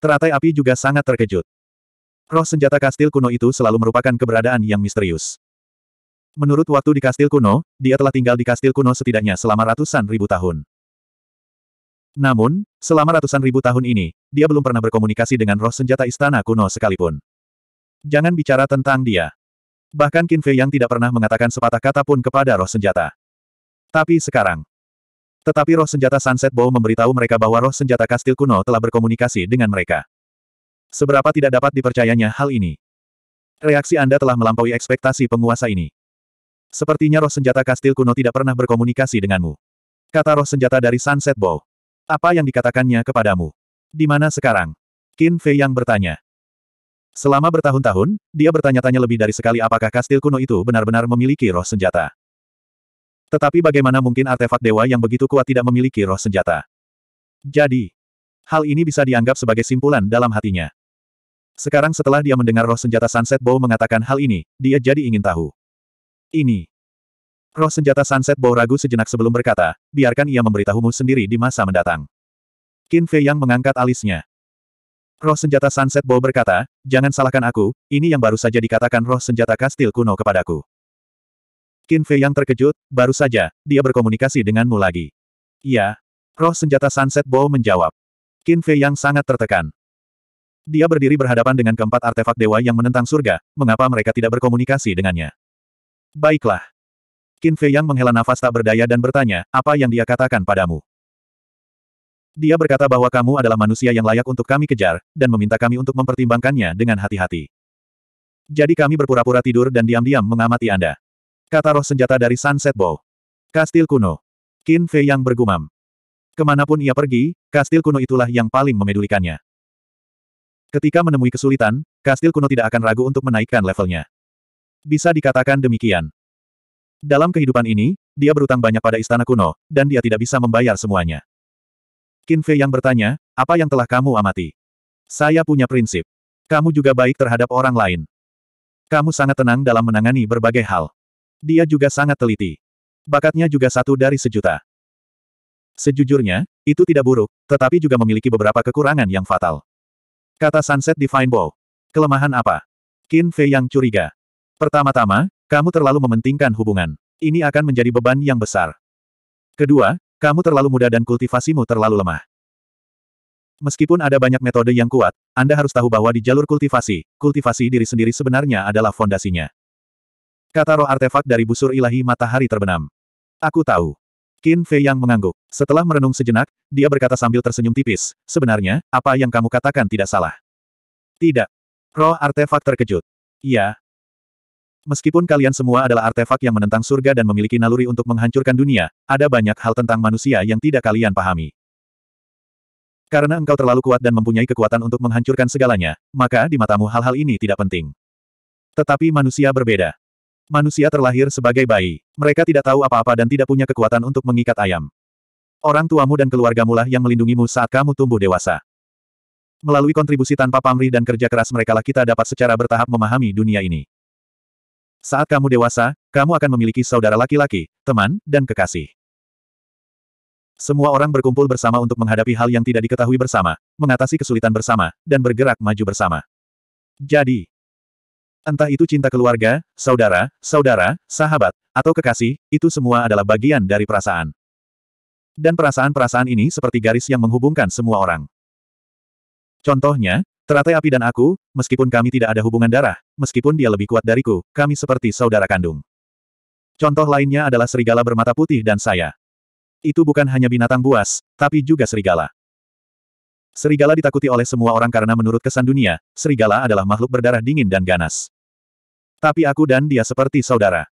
Teratai api juga sangat terkejut. Roh senjata kastil kuno itu selalu merupakan keberadaan yang misterius. Menurut waktu di kastil kuno, dia telah tinggal di kastil kuno setidaknya selama ratusan ribu tahun. Namun, selama ratusan ribu tahun ini, dia belum pernah berkomunikasi dengan roh senjata istana kuno sekalipun. Jangan bicara tentang dia. Bahkan Qin Fei yang tidak pernah mengatakan sepatah kata pun kepada roh senjata. Tapi sekarang. Tetapi roh senjata Sunset Bow memberitahu mereka bahwa roh senjata kastil kuno telah berkomunikasi dengan mereka. Seberapa tidak dapat dipercayanya hal ini. Reaksi Anda telah melampaui ekspektasi penguasa ini. Sepertinya roh senjata kastil kuno tidak pernah berkomunikasi denganmu. Kata roh senjata dari Sunset Bow. Apa yang dikatakannya kepadamu? Di mana sekarang? Qin Fei yang bertanya. Selama bertahun-tahun, dia bertanya-tanya lebih dari sekali apakah kastil kuno itu benar-benar memiliki roh senjata. Tetapi bagaimana mungkin artefak dewa yang begitu kuat tidak memiliki roh senjata? Jadi, hal ini bisa dianggap sebagai simpulan dalam hatinya. Sekarang setelah dia mendengar roh senjata Sunset Bow mengatakan hal ini, dia jadi ingin tahu. Ini. Roh senjata Sunset Bow ragu sejenak sebelum berkata, biarkan ia memberitahumu sendiri di masa mendatang. Qin Fei yang mengangkat alisnya. Roh senjata Sunset Bowl berkata, jangan salahkan aku, ini yang baru saja dikatakan roh senjata kastil kuno kepadaku. Qin Fei yang terkejut, baru saja, dia berkomunikasi denganmu lagi. Ya, Roh senjata Sunset Bow menjawab. Qin Fei yang sangat tertekan. Dia berdiri berhadapan dengan keempat artefak dewa yang menentang surga, mengapa mereka tidak berkomunikasi dengannya? Baiklah. Qin Fei yang menghela nafas tak berdaya dan bertanya, apa yang dia katakan padamu? Dia berkata bahwa kamu adalah manusia yang layak untuk kami kejar, dan meminta kami untuk mempertimbangkannya dengan hati-hati. Jadi kami berpura-pura tidur dan diam-diam mengamati Anda. Kata roh senjata dari Sunset Bow. Kastil kuno. Qin Fei yang bergumam. Kemanapun ia pergi, kastil kuno itulah yang paling memedulikannya. Ketika menemui kesulitan, kastil kuno tidak akan ragu untuk menaikkan levelnya. Bisa dikatakan demikian. Dalam kehidupan ini, dia berutang banyak pada istana kuno, dan dia tidak bisa membayar semuanya. Qin Fei yang bertanya, apa yang telah kamu amati? Saya punya prinsip. Kamu juga baik terhadap orang lain. Kamu sangat tenang dalam menangani berbagai hal. Dia juga sangat teliti. Bakatnya juga satu dari sejuta. Sejujurnya, itu tidak buruk, tetapi juga memiliki beberapa kekurangan yang fatal. Kata Sunset Divine Bow. Kelemahan apa? Qin Fei yang curiga. Pertama-tama, kamu terlalu mementingkan hubungan. Ini akan menjadi beban yang besar. Kedua, kamu terlalu muda dan kultivasimu terlalu lemah. Meskipun ada banyak metode yang kuat, Anda harus tahu bahwa di jalur kultivasi, kultivasi diri sendiri sebenarnya adalah fondasinya. Kata roh artefak dari busur ilahi matahari terbenam. Aku tahu. Qin Fei yang mengangguk. Setelah merenung sejenak, dia berkata sambil tersenyum tipis, sebenarnya, apa yang kamu katakan tidak salah. Tidak. Roh artefak terkejut. Iya, Meskipun kalian semua adalah artefak yang menentang surga dan memiliki naluri untuk menghancurkan dunia, ada banyak hal tentang manusia yang tidak kalian pahami. Karena engkau terlalu kuat dan mempunyai kekuatan untuk menghancurkan segalanya, maka di matamu hal-hal ini tidak penting. Tetapi manusia berbeda. Manusia terlahir sebagai bayi. Mereka tidak tahu apa-apa dan tidak punya kekuatan untuk mengikat ayam. Orang tuamu dan mula yang melindungimu saat kamu tumbuh dewasa. Melalui kontribusi tanpa pamrih dan kerja keras merekalah kita dapat secara bertahap memahami dunia ini. Saat kamu dewasa, kamu akan memiliki saudara laki-laki, teman, dan kekasih. Semua orang berkumpul bersama untuk menghadapi hal yang tidak diketahui bersama, mengatasi kesulitan bersama, dan bergerak maju bersama. Jadi, entah itu cinta keluarga, saudara, saudara, sahabat, atau kekasih, itu semua adalah bagian dari perasaan. Dan perasaan-perasaan ini seperti garis yang menghubungkan semua orang. Contohnya, Teratai api dan aku, meskipun kami tidak ada hubungan darah, meskipun dia lebih kuat dariku, kami seperti saudara kandung. Contoh lainnya adalah serigala bermata putih dan saya. Itu bukan hanya binatang buas, tapi juga serigala. Serigala ditakuti oleh semua orang karena menurut kesan dunia, serigala adalah makhluk berdarah dingin dan ganas. Tapi aku dan dia seperti saudara.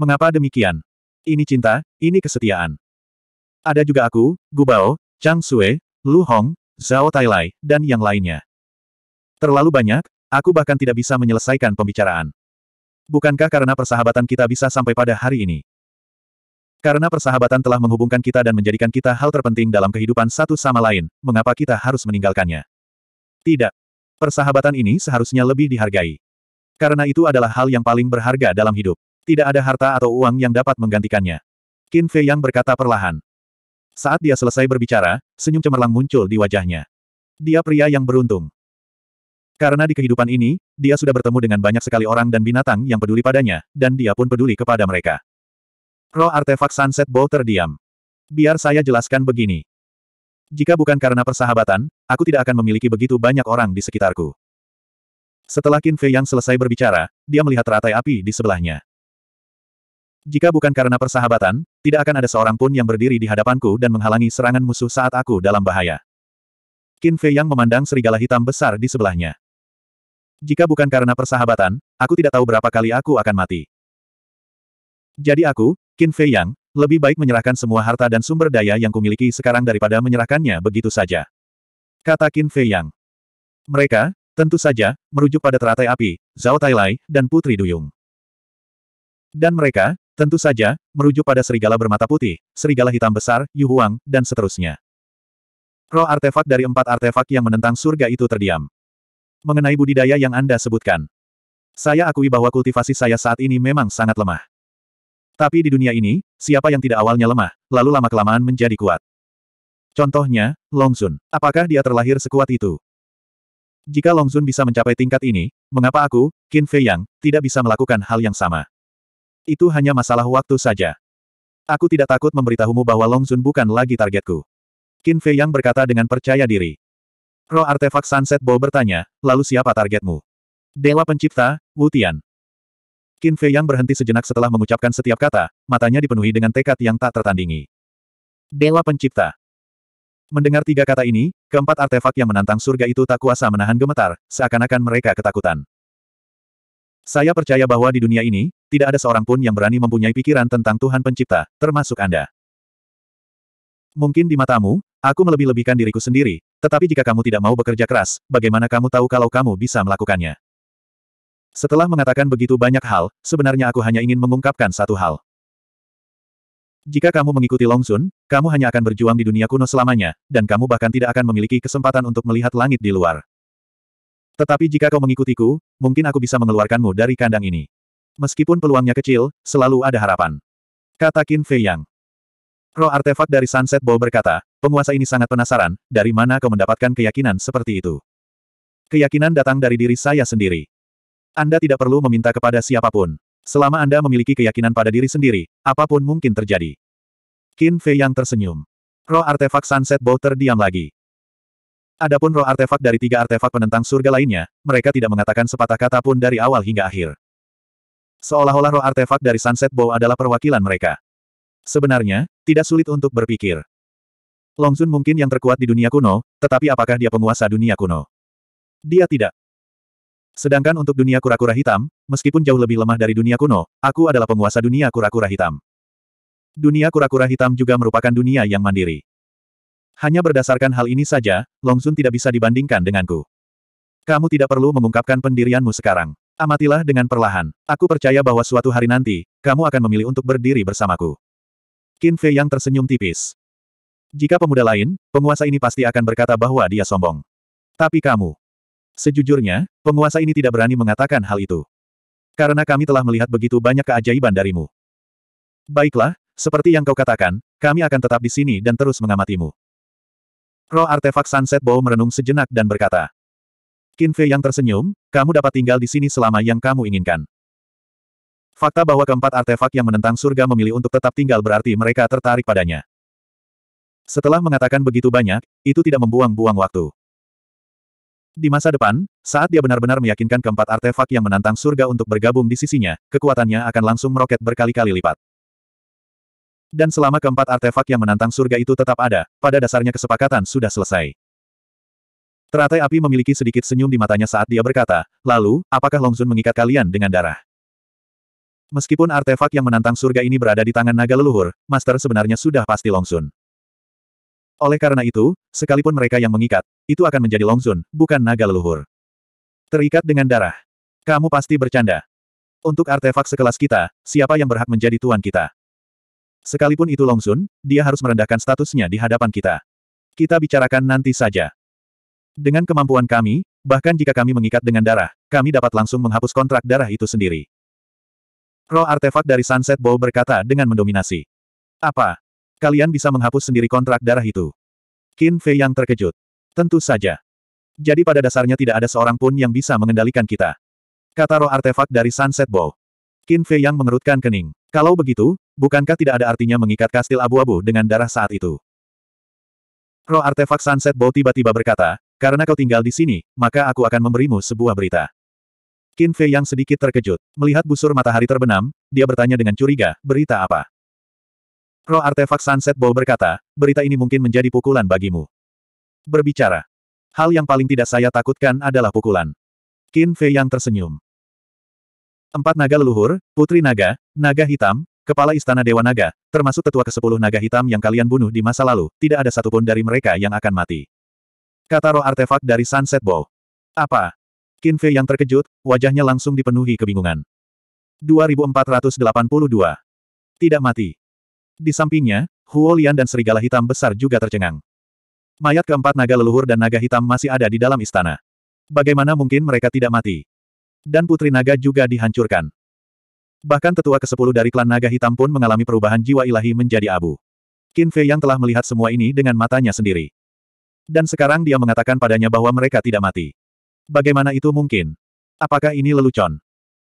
Mengapa demikian? Ini cinta, ini kesetiaan. Ada juga aku, Gubao, Chang Sue, Lu Hong, Zhao Tailai, dan yang lainnya. Terlalu banyak, aku bahkan tidak bisa menyelesaikan pembicaraan. Bukankah karena persahabatan kita bisa sampai pada hari ini? Karena persahabatan telah menghubungkan kita dan menjadikan kita hal terpenting dalam kehidupan satu sama lain, mengapa kita harus meninggalkannya? Tidak. Persahabatan ini seharusnya lebih dihargai. Karena itu adalah hal yang paling berharga dalam hidup. Tidak ada harta atau uang yang dapat menggantikannya. Qin Fei yang berkata perlahan. Saat dia selesai berbicara, senyum cemerlang muncul di wajahnya. Dia pria yang beruntung. Karena di kehidupan ini, dia sudah bertemu dengan banyak sekali orang dan binatang yang peduli padanya, dan dia pun peduli kepada mereka. Roh artefak Sunset Bow terdiam. Biar saya jelaskan begini. Jika bukan karena persahabatan, aku tidak akan memiliki begitu banyak orang di sekitarku. Setelah Qin Fei yang selesai berbicara, dia melihat teratai api di sebelahnya. Jika bukan karena persahabatan, tidak akan ada seorang pun yang berdiri di hadapanku dan menghalangi serangan musuh saat aku dalam bahaya. Qin Fei yang memandang serigala hitam besar di sebelahnya. Jika bukan karena persahabatan, aku tidak tahu berapa kali aku akan mati. Jadi aku, Qin Fei Yang, lebih baik menyerahkan semua harta dan sumber daya yang kumiliki sekarang daripada menyerahkannya begitu saja. Kata Qin Fei Yang. Mereka, tentu saja, merujuk pada teratai api, Zhao Tailai, dan Putri Duyung. Dan mereka, tentu saja, merujuk pada serigala bermata putih, serigala hitam besar, Yu Huang, dan seterusnya. Roh artefak dari empat artefak yang menentang surga itu terdiam mengenai budidaya yang Anda sebutkan. Saya akui bahwa kultivasi saya saat ini memang sangat lemah. Tapi di dunia ini, siapa yang tidak awalnya lemah, lalu lama-kelamaan menjadi kuat. Contohnya, Longsun. Apakah dia terlahir sekuat itu? Jika Longsun bisa mencapai tingkat ini, mengapa aku, Qin Fei Yang, tidak bisa melakukan hal yang sama? Itu hanya masalah waktu saja. Aku tidak takut memberitahumu bahwa Longsun bukan lagi targetku. Qin Fei Yang berkata dengan percaya diri. Roh artefak Sunset Bow bertanya, lalu siapa targetmu? Dewa pencipta, Wu Tian. Qin Fei Yang berhenti sejenak setelah mengucapkan setiap kata, matanya dipenuhi dengan tekad yang tak tertandingi. Dewa pencipta. Mendengar tiga kata ini, keempat artefak yang menantang surga itu tak kuasa menahan gemetar, seakan-akan mereka ketakutan. Saya percaya bahwa di dunia ini, tidak ada seorang pun yang berani mempunyai pikiran tentang Tuhan Pencipta, termasuk Anda. Mungkin di matamu, aku melebih-lebihkan diriku sendiri, tetapi jika kamu tidak mau bekerja keras, bagaimana kamu tahu kalau kamu bisa melakukannya? Setelah mengatakan begitu banyak hal, sebenarnya aku hanya ingin mengungkapkan satu hal. Jika kamu mengikuti Longsun, kamu hanya akan berjuang di dunia kuno selamanya, dan kamu bahkan tidak akan memiliki kesempatan untuk melihat langit di luar. Tetapi jika kau mengikutiku, mungkin aku bisa mengeluarkanmu dari kandang ini. Meskipun peluangnya kecil, selalu ada harapan. Kata Qin Fei Yang. Roh artefak dari Sunset Bow berkata, Penguasa ini sangat penasaran, dari mana kau mendapatkan keyakinan seperti itu? Keyakinan datang dari diri saya sendiri. Anda tidak perlu meminta kepada siapapun. Selama Anda memiliki keyakinan pada diri sendiri, apapun mungkin terjadi. Qin Fei yang tersenyum. Roh artefak Sunset Bow terdiam lagi. Adapun roh artefak dari tiga artefak penentang surga lainnya, mereka tidak mengatakan sepatah kata pun dari awal hingga akhir. Seolah-olah roh artefak dari Sunset Bow adalah perwakilan mereka. Sebenarnya, tidak sulit untuk berpikir. Sun mungkin yang terkuat di dunia kuno, tetapi apakah dia penguasa dunia kuno? Dia tidak. Sedangkan untuk dunia kura-kura hitam, meskipun jauh lebih lemah dari dunia kuno, aku adalah penguasa dunia kura-kura hitam. Dunia kura-kura hitam juga merupakan dunia yang mandiri. Hanya berdasarkan hal ini saja, Sun tidak bisa dibandingkan denganku. Kamu tidak perlu mengungkapkan pendirianmu sekarang. Amatilah dengan perlahan. Aku percaya bahwa suatu hari nanti, kamu akan memilih untuk berdiri bersamaku. Qin Fei yang tersenyum tipis. Jika pemuda lain, penguasa ini pasti akan berkata bahwa dia sombong. Tapi kamu. Sejujurnya, penguasa ini tidak berani mengatakan hal itu. Karena kami telah melihat begitu banyak keajaiban darimu. Baiklah, seperti yang kau katakan, kami akan tetap di sini dan terus mengamatimu. Roh artefak Sunset Bow merenung sejenak dan berkata. Kinfe yang tersenyum, kamu dapat tinggal di sini selama yang kamu inginkan. Fakta bahwa keempat artefak yang menentang surga memilih untuk tetap tinggal berarti mereka tertarik padanya. Setelah mengatakan begitu banyak, itu tidak membuang-buang waktu. Di masa depan, saat dia benar-benar meyakinkan keempat artefak yang menantang surga untuk bergabung di sisinya, kekuatannya akan langsung meroket berkali-kali lipat. Dan selama keempat artefak yang menantang surga itu tetap ada, pada dasarnya kesepakatan sudah selesai. Teratai api memiliki sedikit senyum di matanya saat dia berkata, lalu, apakah Longzun mengikat kalian dengan darah? Meskipun artefak yang menantang surga ini berada di tangan naga leluhur, Master sebenarnya sudah pasti Longzun. Oleh karena itu, sekalipun mereka yang mengikat, itu akan menjadi Longsun bukan naga leluhur. Terikat dengan darah. Kamu pasti bercanda. Untuk artefak sekelas kita, siapa yang berhak menjadi tuan kita? Sekalipun itu Longsun, dia harus merendahkan statusnya di hadapan kita. Kita bicarakan nanti saja. Dengan kemampuan kami, bahkan jika kami mengikat dengan darah, kami dapat langsung menghapus kontrak darah itu sendiri. Roh artefak dari Sunset Bow berkata dengan mendominasi. Apa? Kalian bisa menghapus sendiri kontrak darah itu. Qin Fei yang terkejut. Tentu saja. Jadi pada dasarnya tidak ada seorang pun yang bisa mengendalikan kita. Kata roh artefak dari Sunset Bow. Qin Fei yang mengerutkan kening. Kalau begitu, bukankah tidak ada artinya mengikat kastil abu-abu dengan darah saat itu? Roh artefak Sunset Bow tiba-tiba berkata, karena kau tinggal di sini, maka aku akan memberimu sebuah berita. Qin Fei yang sedikit terkejut. Melihat busur matahari terbenam, dia bertanya dengan curiga, berita apa? Roh artefak Sunset Bow berkata, berita ini mungkin menjadi pukulan bagimu. Berbicara. Hal yang paling tidak saya takutkan adalah pukulan. Qin Fei yang tersenyum. Empat naga leluhur, putri naga, naga hitam, kepala istana Dewa Naga, termasuk tetua ke kesepuluh naga hitam yang kalian bunuh di masa lalu, tidak ada satupun dari mereka yang akan mati. Kata roh artefak dari Sunset Bow. Apa? Qin Fei yang terkejut, wajahnya langsung dipenuhi kebingungan. 2482. Tidak mati. Di sampingnya, Huo Lian dan serigala hitam besar juga tercengang. Mayat keempat naga leluhur dan naga hitam masih ada di dalam istana. Bagaimana mungkin mereka tidak mati? Dan putri naga juga dihancurkan. Bahkan tetua ke-10 dari klan naga hitam pun mengalami perubahan jiwa ilahi menjadi abu. Qin Fei yang telah melihat semua ini dengan matanya sendiri. Dan sekarang dia mengatakan padanya bahwa mereka tidak mati. Bagaimana itu mungkin? Apakah ini lelucon?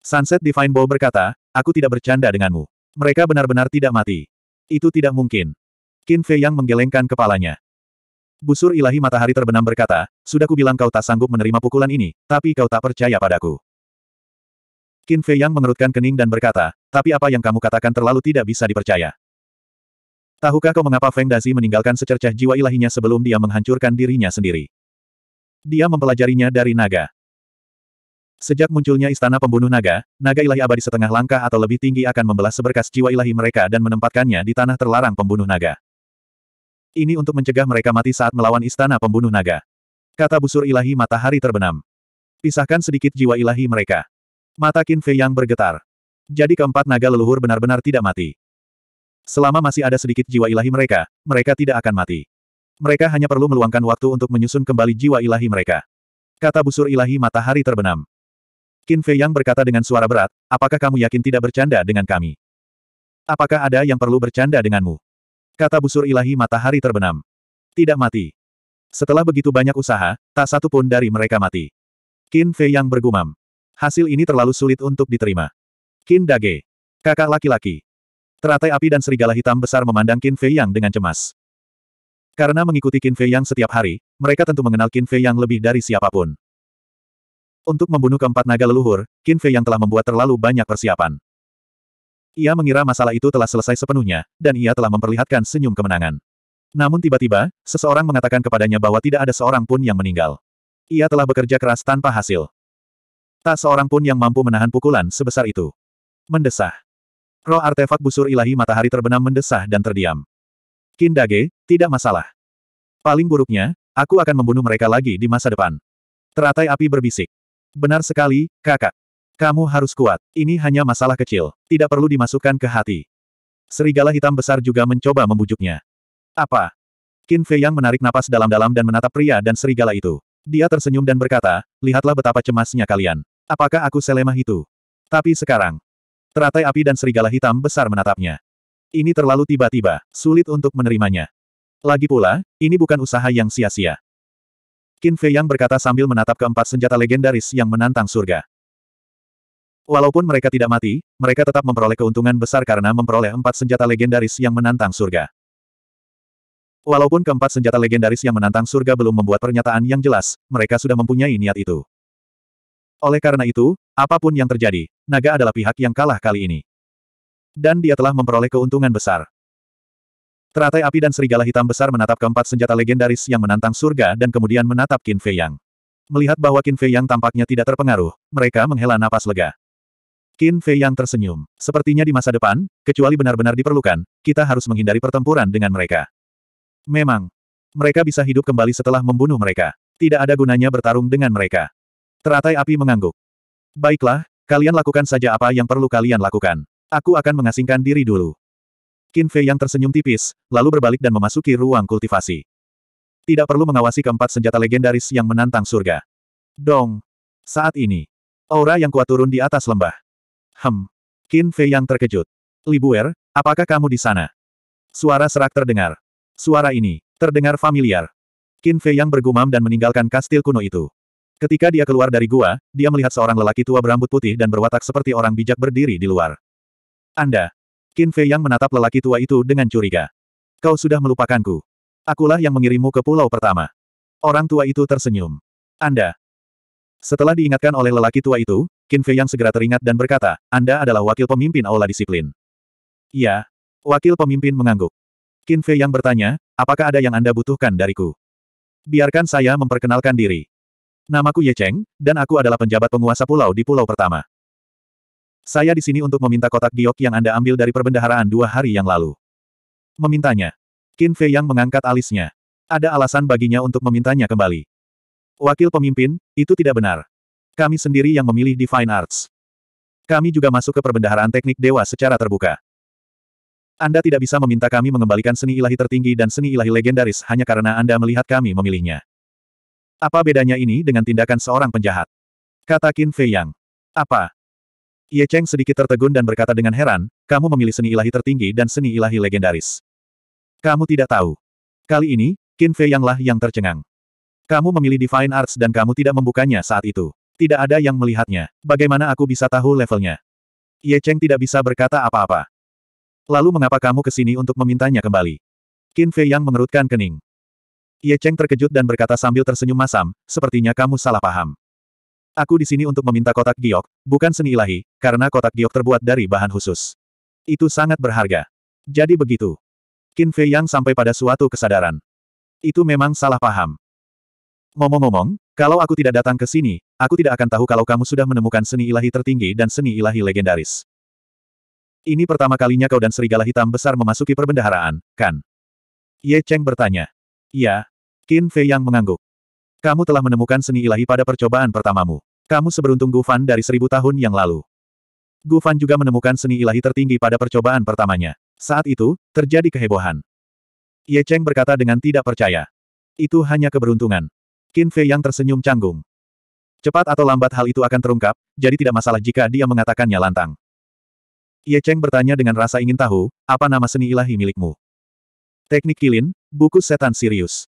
Sunset Divine Bow berkata, aku tidak bercanda denganmu. Mereka benar-benar tidak mati. Itu tidak mungkin. Qin Fei yang menggelengkan kepalanya. Busur ilahi matahari terbenam berkata, sudah kubilang kau tak sanggup menerima pukulan ini, tapi kau tak percaya padaku. Qin Fei yang mengerutkan kening dan berkata, tapi apa yang kamu katakan terlalu tidak bisa dipercaya. Tahukah kau mengapa Feng Dazi meninggalkan secercah jiwa ilahinya sebelum dia menghancurkan dirinya sendiri? Dia mempelajarinya dari naga. Sejak munculnya istana pembunuh naga, naga ilahi abadi setengah langkah atau lebih tinggi akan membelah seberkas jiwa ilahi mereka dan menempatkannya di tanah terlarang pembunuh naga. Ini untuk mencegah mereka mati saat melawan istana pembunuh naga. Kata busur ilahi matahari terbenam. Pisahkan sedikit jiwa ilahi mereka. Mata Qin Fei yang bergetar. Jadi keempat naga leluhur benar-benar tidak mati. Selama masih ada sedikit jiwa ilahi mereka, mereka tidak akan mati. Mereka hanya perlu meluangkan waktu untuk menyusun kembali jiwa ilahi mereka. Kata busur ilahi matahari terbenam. Qin Fei Yang berkata dengan suara berat, apakah kamu yakin tidak bercanda dengan kami? Apakah ada yang perlu bercanda denganmu? Kata busur ilahi matahari terbenam. Tidak mati. Setelah begitu banyak usaha, tak satu pun dari mereka mati. Qin Fei Yang bergumam. Hasil ini terlalu sulit untuk diterima. Qin Dage. Kakak laki-laki. Teratai api dan serigala hitam besar memandang Qin Fei Yang dengan cemas. Karena mengikuti Qin Fei Yang setiap hari, mereka tentu mengenal Qin Fei Yang lebih dari siapapun. Untuk membunuh keempat naga leluhur, Qin Fei yang telah membuat terlalu banyak persiapan. Ia mengira masalah itu telah selesai sepenuhnya, dan ia telah memperlihatkan senyum kemenangan. Namun tiba-tiba, seseorang mengatakan kepadanya bahwa tidak ada seorang pun yang meninggal. Ia telah bekerja keras tanpa hasil. Tak seorang pun yang mampu menahan pukulan sebesar itu. Mendesah. Roh artefak busur ilahi matahari terbenam mendesah dan terdiam. Kindage, tidak masalah. Paling buruknya, aku akan membunuh mereka lagi di masa depan. Teratai api berbisik. Benar sekali, kakak. Kamu harus kuat. Ini hanya masalah kecil. Tidak perlu dimasukkan ke hati. Serigala hitam besar juga mencoba membujuknya. Apa? Qin Fei yang menarik napas dalam-dalam dan menatap pria dan serigala itu. Dia tersenyum dan berkata, lihatlah betapa cemasnya kalian. Apakah aku selemah itu? Tapi sekarang, teratai api dan serigala hitam besar menatapnya. Ini terlalu tiba-tiba, sulit untuk menerimanya. Lagi pula, ini bukan usaha yang sia-sia. Qin Fei Yang berkata sambil menatap keempat senjata legendaris yang menantang surga. Walaupun mereka tidak mati, mereka tetap memperoleh keuntungan besar karena memperoleh empat senjata legendaris yang menantang surga. Walaupun keempat senjata legendaris yang menantang surga belum membuat pernyataan yang jelas, mereka sudah mempunyai niat itu. Oleh karena itu, apapun yang terjadi, naga adalah pihak yang kalah kali ini. Dan dia telah memperoleh keuntungan besar. Teratai api dan serigala hitam besar menatap keempat senjata legendaris yang menantang surga dan kemudian menatap Qin Fei Yang. Melihat bahwa Qin Fei Yang tampaknya tidak terpengaruh, mereka menghela napas lega. Qin Fei Yang tersenyum. Sepertinya di masa depan, kecuali benar-benar diperlukan, kita harus menghindari pertempuran dengan mereka. Memang. Mereka bisa hidup kembali setelah membunuh mereka. Tidak ada gunanya bertarung dengan mereka. Teratai api mengangguk. Baiklah, kalian lakukan saja apa yang perlu kalian lakukan. Aku akan mengasingkan diri dulu. Qin Fei yang tersenyum tipis, lalu berbalik dan memasuki ruang kultivasi. Tidak perlu mengawasi keempat senjata legendaris yang menantang surga. Dong! Saat ini, aura yang kuat turun di atas lembah. Hem! Qin Fei yang terkejut. Li Buer, apakah kamu di sana? Suara serak terdengar. Suara ini, terdengar familiar. Qin Fei yang bergumam dan meninggalkan kastil kuno itu. Ketika dia keluar dari gua, dia melihat seorang lelaki tua berambut putih dan berwatak seperti orang bijak berdiri di luar. Anda, Qin Fei yang menatap lelaki tua itu dengan curiga. Kau sudah melupakanku. Akulah yang mengirimmu ke pulau pertama. Orang tua itu tersenyum. Anda. Setelah diingatkan oleh lelaki tua itu, Qin Fei yang segera teringat dan berkata, Anda adalah wakil pemimpin aula disiplin. Iya. Wakil pemimpin mengangguk. Qin Fei yang bertanya, apakah ada yang Anda butuhkan dariku? Biarkan saya memperkenalkan diri. Namaku Ye Cheng, dan aku adalah penjabat penguasa pulau di pulau pertama. Saya di sini untuk meminta kotak giok yang Anda ambil dari perbendaharaan dua hari yang lalu. Memintanya. Qin Fei yang mengangkat alisnya. Ada alasan baginya untuk memintanya kembali. Wakil pemimpin, itu tidak benar. Kami sendiri yang memilih Divine Arts. Kami juga masuk ke perbendaharaan teknik dewa secara terbuka. Anda tidak bisa meminta kami mengembalikan seni ilahi tertinggi dan seni ilahi legendaris hanya karena Anda melihat kami memilihnya. Apa bedanya ini dengan tindakan seorang penjahat? Kata Qin Fei Yang. Apa? Ye Cheng sedikit tertegun dan berkata dengan heran, kamu memilih seni ilahi tertinggi dan seni ilahi legendaris. Kamu tidak tahu. Kali ini, Qin Fei Yanglah yang tercengang. Kamu memilih Divine Arts dan kamu tidak membukanya saat itu. Tidak ada yang melihatnya. Bagaimana aku bisa tahu levelnya? Ye Cheng tidak bisa berkata apa-apa. Lalu mengapa kamu ke sini untuk memintanya kembali? Qin Fei Yang mengerutkan kening. Ye Cheng terkejut dan berkata sambil tersenyum masam, sepertinya kamu salah paham. Aku di sini untuk meminta kotak giok, bukan seni ilahi, karena kotak giok terbuat dari bahan khusus. Itu sangat berharga. Jadi begitu. Qin Fei Yang sampai pada suatu kesadaran. Itu memang salah paham. Ngomong-ngomong, kalau aku tidak datang ke sini, aku tidak akan tahu kalau kamu sudah menemukan seni ilahi tertinggi dan seni ilahi legendaris. Ini pertama kalinya kau dan serigala hitam besar memasuki perbendaharaan, kan? Ye Cheng bertanya. Ya, Qin Fei Yang mengangguk. Kamu telah menemukan seni ilahi pada percobaan pertamamu. Kamu seberuntung Gu Fan dari seribu tahun yang lalu. Gu Fan juga menemukan seni ilahi tertinggi pada percobaan pertamanya. Saat itu, terjadi kehebohan. Ye Cheng berkata dengan tidak percaya. Itu hanya keberuntungan. Qin Fei yang tersenyum canggung. Cepat atau lambat hal itu akan terungkap, jadi tidak masalah jika dia mengatakannya lantang. Ye Cheng bertanya dengan rasa ingin tahu, apa nama seni ilahi milikmu? Teknik kilin, buku setan Sirius.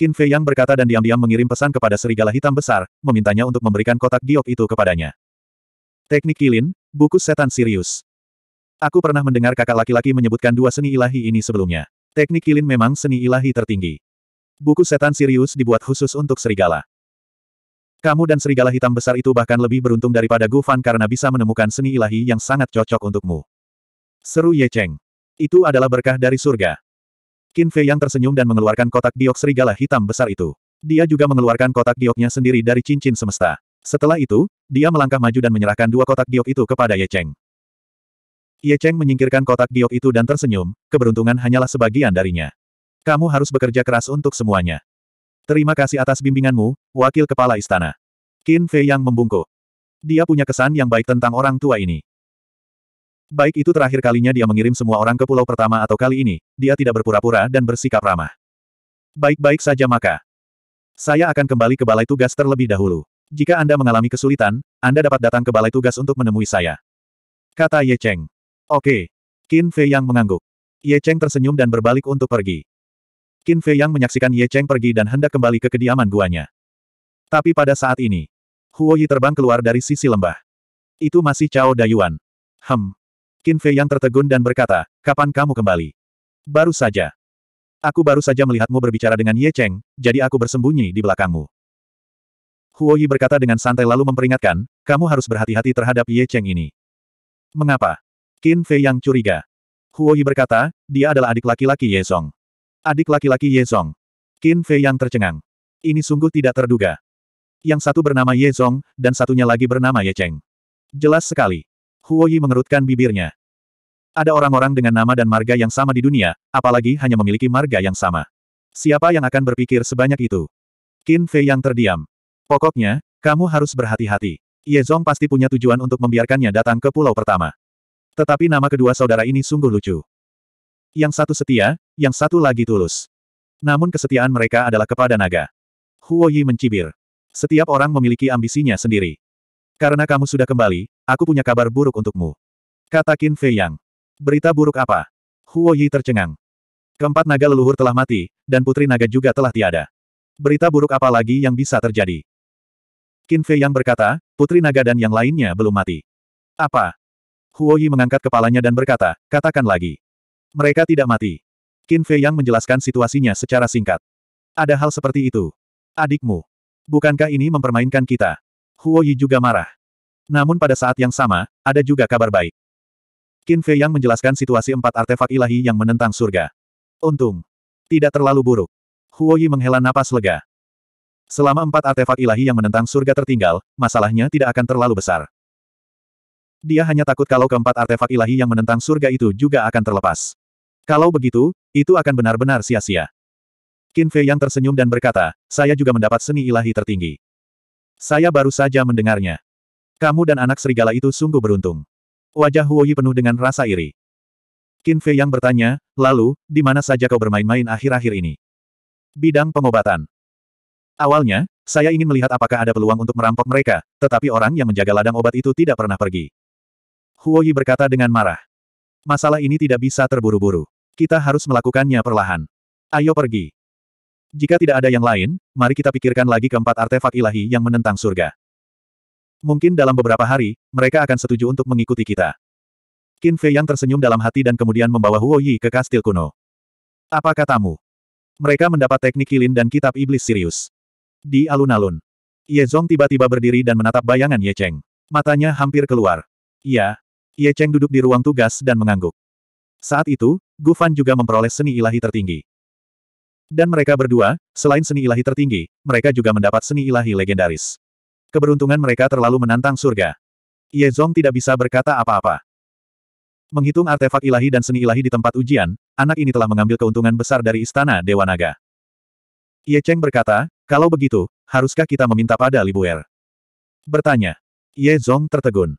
Qin Fei Yang berkata dan diam-diam mengirim pesan kepada serigala hitam besar, memintanya untuk memberikan kotak giok itu kepadanya. Teknik Kilin, buku setan Sirius. Aku pernah mendengar kakak laki-laki menyebutkan dua seni ilahi ini sebelumnya. Teknik Kilin memang seni ilahi tertinggi. Buku setan Sirius dibuat khusus untuk serigala. Kamu dan serigala hitam besar itu bahkan lebih beruntung daripada Gu Fan karena bisa menemukan seni ilahi yang sangat cocok untukmu. Seru Ye Cheng. Itu adalah berkah dari surga. Qin Fei yang tersenyum dan mengeluarkan kotak giok serigala hitam besar itu. Dia juga mengeluarkan kotak gioknya sendiri dari cincin semesta. Setelah itu, dia melangkah maju dan menyerahkan dua kotak giok itu kepada Ye Cheng. Ye Cheng menyingkirkan kotak giok itu dan tersenyum, keberuntungan hanyalah sebagian darinya. Kamu harus bekerja keras untuk semuanya. Terima kasih atas bimbinganmu, Wakil Kepala Istana. Qin Fei yang membungkuk. Dia punya kesan yang baik tentang orang tua ini. Baik itu terakhir kalinya dia mengirim semua orang ke pulau pertama atau kali ini, dia tidak berpura-pura dan bersikap ramah. Baik-baik saja maka. Saya akan kembali ke balai tugas terlebih dahulu. Jika Anda mengalami kesulitan, Anda dapat datang ke balai tugas untuk menemui saya. Kata Ye Cheng. Oke. Qin Fei Yang mengangguk. Ye Cheng tersenyum dan berbalik untuk pergi. Qin Fei Yang menyaksikan Ye Cheng pergi dan hendak kembali ke kediaman guanya. Tapi pada saat ini, Huo Yi terbang keluar dari sisi lembah. Itu masih Cao Dayuan. Hem, Qin Fei yang tertegun dan berkata, kapan kamu kembali? Baru saja. Aku baru saja melihatmu berbicara dengan Ye Cheng, jadi aku bersembunyi di belakangmu. Huo Yi berkata dengan santai lalu memperingatkan, kamu harus berhati-hati terhadap Ye Cheng ini. Mengapa? Qin Fei yang curiga. Huo Yi berkata, dia adalah adik laki-laki Ye Song. Adik laki-laki Ye Song." Qin Fei yang tercengang. Ini sungguh tidak terduga. Yang satu bernama Ye Song dan satunya lagi bernama Ye Cheng. Jelas sekali. Huoyi mengerutkan bibirnya. Ada orang-orang dengan nama dan marga yang sama di dunia, apalagi hanya memiliki marga yang sama. Siapa yang akan berpikir sebanyak itu? Qin Fei yang terdiam. Pokoknya, kamu harus berhati-hati. Ye Zong pasti punya tujuan untuk membiarkannya datang ke pulau pertama. Tetapi nama kedua saudara ini sungguh lucu. Yang satu setia, yang satu lagi tulus. Namun kesetiaan mereka adalah kepada naga. Huoyi mencibir. Setiap orang memiliki ambisinya sendiri. Karena kamu sudah kembali, Aku punya kabar buruk untukmu. Kata Qin Fei Yang. Berita buruk apa? Huo Yi tercengang. Keempat naga leluhur telah mati, dan putri naga juga telah tiada. Berita buruk apa lagi yang bisa terjadi? Qin Fei Yang berkata, putri naga dan yang lainnya belum mati. Apa? Huo Yi mengangkat kepalanya dan berkata, katakan lagi. Mereka tidak mati. Qin Fei Yang menjelaskan situasinya secara singkat. Ada hal seperti itu. Adikmu. Bukankah ini mempermainkan kita? Huo Yi juga marah. Namun pada saat yang sama, ada juga kabar baik. Qin Fei yang menjelaskan situasi empat artefak ilahi yang menentang surga. Untung. Tidak terlalu buruk. Huo Yi menghela napas lega. Selama empat artefak ilahi yang menentang surga tertinggal, masalahnya tidak akan terlalu besar. Dia hanya takut kalau keempat artefak ilahi yang menentang surga itu juga akan terlepas. Kalau begitu, itu akan benar-benar sia-sia. Qin Fei yang tersenyum dan berkata, saya juga mendapat seni ilahi tertinggi. Saya baru saja mendengarnya. Kamu dan anak serigala itu sungguh beruntung. Wajah Huoyi penuh dengan rasa iri. Qin Fei yang bertanya, lalu, di mana saja kau bermain-main akhir-akhir ini? Bidang pengobatan. Awalnya, saya ingin melihat apakah ada peluang untuk merampok mereka, tetapi orang yang menjaga ladang obat itu tidak pernah pergi. Huoyi berkata dengan marah. Masalah ini tidak bisa terburu-buru. Kita harus melakukannya perlahan. Ayo pergi. Jika tidak ada yang lain, mari kita pikirkan lagi keempat artefak ilahi yang menentang surga. Mungkin dalam beberapa hari, mereka akan setuju untuk mengikuti kita. Qin Fei yang tersenyum dalam hati dan kemudian membawa Huo Yi ke kastil kuno. Apa katamu? Mereka mendapat teknik kilin dan kitab iblis Sirius. Di alun-alun. Ye Zong tiba-tiba berdiri dan menatap bayangan Ye Cheng. Matanya hampir keluar. Iya. Ye Cheng duduk di ruang tugas dan mengangguk. Saat itu, Gu Fan juga memperoleh seni ilahi tertinggi. Dan mereka berdua, selain seni ilahi tertinggi, mereka juga mendapat seni ilahi legendaris. Keberuntungan mereka terlalu menantang surga. Ye Zong tidak bisa berkata apa-apa. Menghitung artefak ilahi dan seni ilahi di tempat ujian, anak ini telah mengambil keuntungan besar dari istana Dewa Naga. Ye Cheng berkata, kalau begitu, haruskah kita meminta pada Libuer? Bertanya. Ye Zong tertegun.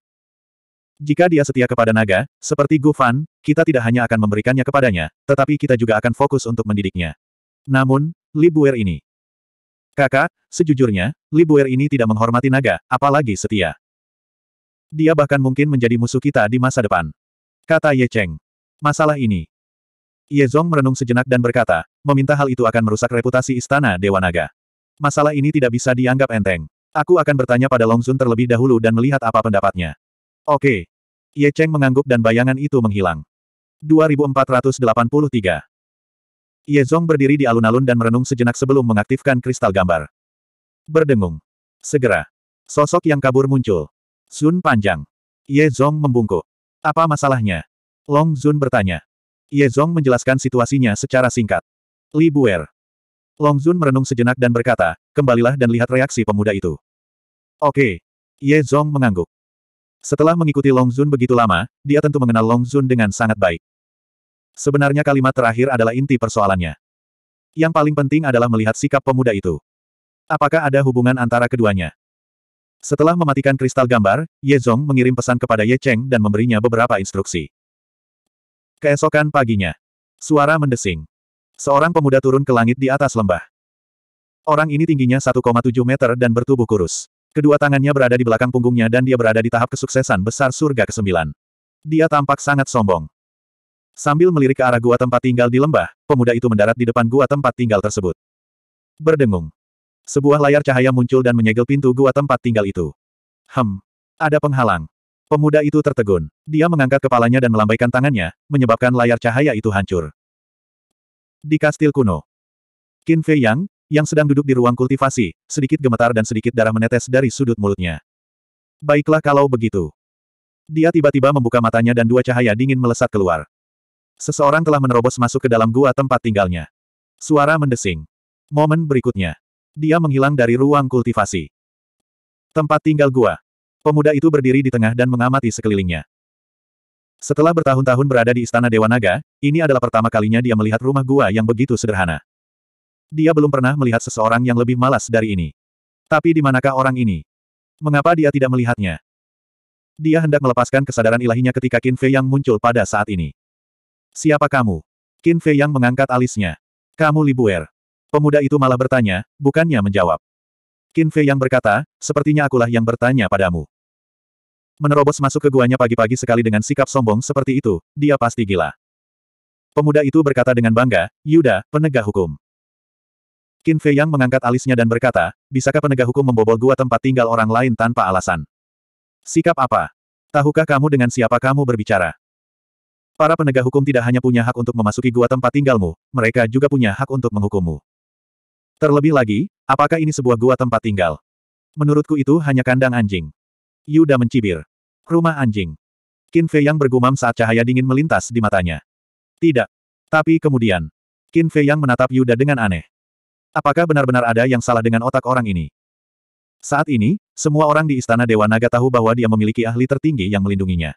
Jika dia setia kepada naga, seperti Gu Fan, kita tidak hanya akan memberikannya kepadanya, tetapi kita juga akan fokus untuk mendidiknya. Namun, Libuer ini. Kakak, sejujurnya, Libu'er ini tidak menghormati naga, apalagi setia. Dia bahkan mungkin menjadi musuh kita di masa depan. Kata Ye Cheng. Masalah ini. Ye Zong merenung sejenak dan berkata, meminta hal itu akan merusak reputasi istana Dewa Naga. Masalah ini tidak bisa dianggap enteng. Aku akan bertanya pada Long Zun terlebih dahulu dan melihat apa pendapatnya. Oke. Ye Cheng mengangguk dan bayangan itu menghilang. 2483 Ye Zong berdiri di alun-alun dan merenung sejenak sebelum mengaktifkan kristal gambar. Berdengung. Segera. Sosok yang kabur muncul. Sun panjang. Ye Zong membungkuk. Apa masalahnya? Long Zun bertanya. Ye Zong menjelaskan situasinya secara singkat. Li Buer. Long Zun merenung sejenak dan berkata, kembalilah dan lihat reaksi pemuda itu. Oke. Ye Zong mengangguk. Setelah mengikuti Long Zun begitu lama, dia tentu mengenal Long Zun dengan sangat baik. Sebenarnya kalimat terakhir adalah inti persoalannya. Yang paling penting adalah melihat sikap pemuda itu. Apakah ada hubungan antara keduanya? Setelah mematikan kristal gambar, Ye Zong mengirim pesan kepada Ye Cheng dan memberinya beberapa instruksi. Keesokan paginya, suara mendesing. Seorang pemuda turun ke langit di atas lembah. Orang ini tingginya 1,7 meter dan bertubuh kurus. Kedua tangannya berada di belakang punggungnya dan dia berada di tahap kesuksesan besar surga ke-9. Dia tampak sangat sombong. Sambil melirik ke arah gua tempat tinggal di lembah, pemuda itu mendarat di depan gua tempat tinggal tersebut. Berdengung. Sebuah layar cahaya muncul dan menyegel pintu gua tempat tinggal itu. Hem. Ada penghalang. Pemuda itu tertegun. Dia mengangkat kepalanya dan melambaikan tangannya, menyebabkan layar cahaya itu hancur. Di kastil kuno. Qin Fei Yang, yang sedang duduk di ruang kultivasi, sedikit gemetar dan sedikit darah menetes dari sudut mulutnya. Baiklah kalau begitu. Dia tiba-tiba membuka matanya dan dua cahaya dingin melesat keluar. Seseorang telah menerobos masuk ke dalam gua tempat tinggalnya. Suara mendesing. Momen berikutnya. Dia menghilang dari ruang kultivasi. Tempat tinggal gua. Pemuda itu berdiri di tengah dan mengamati sekelilingnya. Setelah bertahun-tahun berada di Istana Dewa Naga, ini adalah pertama kalinya dia melihat rumah gua yang begitu sederhana. Dia belum pernah melihat seseorang yang lebih malas dari ini. Tapi di manakah orang ini? Mengapa dia tidak melihatnya? Dia hendak melepaskan kesadaran ilahinya ketika Qin Fei yang muncul pada saat ini. Siapa kamu? Qin Fei yang mengangkat alisnya. Kamu Libuer. Pemuda itu malah bertanya, bukannya menjawab. Qin Fei yang berkata, sepertinya akulah yang bertanya padamu. Menerobos masuk ke guanya pagi-pagi sekali dengan sikap sombong seperti itu, dia pasti gila. Pemuda itu berkata dengan bangga, Yuda, penegak hukum. Qin Fei yang mengangkat alisnya dan berkata, bisakah penegak hukum membobol gua tempat tinggal orang lain tanpa alasan? Sikap apa? Tahukah kamu dengan siapa kamu berbicara? Para penegak hukum tidak hanya punya hak untuk memasuki gua tempat tinggalmu, mereka juga punya hak untuk menghukummu. Terlebih lagi, apakah ini sebuah gua tempat tinggal? Menurutku itu hanya kandang anjing. Yuda mencibir. Rumah anjing. Qin Fei Yang bergumam saat cahaya dingin melintas di matanya. Tidak. Tapi kemudian, Qin Fei Yang menatap Yuda dengan aneh. Apakah benar-benar ada yang salah dengan otak orang ini? Saat ini, semua orang di Istana Dewa Naga tahu bahwa dia memiliki ahli tertinggi yang melindunginya.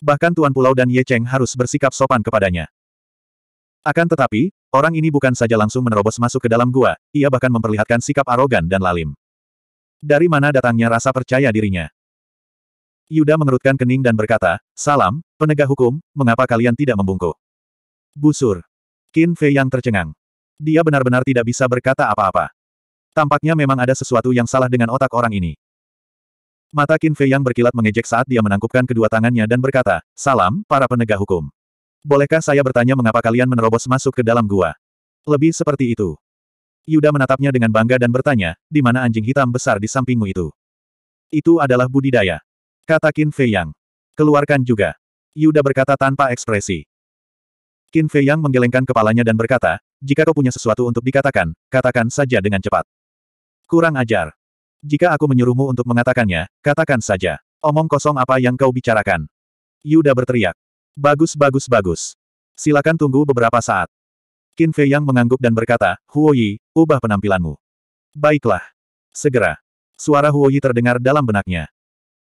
Bahkan Tuan Pulau dan Ye Cheng harus bersikap sopan kepadanya. Akan tetapi, orang ini bukan saja langsung menerobos masuk ke dalam gua, ia bahkan memperlihatkan sikap arogan dan lalim. Dari mana datangnya rasa percaya dirinya? Yuda mengerutkan kening dan berkata, Salam, penegak hukum, mengapa kalian tidak membungkuk? Busur. Qin Fei yang tercengang. Dia benar-benar tidak bisa berkata apa-apa. Tampaknya memang ada sesuatu yang salah dengan otak orang ini. Mata Qin Fei yang berkilat mengejek saat dia menangkupkan kedua tangannya dan berkata, Salam, para penegak hukum. Bolehkah saya bertanya mengapa kalian menerobos masuk ke dalam gua? Lebih seperti itu. Yuda menatapnya dengan bangga dan bertanya, di mana anjing hitam besar di sampingmu itu? Itu adalah budidaya. Kata Qin Fei Yang. Keluarkan juga. Yuda berkata tanpa ekspresi. Qin Fei Yang menggelengkan kepalanya dan berkata, jika kau punya sesuatu untuk dikatakan, katakan saja dengan cepat. Kurang ajar. Jika aku menyuruhmu untuk mengatakannya, katakan saja. Omong kosong apa yang kau bicarakan. Yuda berteriak. Bagus bagus bagus. Silakan tunggu beberapa saat. Qin Fei Yang mengangguk dan berkata, Huoyi, ubah penampilanmu. Baiklah. Segera. Suara Huoyi terdengar dalam benaknya.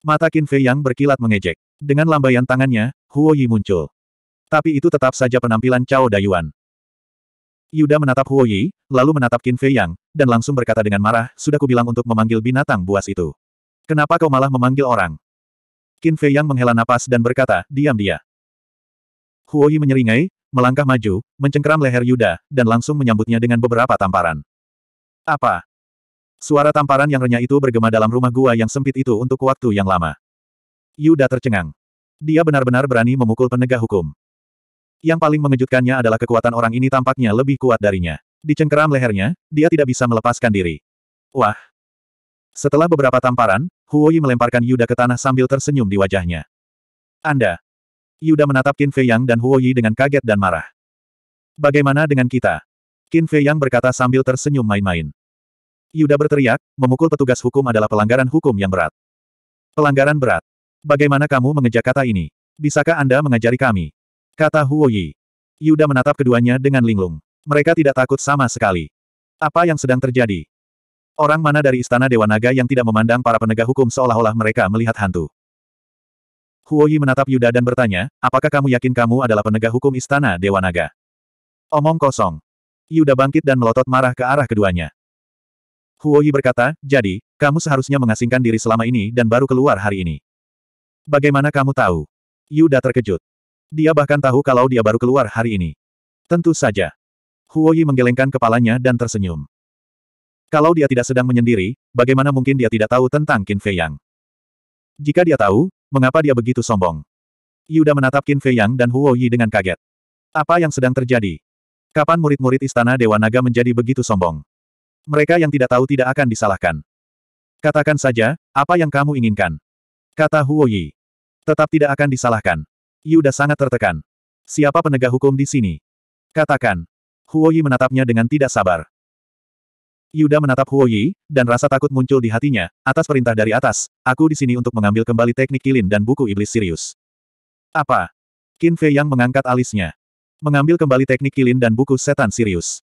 Mata Qin Fei Yang berkilat mengejek. Dengan lambaian tangannya, Huoyi muncul. Tapi itu tetap saja penampilan Cao Dayuan. Yuda menatap Huo Yi, lalu menatap Qin Fei Yang, dan langsung berkata dengan marah, sudah kubilang untuk memanggil binatang buas itu. Kenapa kau malah memanggil orang? Qin Fei Yang menghela napas dan berkata, diam dia. Huo Yi menyeringai, melangkah maju, mencengkeram leher Yuda, dan langsung menyambutnya dengan beberapa tamparan. Apa? Suara tamparan yang renyah itu bergema dalam rumah gua yang sempit itu untuk waktu yang lama. Yuda tercengang. Dia benar-benar berani memukul penegak hukum. Yang paling mengejutkannya adalah kekuatan orang ini tampaknya lebih kuat darinya. Di cengkeram lehernya, dia tidak bisa melepaskan diri. Wah! Setelah beberapa tamparan, Huoyi melemparkan Yuda ke tanah sambil tersenyum di wajahnya. Anda! Yuda menatap Qin Fei Yang dan Huoyi dengan kaget dan marah. Bagaimana dengan kita? Qin Fei Yang berkata sambil tersenyum main-main. Yuda berteriak, memukul petugas hukum adalah pelanggaran hukum yang berat. Pelanggaran berat. Bagaimana kamu mengejar kata ini? Bisakah Anda mengajari kami? Kata Huo Yi. Yuda menatap keduanya dengan linglung. Mereka tidak takut sama sekali. Apa yang sedang terjadi? Orang mana dari Istana Dewa Naga yang tidak memandang para penegak hukum seolah-olah mereka melihat hantu? Huo Yi menatap Yuda dan bertanya, apakah kamu yakin kamu adalah penegak hukum Istana Dewa Naga? Omong kosong. Yuda bangkit dan melotot marah ke arah keduanya. Huo Yi berkata, jadi, kamu seharusnya mengasingkan diri selama ini dan baru keluar hari ini. Bagaimana kamu tahu? Yuda terkejut. Dia bahkan tahu kalau dia baru keluar hari ini. Tentu saja. Huoyi menggelengkan kepalanya dan tersenyum. Kalau dia tidak sedang menyendiri, bagaimana mungkin dia tidak tahu tentang Qin Fei Yang? Jika dia tahu, mengapa dia begitu sombong? Yuda menatap Qin Fei Yang dan Huoyi dengan kaget. Apa yang sedang terjadi? Kapan murid-murid Istana Dewa Naga menjadi begitu sombong? Mereka yang tidak tahu tidak akan disalahkan. Katakan saja, apa yang kamu inginkan? Kata Huo Yi. Tetap tidak akan disalahkan. Yuda sangat tertekan. Siapa penegak hukum di sini? Katakan. Huoyi menatapnya dengan tidak sabar. Yuda menatap Huoyi, dan rasa takut muncul di hatinya, atas perintah dari atas, aku di sini untuk mengambil kembali teknik kilin dan buku iblis Sirius. Apa? Qin Fei yang mengangkat alisnya. Mengambil kembali teknik kilin dan buku setan Sirius.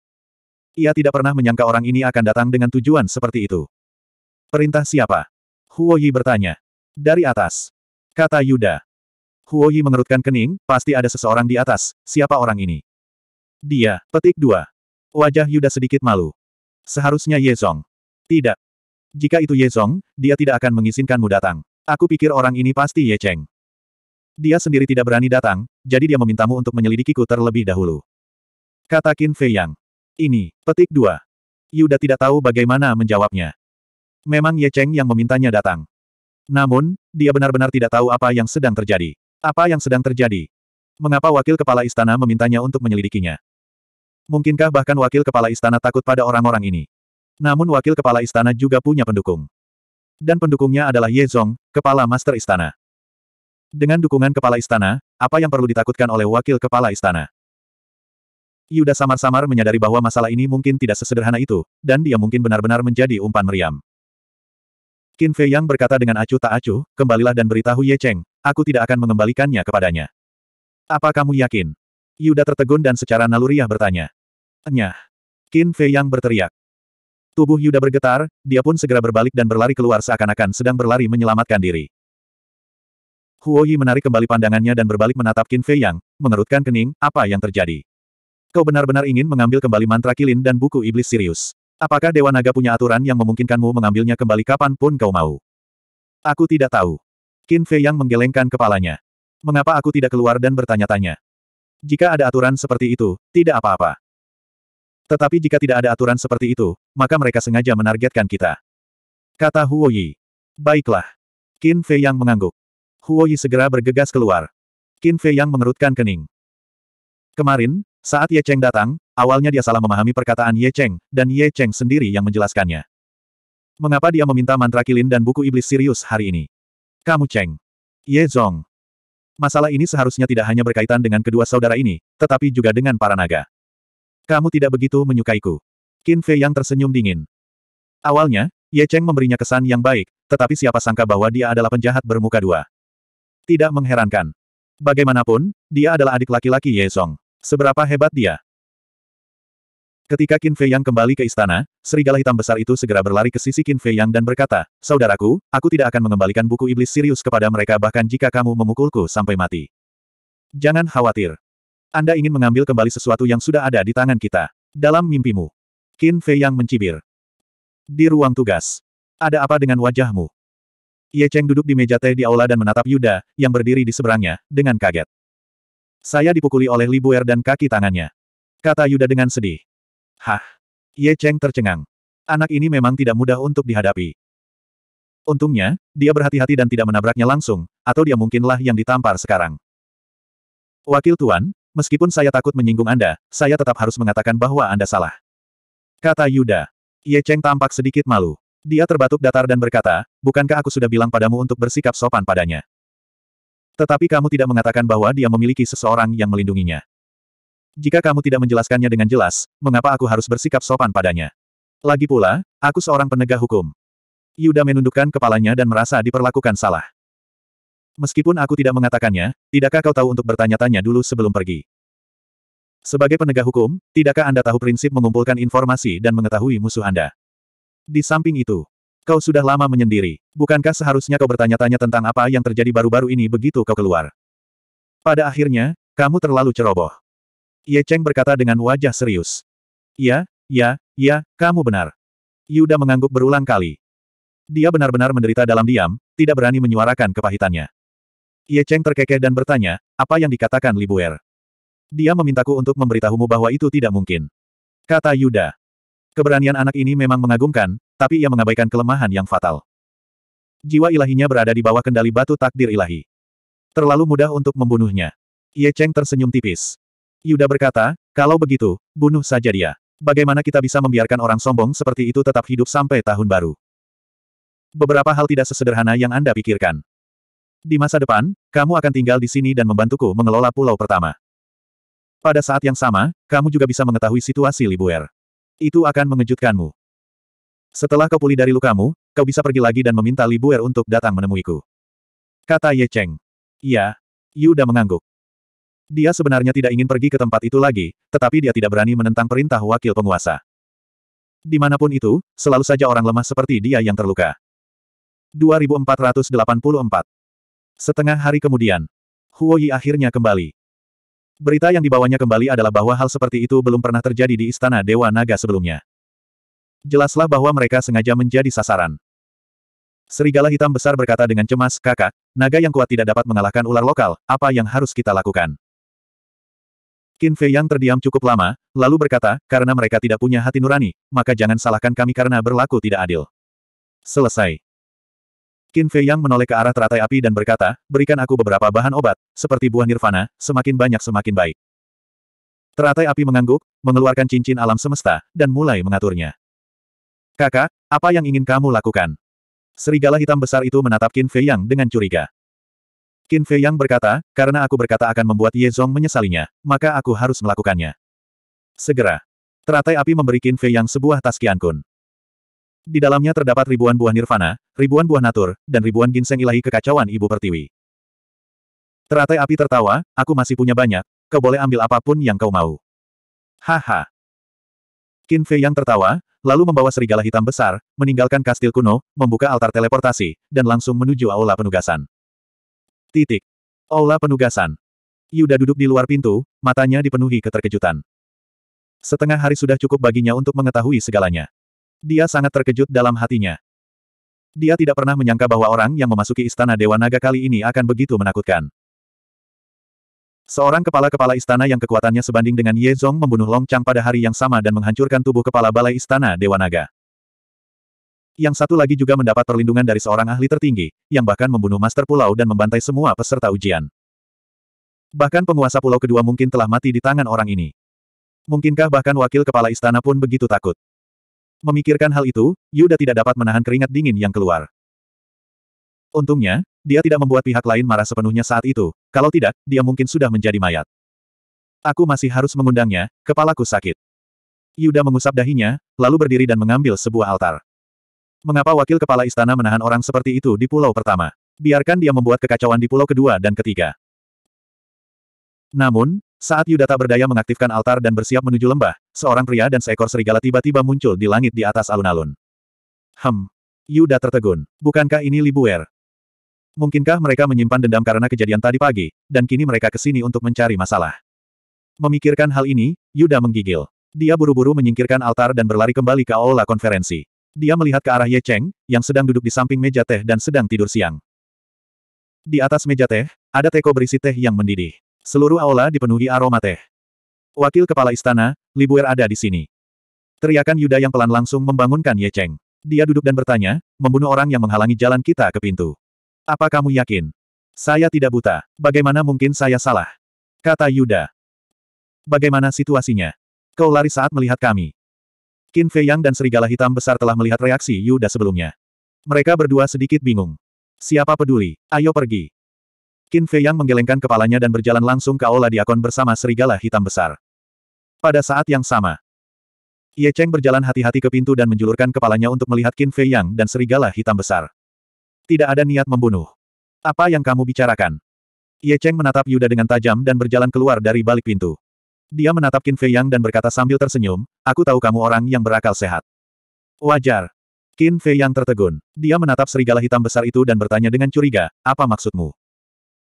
Ia tidak pernah menyangka orang ini akan datang dengan tujuan seperti itu. Perintah siapa? Huoyi bertanya. Dari atas. Kata Yuda. Huo Yi mengerutkan kening, pasti ada seseorang di atas, siapa orang ini? Dia, petik dua. Wajah Yuda sedikit malu. Seharusnya Ye Yezong. Tidak. Jika itu Ye Yezong, dia tidak akan mengizinkanmu datang. Aku pikir orang ini pasti Ye Cheng. Dia sendiri tidak berani datang, jadi dia memintamu untuk menyelidikiku terlebih dahulu. Kata Qin Fei Yang. Ini, petik dua. Yuda tidak tahu bagaimana menjawabnya. Memang Ye Cheng yang memintanya datang. Namun, dia benar-benar tidak tahu apa yang sedang terjadi. Apa yang sedang terjadi? Mengapa wakil kepala istana memintanya untuk menyelidikinya? Mungkinkah bahkan wakil kepala istana takut pada orang-orang ini? Namun wakil kepala istana juga punya pendukung. Dan pendukungnya adalah Ye Zong, kepala master istana. Dengan dukungan kepala istana, apa yang perlu ditakutkan oleh wakil kepala istana? Yuda samar-samar menyadari bahwa masalah ini mungkin tidak sesederhana itu, dan dia mungkin benar-benar menjadi umpan meriam. Qin Fei Yang berkata dengan acuh tak acuh, kembalilah dan beritahu Ye Cheng, aku tidak akan mengembalikannya kepadanya. Apa kamu yakin? Yuda tertegun dan secara naluriah bertanya. Nyah. Qin Fei Yang berteriak. Tubuh Yuda bergetar, dia pun segera berbalik dan berlari keluar seakan-akan sedang berlari menyelamatkan diri. Huo Yi menarik kembali pandangannya dan berbalik menatap Qin Fei Yang, mengerutkan kening, apa yang terjadi? Kau benar-benar ingin mengambil kembali mantra kilin dan buku iblis Sirius. Apakah Dewa Naga punya aturan yang memungkinkanmu mengambilnya kembali kapanpun kau mau? Aku tidak tahu. Qin Fei yang menggelengkan kepalanya. Mengapa aku tidak keluar dan bertanya-tanya? Jika ada aturan seperti itu, tidak apa-apa. Tetapi jika tidak ada aturan seperti itu, maka mereka sengaja menargetkan kita. Kata Huo Yi. Baiklah. Qin Fei yang mengangguk. Huo Yi segera bergegas keluar. Qin Fei yang mengerutkan kening. Kemarin, saat Ye Cheng datang, Awalnya dia salah memahami perkataan Ye Cheng, dan Ye Cheng sendiri yang menjelaskannya. Mengapa dia meminta mantra kilin dan buku iblis Sirius hari ini? Kamu Cheng. Ye Zong. Masalah ini seharusnya tidak hanya berkaitan dengan kedua saudara ini, tetapi juga dengan para naga. Kamu tidak begitu menyukaiku. Qin Fei yang tersenyum dingin. Awalnya, Ye Cheng memberinya kesan yang baik, tetapi siapa sangka bahwa dia adalah penjahat bermuka dua. Tidak mengherankan. Bagaimanapun, dia adalah adik laki-laki Ye Zong. Seberapa hebat dia? Ketika Qin Fei Yang kembali ke istana, serigala hitam besar itu segera berlari ke sisi Qin Fei Yang dan berkata, Saudaraku, aku tidak akan mengembalikan buku iblis Sirius kepada mereka bahkan jika kamu memukulku sampai mati. Jangan khawatir. Anda ingin mengambil kembali sesuatu yang sudah ada di tangan kita. Dalam mimpimu. Qin Fei Yang mencibir. Di ruang tugas. Ada apa dengan wajahmu? Ye Cheng duduk di meja teh di aula dan menatap Yuda, yang berdiri di seberangnya, dengan kaget. Saya dipukuli oleh Li Buer dan kaki tangannya. Kata Yuda dengan sedih. Hah? Ye Cheng tercengang. Anak ini memang tidak mudah untuk dihadapi. Untungnya, dia berhati-hati dan tidak menabraknya langsung, atau dia mungkinlah yang ditampar sekarang. Wakil Tuan, meskipun saya takut menyinggung Anda, saya tetap harus mengatakan bahwa Anda salah. Kata Yuda. Ye Cheng tampak sedikit malu. Dia terbatuk datar dan berkata, bukankah aku sudah bilang padamu untuk bersikap sopan padanya? Tetapi kamu tidak mengatakan bahwa dia memiliki seseorang yang melindunginya. Jika kamu tidak menjelaskannya dengan jelas, mengapa aku harus bersikap sopan padanya? Lagi pula, aku seorang penegak hukum. Yuda menundukkan kepalanya dan merasa diperlakukan salah. Meskipun aku tidak mengatakannya, tidakkah kau tahu untuk bertanya-tanya dulu sebelum pergi? Sebagai penegak hukum, tidakkah Anda tahu prinsip mengumpulkan informasi dan mengetahui musuh Anda? Di samping itu, kau sudah lama menyendiri. Bukankah seharusnya kau bertanya-tanya tentang apa yang terjadi baru-baru ini begitu kau keluar? Pada akhirnya, kamu terlalu ceroboh. Ye Cheng berkata dengan wajah serius. Ya, ya, ya, kamu benar. Yuda mengangguk berulang kali. Dia benar-benar menderita dalam diam, tidak berani menyuarakan kepahitannya. Ye Cheng terkekeh dan bertanya, apa yang dikatakan Li Buer? Dia memintaku untuk memberitahumu bahwa itu tidak mungkin. Kata Yuda. Keberanian anak ini memang mengagumkan, tapi ia mengabaikan kelemahan yang fatal. Jiwa ilahinya berada di bawah kendali batu takdir ilahi. Terlalu mudah untuk membunuhnya. Ye Cheng tersenyum tipis. Yuda berkata, kalau begitu, bunuh saja dia. Bagaimana kita bisa membiarkan orang sombong seperti itu tetap hidup sampai tahun baru? Beberapa hal tidak sesederhana yang Anda pikirkan. Di masa depan, kamu akan tinggal di sini dan membantuku mengelola pulau pertama. Pada saat yang sama, kamu juga bisa mengetahui situasi Libuer. Itu akan mengejutkanmu. Setelah kau pulih dari lukamu, kau bisa pergi lagi dan meminta Libuer untuk datang menemuiku. Kata Ye Cheng. Iya. Yuda mengangguk. Dia sebenarnya tidak ingin pergi ke tempat itu lagi, tetapi dia tidak berani menentang perintah wakil penguasa. Dimanapun itu, selalu saja orang lemah seperti dia yang terluka. 2484 Setengah hari kemudian, Huo Yi akhirnya kembali. Berita yang dibawanya kembali adalah bahwa hal seperti itu belum pernah terjadi di Istana Dewa Naga sebelumnya. Jelaslah bahwa mereka sengaja menjadi sasaran. Serigala hitam besar berkata dengan cemas, kakak, naga yang kuat tidak dapat mengalahkan ular lokal, apa yang harus kita lakukan? Qin Fei Yang terdiam cukup lama, lalu berkata, karena mereka tidak punya hati nurani, maka jangan salahkan kami karena berlaku tidak adil. Selesai. Qin Fei Yang menoleh ke arah teratai api dan berkata, berikan aku beberapa bahan obat, seperti buah nirvana, semakin banyak semakin baik. Teratai api mengangguk, mengeluarkan cincin alam semesta, dan mulai mengaturnya. Kakak, apa yang ingin kamu lakukan? Serigala hitam besar itu menatap Qin Fei Yang dengan curiga. Qin Fei Yang berkata, karena aku berkata akan membuat Ye Zong menyesalinya, maka aku harus melakukannya. Segera. Teratai api memberi Qin Fei Yang sebuah tas kun. Di dalamnya terdapat ribuan buah nirvana, ribuan buah natur, dan ribuan ginseng ilahi kekacauan Ibu Pertiwi. Teratai api tertawa, aku masih punya banyak, kau boleh ambil apapun yang kau mau. Haha. Qin Fei yang tertawa, lalu membawa serigala hitam besar, meninggalkan kastil kuno, membuka altar teleportasi, dan langsung menuju aula penugasan. Titik. Aula penugasan. Yuda duduk di luar pintu, matanya dipenuhi keterkejutan. Setengah hari sudah cukup baginya untuk mengetahui segalanya. Dia sangat terkejut dalam hatinya. Dia tidak pernah menyangka bahwa orang yang memasuki istana Dewa Naga kali ini akan begitu menakutkan. Seorang kepala-kepala istana yang kekuatannya sebanding dengan Ye Zong membunuh Long Chang pada hari yang sama dan menghancurkan tubuh kepala balai istana Dewa Naga. Yang satu lagi juga mendapat perlindungan dari seorang ahli tertinggi, yang bahkan membunuh Master Pulau dan membantai semua peserta ujian. Bahkan penguasa pulau kedua mungkin telah mati di tangan orang ini. Mungkinkah bahkan wakil kepala istana pun begitu takut? Memikirkan hal itu, Yuda tidak dapat menahan keringat dingin yang keluar. Untungnya, dia tidak membuat pihak lain marah sepenuhnya saat itu, kalau tidak, dia mungkin sudah menjadi mayat. Aku masih harus mengundangnya, kepalaku sakit. Yuda mengusap dahinya, lalu berdiri dan mengambil sebuah altar. Mengapa wakil kepala istana menahan orang seperti itu di pulau pertama? Biarkan dia membuat kekacauan di pulau kedua dan ketiga. Namun, saat Yudata berdaya mengaktifkan altar dan bersiap menuju lembah, seorang pria dan seekor serigala tiba-tiba muncul di langit di atas alun-alun. Hem. Yuda tertegun. Bukankah ini Libuer? Mungkinkah mereka menyimpan dendam karena kejadian tadi pagi, dan kini mereka kesini untuk mencari masalah? Memikirkan hal ini, Yuda menggigil. Dia buru-buru menyingkirkan altar dan berlari kembali ke aula konferensi. Dia melihat ke arah Ye Cheng, yang sedang duduk di samping meja teh dan sedang tidur siang. Di atas meja teh, ada teko berisi teh yang mendidih. Seluruh aula dipenuhi aroma teh. Wakil kepala istana, Libuer ada di sini. Teriakan Yuda yang pelan langsung membangunkan Ye Cheng. Dia duduk dan bertanya, membunuh orang yang menghalangi jalan kita ke pintu. Apa kamu yakin? Saya tidak buta. Bagaimana mungkin saya salah? Kata Yuda. Bagaimana situasinya? Kau lari saat melihat kami. Qin Fei Yang dan Serigala Hitam Besar telah melihat reaksi Yuda sebelumnya. Mereka berdua sedikit bingung. Siapa peduli? Ayo pergi. Qin Fei Yang menggelengkan kepalanya dan berjalan langsung ke Aula Diakon bersama Serigala Hitam Besar. Pada saat yang sama, Ye Cheng berjalan hati-hati ke pintu dan menjulurkan kepalanya untuk melihat Qin Fei Yang dan Serigala Hitam Besar. Tidak ada niat membunuh. Apa yang kamu bicarakan? Ye Cheng menatap Yuda dengan tajam dan berjalan keluar dari balik pintu. Dia menatap Qin Fei Yang dan berkata sambil tersenyum, aku tahu kamu orang yang berakal sehat. Wajar. Qin Fei Yang tertegun. Dia menatap serigala hitam besar itu dan bertanya dengan curiga, apa maksudmu?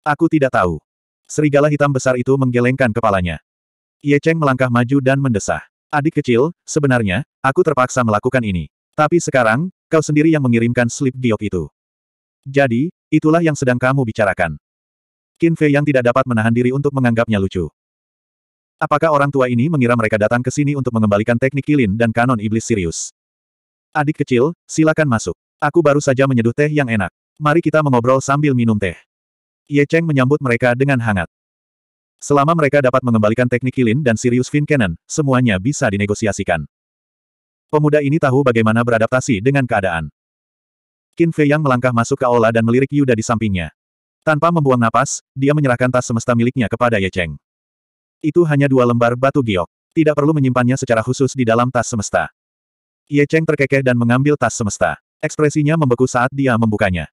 Aku tidak tahu. Serigala hitam besar itu menggelengkan kepalanya. Ye Cheng melangkah maju dan mendesah. Adik kecil, sebenarnya, aku terpaksa melakukan ini. Tapi sekarang, kau sendiri yang mengirimkan slip giok itu. Jadi, itulah yang sedang kamu bicarakan. Qin Fei yang tidak dapat menahan diri untuk menganggapnya lucu. Apakah orang tua ini mengira mereka datang ke sini untuk mengembalikan teknik kilin dan kanon iblis Sirius? Adik kecil, silakan masuk. Aku baru saja menyeduh teh yang enak. Mari kita mengobrol sambil minum teh. Ye Cheng menyambut mereka dengan hangat. Selama mereka dapat mengembalikan teknik kilin dan Sirius Fin semuanya bisa dinegosiasikan. Pemuda ini tahu bagaimana beradaptasi dengan keadaan. Qin Fei yang melangkah masuk ke aula dan melirik Yuda di sampingnya. Tanpa membuang napas, dia menyerahkan tas semesta miliknya kepada Ye Cheng. Itu hanya dua lembar batu giok. Tidak perlu menyimpannya secara khusus di dalam tas semesta. Ye Cheng terkekeh dan mengambil tas semesta. Ekspresinya membeku saat dia membukanya.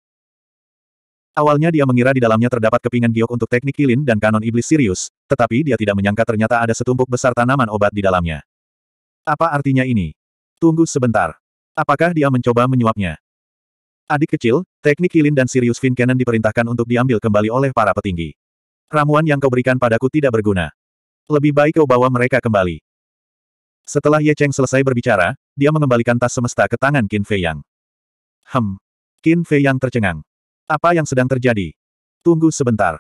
Awalnya dia mengira di dalamnya terdapat kepingan giok untuk teknik kilin dan kanon iblis Sirius, tetapi dia tidak menyangka ternyata ada setumpuk besar tanaman obat di dalamnya. Apa artinya ini? Tunggu sebentar. Apakah dia mencoba menyuapnya? Adik kecil, teknik kilin dan Sirius Fincannon diperintahkan untuk diambil kembali oleh para petinggi. Ramuan yang kau berikan padaku tidak berguna. Lebih baik kau bawa mereka kembali. Setelah Ye Cheng selesai berbicara, dia mengembalikan tas semesta ke tangan Qin Fei Yang. Hem. Qin Fei Yang tercengang. Apa yang sedang terjadi? Tunggu sebentar.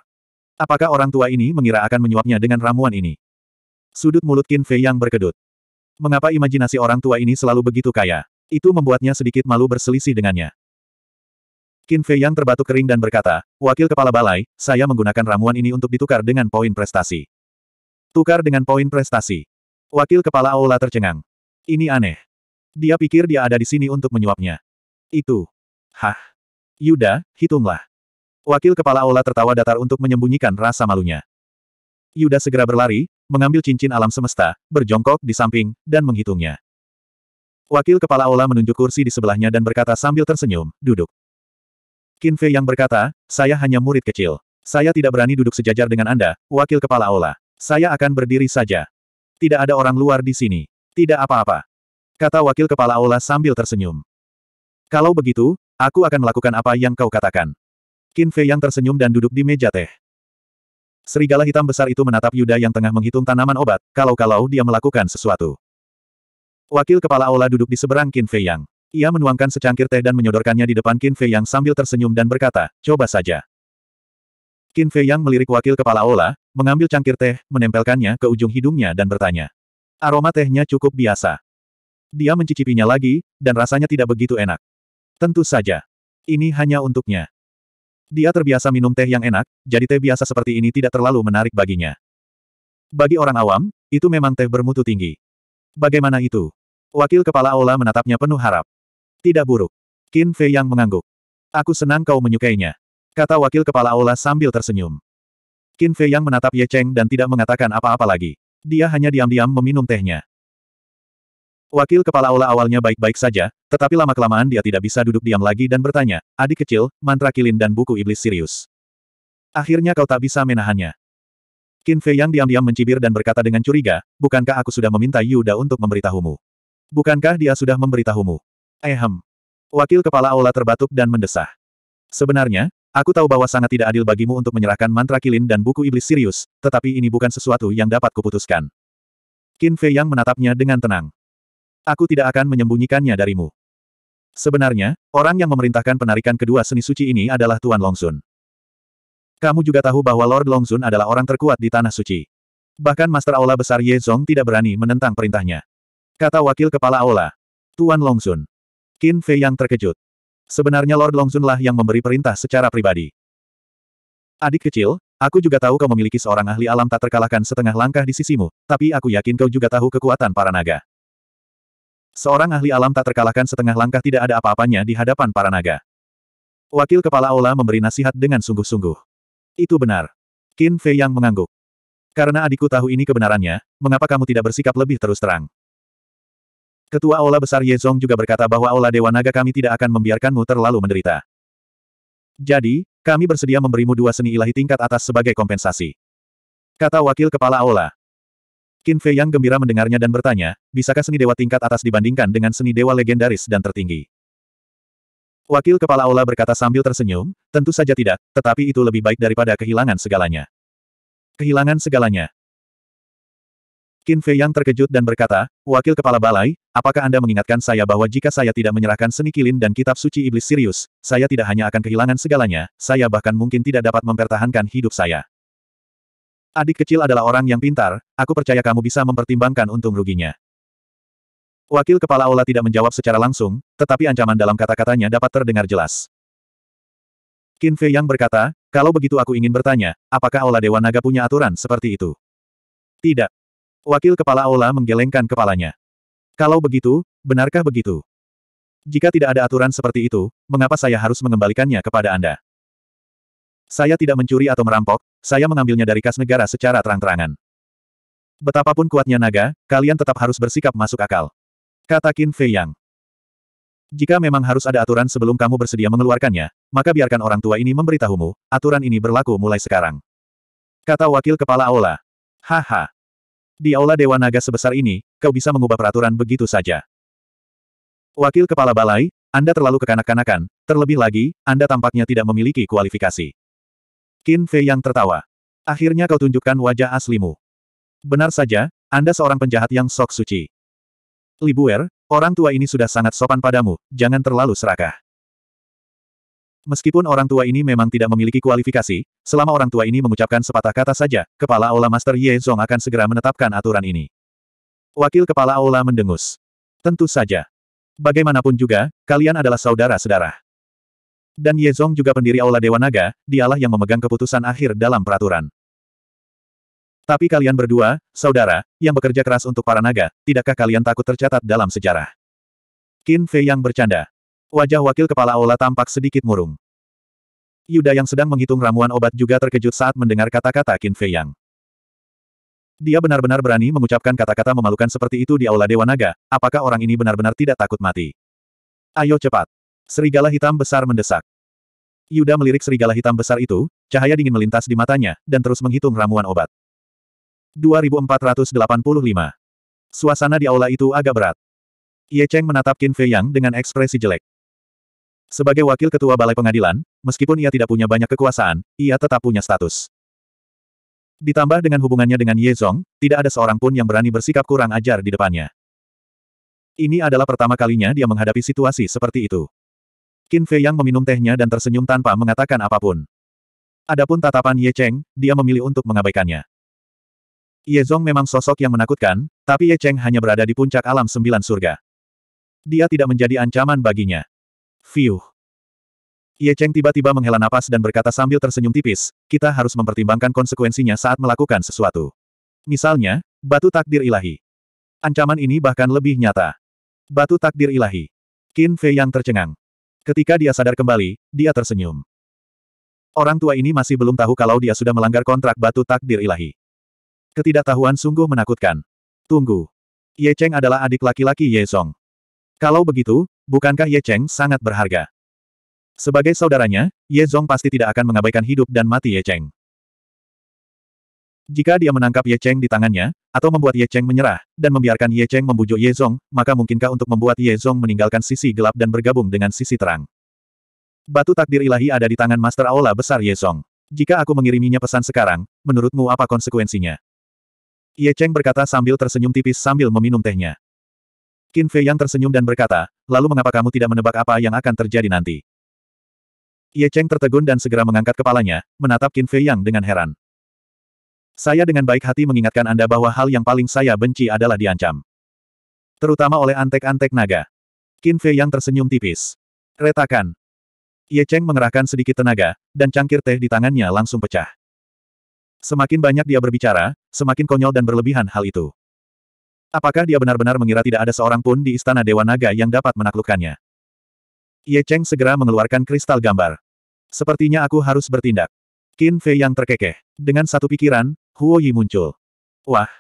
Apakah orang tua ini mengira akan menyuapnya dengan ramuan ini? Sudut mulut Qin Fei Yang berkedut. Mengapa imajinasi orang tua ini selalu begitu kaya? Itu membuatnya sedikit malu berselisih dengannya. Qin Fei Yang terbatuk kering dan berkata, Wakil Kepala Balai, saya menggunakan ramuan ini untuk ditukar dengan poin prestasi. Tukar dengan poin prestasi. Wakil kepala aula tercengang. Ini aneh. Dia pikir dia ada di sini untuk menyuapnya. Itu. Hah. Yuda, hitunglah. Wakil kepala aula tertawa datar untuk menyembunyikan rasa malunya. Yuda segera berlari, mengambil cincin alam semesta, berjongkok di samping, dan menghitungnya. Wakil kepala aula menunjuk kursi di sebelahnya dan berkata sambil tersenyum, duduk. Kinfe yang berkata, saya hanya murid kecil. Saya tidak berani duduk sejajar dengan Anda, wakil kepala aula. Saya akan berdiri saja. Tidak ada orang luar di sini. Tidak apa-apa. Kata wakil kepala aula sambil tersenyum. Kalau begitu, aku akan melakukan apa yang kau katakan. Qin Fei yang tersenyum dan duduk di meja teh. Serigala hitam besar itu menatap Yuda yang tengah menghitung tanaman obat, kalau-kalau dia melakukan sesuatu. Wakil kepala aula duduk di seberang Qin Fei Yang. Ia menuangkan secangkir teh dan menyodorkannya di depan Qin Fei Yang sambil tersenyum dan berkata, coba saja. Qin Fei Yang melirik wakil kepala Ola, mengambil cangkir teh, menempelkannya ke ujung hidungnya dan bertanya. Aroma tehnya cukup biasa. Dia mencicipinya lagi, dan rasanya tidak begitu enak. Tentu saja. Ini hanya untuknya. Dia terbiasa minum teh yang enak, jadi teh biasa seperti ini tidak terlalu menarik baginya. Bagi orang awam, itu memang teh bermutu tinggi. Bagaimana itu? Wakil kepala Ola menatapnya penuh harap. Tidak buruk. Qin Fei Yang mengangguk. Aku senang kau menyukainya. Kata wakil kepala aula sambil tersenyum. Qin Fei yang menatap Ye Cheng dan tidak mengatakan apa-apa lagi. Dia hanya diam-diam meminum tehnya. Wakil kepala aula awalnya baik-baik saja, tetapi lama-kelamaan dia tidak bisa duduk diam lagi dan bertanya, adik kecil, mantra kilin dan buku iblis Sirius. Akhirnya kau tak bisa menahannya. Qin Fei yang diam-diam mencibir dan berkata dengan curiga, bukankah aku sudah meminta Yuda untuk memberitahumu? Bukankah dia sudah memberitahumu? Ehem. Wakil kepala aula terbatuk dan mendesah. Sebenarnya, Aku tahu bahwa sangat tidak adil bagimu untuk menyerahkan mantra kilin dan buku iblis Sirius, tetapi ini bukan sesuatu yang dapat kuputuskan. Qin Fei Yang menatapnya dengan tenang. Aku tidak akan menyembunyikannya darimu. Sebenarnya, orang yang memerintahkan penarikan kedua seni suci ini adalah Tuan Longsun. Kamu juga tahu bahwa Lord Longsun adalah orang terkuat di Tanah Suci. Bahkan Master Aula Besar Ye Zong tidak berani menentang perintahnya. Kata Wakil Kepala Aula. Tuan Longsun. Qin Fei Yang terkejut. Sebenarnya Lord Longsun lah yang memberi perintah secara pribadi. Adik kecil, aku juga tahu kau memiliki seorang ahli alam tak terkalahkan setengah langkah di sisimu, tapi aku yakin kau juga tahu kekuatan para naga. Seorang ahli alam tak terkalahkan setengah langkah tidak ada apa-apanya di hadapan para naga. Wakil Kepala Aula memberi nasihat dengan sungguh-sungguh. Itu benar. Qin Fei yang mengangguk. Karena adikku tahu ini kebenarannya, mengapa kamu tidak bersikap lebih terus terang? Ketua Aula Besar Yezong juga berkata bahwa Aula Dewa Naga kami tidak akan membiarkanmu terlalu menderita. Jadi, kami bersedia memberimu dua seni ilahi tingkat atas sebagai kompensasi. Kata Wakil Kepala Aula. Qin Fei yang gembira mendengarnya dan bertanya, bisakah seni dewa tingkat atas dibandingkan dengan seni dewa legendaris dan tertinggi? Wakil Kepala Aula berkata sambil tersenyum, tentu saja tidak, tetapi itu lebih baik daripada kehilangan segalanya. Kehilangan segalanya. Qin Fei Yang terkejut dan berkata, Wakil Kepala Balai, apakah Anda mengingatkan saya bahwa jika saya tidak menyerahkan seni kilin dan kitab suci iblis Sirius, saya tidak hanya akan kehilangan segalanya, saya bahkan mungkin tidak dapat mempertahankan hidup saya. Adik kecil adalah orang yang pintar, aku percaya kamu bisa mempertimbangkan untung ruginya. Wakil Kepala Aula tidak menjawab secara langsung, tetapi ancaman dalam kata-katanya dapat terdengar jelas. Qin Fei Yang berkata, kalau begitu aku ingin bertanya, apakah Aula Dewa Naga punya aturan seperti itu? Tidak, Wakil Kepala Aula menggelengkan kepalanya. Kalau begitu, benarkah begitu? Jika tidak ada aturan seperti itu, mengapa saya harus mengembalikannya kepada Anda? Saya tidak mencuri atau merampok, saya mengambilnya dari kas negara secara terang-terangan. Betapapun kuatnya naga, kalian tetap harus bersikap masuk akal. Kata Qin Fei Yang. Jika memang harus ada aturan sebelum kamu bersedia mengeluarkannya, maka biarkan orang tua ini memberitahumu, aturan ini berlaku mulai sekarang. Kata wakil kepala Aula. Haha. Di aula Dewa Naga sebesar ini, kau bisa mengubah peraturan begitu saja. Wakil Kepala Balai, Anda terlalu kekanak-kanakan, terlebih lagi, Anda tampaknya tidak memiliki kualifikasi. Qin Fei yang tertawa. Akhirnya kau tunjukkan wajah aslimu. Benar saja, Anda seorang penjahat yang sok suci. Libuer, orang tua ini sudah sangat sopan padamu, jangan terlalu serakah. Meskipun orang tua ini memang tidak memiliki kualifikasi, selama orang tua ini mengucapkan sepatah kata saja, Kepala Aula Master Ye Zong akan segera menetapkan aturan ini. Wakil Kepala Aula mendengus. Tentu saja. Bagaimanapun juga, kalian adalah saudara sedarah. Dan Ye Zong juga pendiri Aula Dewa Naga, dialah yang memegang keputusan akhir dalam peraturan. Tapi kalian berdua, saudara, yang bekerja keras untuk para naga, tidakkah kalian takut tercatat dalam sejarah? Qin Fei yang bercanda. Wajah wakil kepala aula tampak sedikit murung. Yuda yang sedang menghitung ramuan obat juga terkejut saat mendengar kata-kata Qin Fei Yang. Dia benar-benar berani mengucapkan kata-kata memalukan seperti itu di Aula Dewa Naga, apakah orang ini benar-benar tidak takut mati? Ayo cepat! Serigala hitam besar mendesak. Yuda melirik serigala hitam besar itu, cahaya dingin melintas di matanya, dan terus menghitung ramuan obat. 2485. Suasana di aula itu agak berat. Ye Cheng menatap Qin Fei Yang dengan ekspresi jelek. Sebagai wakil ketua balai pengadilan, meskipun ia tidak punya banyak kekuasaan, ia tetap punya status. Ditambah dengan hubungannya dengan Ye Zong, tidak ada seorang pun yang berani bersikap kurang ajar di depannya. Ini adalah pertama kalinya dia menghadapi situasi seperti itu. Qin Fei Yang meminum tehnya dan tersenyum tanpa mengatakan apapun. Adapun tatapan Ye Cheng, dia memilih untuk mengabaikannya. Ye Zong memang sosok yang menakutkan, tapi Ye Cheng hanya berada di puncak alam sembilan surga. Dia tidak menjadi ancaman baginya. Fiuh. Ye Cheng tiba-tiba menghela napas dan berkata sambil tersenyum tipis, kita harus mempertimbangkan konsekuensinya saat melakukan sesuatu. Misalnya, batu takdir ilahi. Ancaman ini bahkan lebih nyata. Batu takdir ilahi. Qin Fei yang tercengang. Ketika dia sadar kembali, dia tersenyum. Orang tua ini masih belum tahu kalau dia sudah melanggar kontrak batu takdir ilahi. Ketidaktahuan sungguh menakutkan. Tunggu. Ye Cheng adalah adik laki-laki Ye Song. Kalau begitu, bukankah Ye Cheng sangat berharga? Sebagai saudaranya, Ye Zong pasti tidak akan mengabaikan hidup dan mati Ye Cheng. Jika dia menangkap Ye Cheng di tangannya, atau membuat Ye Cheng menyerah, dan membiarkan Ye Cheng membujuk Ye Zong, maka mungkinkah untuk membuat Ye Zong meninggalkan sisi gelap dan bergabung dengan sisi terang? Batu takdir ilahi ada di tangan Master Aula Besar Ye Zong. Jika aku mengiriminya pesan sekarang, menurutmu apa konsekuensinya? Ye Cheng berkata sambil tersenyum tipis sambil meminum tehnya. Qin Fei yang tersenyum dan berkata, lalu mengapa kamu tidak menebak apa yang akan terjadi nanti? Ye Cheng tertegun dan segera mengangkat kepalanya, menatap Qin Fei yang dengan heran. Saya dengan baik hati mengingatkan Anda bahwa hal yang paling saya benci adalah diancam. Terutama oleh antek-antek naga. Qin Fei yang tersenyum tipis. Retakan. Ye Cheng mengerahkan sedikit tenaga, dan cangkir teh di tangannya langsung pecah. Semakin banyak dia berbicara, semakin konyol dan berlebihan hal itu. Apakah dia benar-benar mengira tidak ada seorang pun di Istana Dewa Naga yang dapat menaklukkannya? Ye Cheng segera mengeluarkan kristal gambar. Sepertinya aku harus bertindak. Qin Fei yang terkekeh. Dengan satu pikiran, Huo Yi muncul. Wah!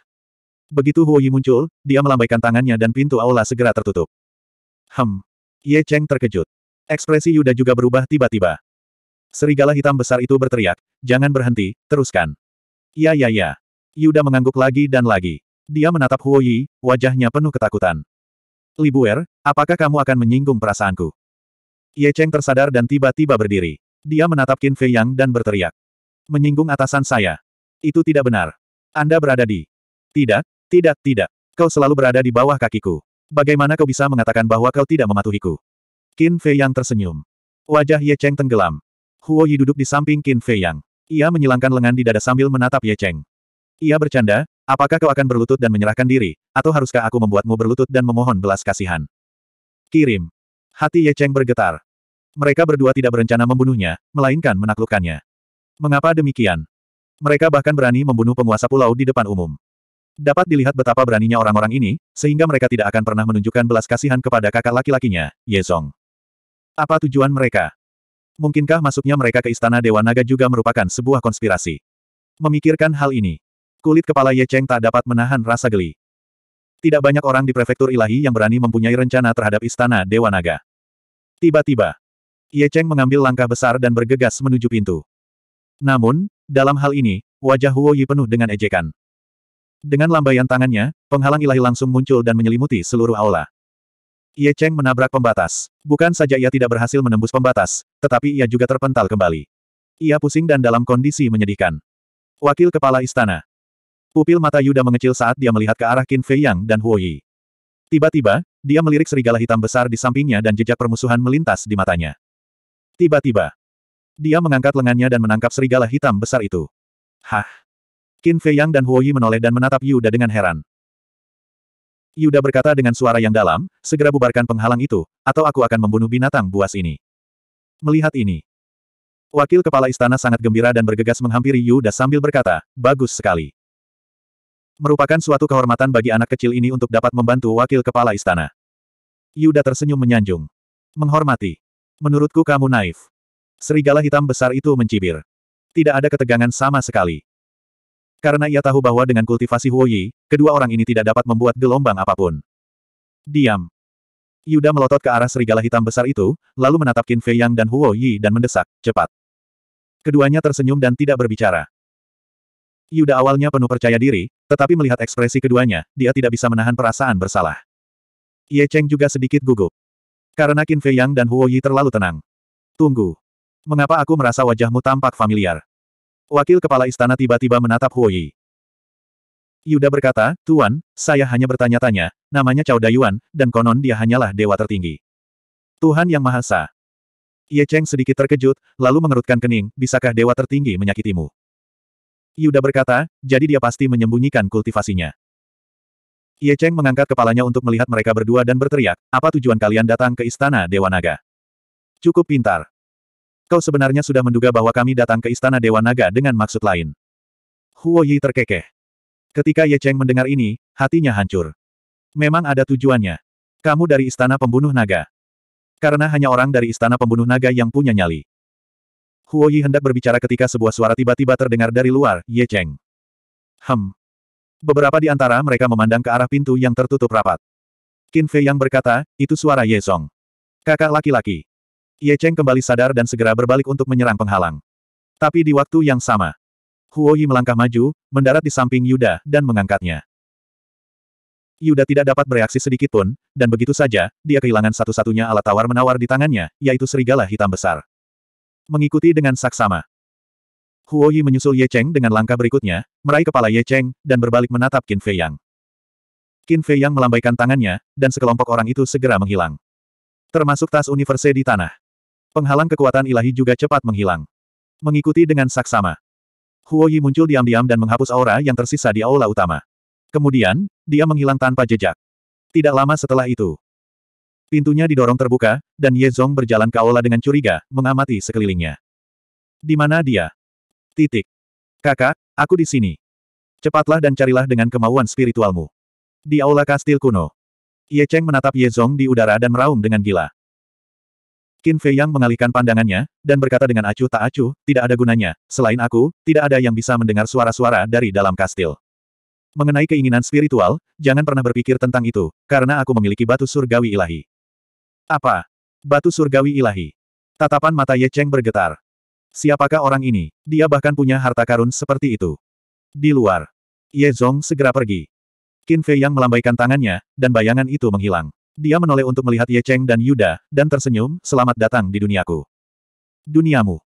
Begitu Huo Yi muncul, dia melambaikan tangannya dan pintu aula segera tertutup. Hem! Ye Cheng terkejut. Ekspresi Yuda juga berubah tiba-tiba. Serigala hitam besar itu berteriak, jangan berhenti, teruskan. Ya ya ya. Yuda mengangguk lagi dan lagi. Dia menatap Huo Yi, wajahnya penuh ketakutan. Libuer, apakah kamu akan menyinggung perasaanku? Ye Cheng tersadar dan tiba-tiba berdiri. Dia menatap Qin Fei Yang dan berteriak. Menyinggung atasan saya. Itu tidak benar. Anda berada di... Tidak, tidak, tidak. Kau selalu berada di bawah kakiku. Bagaimana kau bisa mengatakan bahwa kau tidak mematuhiku? Qin Fei Yang tersenyum. Wajah Ye Cheng tenggelam. Huo Yi duduk di samping Qin Fei Yang. Ia menyilangkan lengan di dada sambil menatap Ye Cheng. Ia bercanda, Apakah kau akan berlutut dan menyerahkan diri, atau haruskah aku membuatmu berlutut dan memohon belas kasihan? Kirim. Hati Ye Cheng bergetar. Mereka berdua tidak berencana membunuhnya, melainkan menaklukkannya. Mengapa demikian? Mereka bahkan berani membunuh penguasa pulau di depan umum. Dapat dilihat betapa beraninya orang-orang ini, sehingga mereka tidak akan pernah menunjukkan belas kasihan kepada kakak laki-lakinya, Ye Song. Apa tujuan mereka? Mungkinkah masuknya mereka ke Istana Dewa Naga juga merupakan sebuah konspirasi? Memikirkan hal ini, Kulit kepala Ye Cheng tak dapat menahan rasa geli. Tidak banyak orang di prefektur ilahi yang berani mempunyai rencana terhadap istana Dewa Naga. Tiba-tiba, Ye Cheng mengambil langkah besar dan bergegas menuju pintu. Namun, dalam hal ini, wajah Huo Yi penuh dengan ejekan. Dengan lambaian tangannya, penghalang ilahi langsung muncul dan menyelimuti seluruh aula. Ye Cheng menabrak pembatas. Bukan saja ia tidak berhasil menembus pembatas, tetapi ia juga terpental kembali. Ia pusing dan dalam kondisi menyedihkan. Wakil Kepala Istana, Pupil mata Yuda mengecil saat dia melihat ke arah Qin Fei Yang dan Huo Yi. Tiba-tiba, dia melirik serigala hitam besar di sampingnya dan jejak permusuhan melintas di matanya. Tiba-tiba, dia mengangkat lengannya dan menangkap serigala hitam besar itu. Hah! Qin Fei Yang dan Huo Yi menoleh dan menatap Yuda dengan heran. Yuda berkata dengan suara yang dalam, segera bubarkan penghalang itu, atau aku akan membunuh binatang buas ini. Melihat ini, wakil kepala istana sangat gembira dan bergegas menghampiri Yuda sambil berkata, bagus sekali. Merupakan suatu kehormatan bagi anak kecil ini untuk dapat membantu wakil kepala istana. Yuda tersenyum menyanjung. Menghormati. Menurutku kamu naif. Serigala hitam besar itu mencibir. Tidak ada ketegangan sama sekali. Karena ia tahu bahwa dengan kultivasi Huoyi, kedua orang ini tidak dapat membuat gelombang apapun. Diam. Yuda melotot ke arah serigala hitam besar itu, lalu menatap Qin Fei Yang dan Huo Yi dan mendesak, cepat. Keduanya tersenyum dan tidak berbicara. Yuda awalnya penuh percaya diri, tetapi melihat ekspresi keduanya, dia tidak bisa menahan perasaan bersalah. Ye Cheng juga sedikit gugup. Karena Qin Fei Yang dan Huo Yi terlalu tenang. Tunggu. Mengapa aku merasa wajahmu tampak familiar? Wakil kepala istana tiba-tiba menatap Huo Yi. Yuda berkata, Tuan, saya hanya bertanya-tanya, namanya Cao Dayuan, dan konon dia hanyalah dewa tertinggi. Tuhan Yang Maha Esa. Ye Cheng sedikit terkejut, lalu mengerutkan kening, bisakah dewa tertinggi menyakitimu? Yuda berkata, jadi dia pasti menyembunyikan kultivasinya. Ye Cheng mengangkat kepalanya untuk melihat mereka berdua dan berteriak, apa tujuan kalian datang ke Istana Dewa Naga? Cukup pintar. Kau sebenarnya sudah menduga bahwa kami datang ke Istana Dewa Naga dengan maksud lain. Huo Yi terkekeh. Ketika Ye Cheng mendengar ini, hatinya hancur. Memang ada tujuannya. Kamu dari Istana Pembunuh Naga. Karena hanya orang dari Istana Pembunuh Naga yang punya nyali. Huo Yi hendak berbicara ketika sebuah suara tiba-tiba terdengar dari luar, Ye Cheng. Hem. Beberapa di antara mereka memandang ke arah pintu yang tertutup rapat. Qin Fei yang berkata, itu suara Ye Song. Kakak laki-laki. Ye Cheng kembali sadar dan segera berbalik untuk menyerang penghalang. Tapi di waktu yang sama, Huo Yi melangkah maju, mendarat di samping Yuda, dan mengangkatnya. Yuda tidak dapat bereaksi sedikit pun, dan begitu saja, dia kehilangan satu-satunya alat tawar-menawar di tangannya, yaitu serigala hitam besar. Mengikuti dengan saksama. Huo Yi menyusul Ye Cheng dengan langkah berikutnya, meraih kepala Ye Cheng, dan berbalik menatap Qin Fei Yang. Qin Fei Yang melambaikan tangannya, dan sekelompok orang itu segera menghilang. Termasuk tas universe di tanah. Penghalang kekuatan ilahi juga cepat menghilang. Mengikuti dengan saksama. Huo Yi muncul diam-diam dan menghapus aura yang tersisa di aula utama. Kemudian, dia menghilang tanpa jejak. Tidak lama setelah itu, Pintunya didorong terbuka, dan Ye Zong berjalan ke aula dengan curiga, mengamati sekelilingnya. Di mana dia? Titik. Kakak, aku di sini. Cepatlah dan carilah dengan kemauan spiritualmu. Di aula kastil kuno. Ye Cheng menatap Ye Zong di udara dan meraung dengan gila. Qin Fei Yang mengalihkan pandangannya, dan berkata dengan acuh tak acuh, tidak ada gunanya, selain aku, tidak ada yang bisa mendengar suara-suara dari dalam kastil. Mengenai keinginan spiritual, jangan pernah berpikir tentang itu, karena aku memiliki batu surgawi ilahi. Apa? Batu surgawi ilahi. Tatapan mata Ye Cheng bergetar. Siapakah orang ini? Dia bahkan punya harta karun seperti itu. Di luar. Ye Zong segera pergi. Qin Fei yang melambaikan tangannya, dan bayangan itu menghilang. Dia menoleh untuk melihat Ye Cheng dan Yuda, dan tersenyum, selamat datang di duniaku. Duniamu.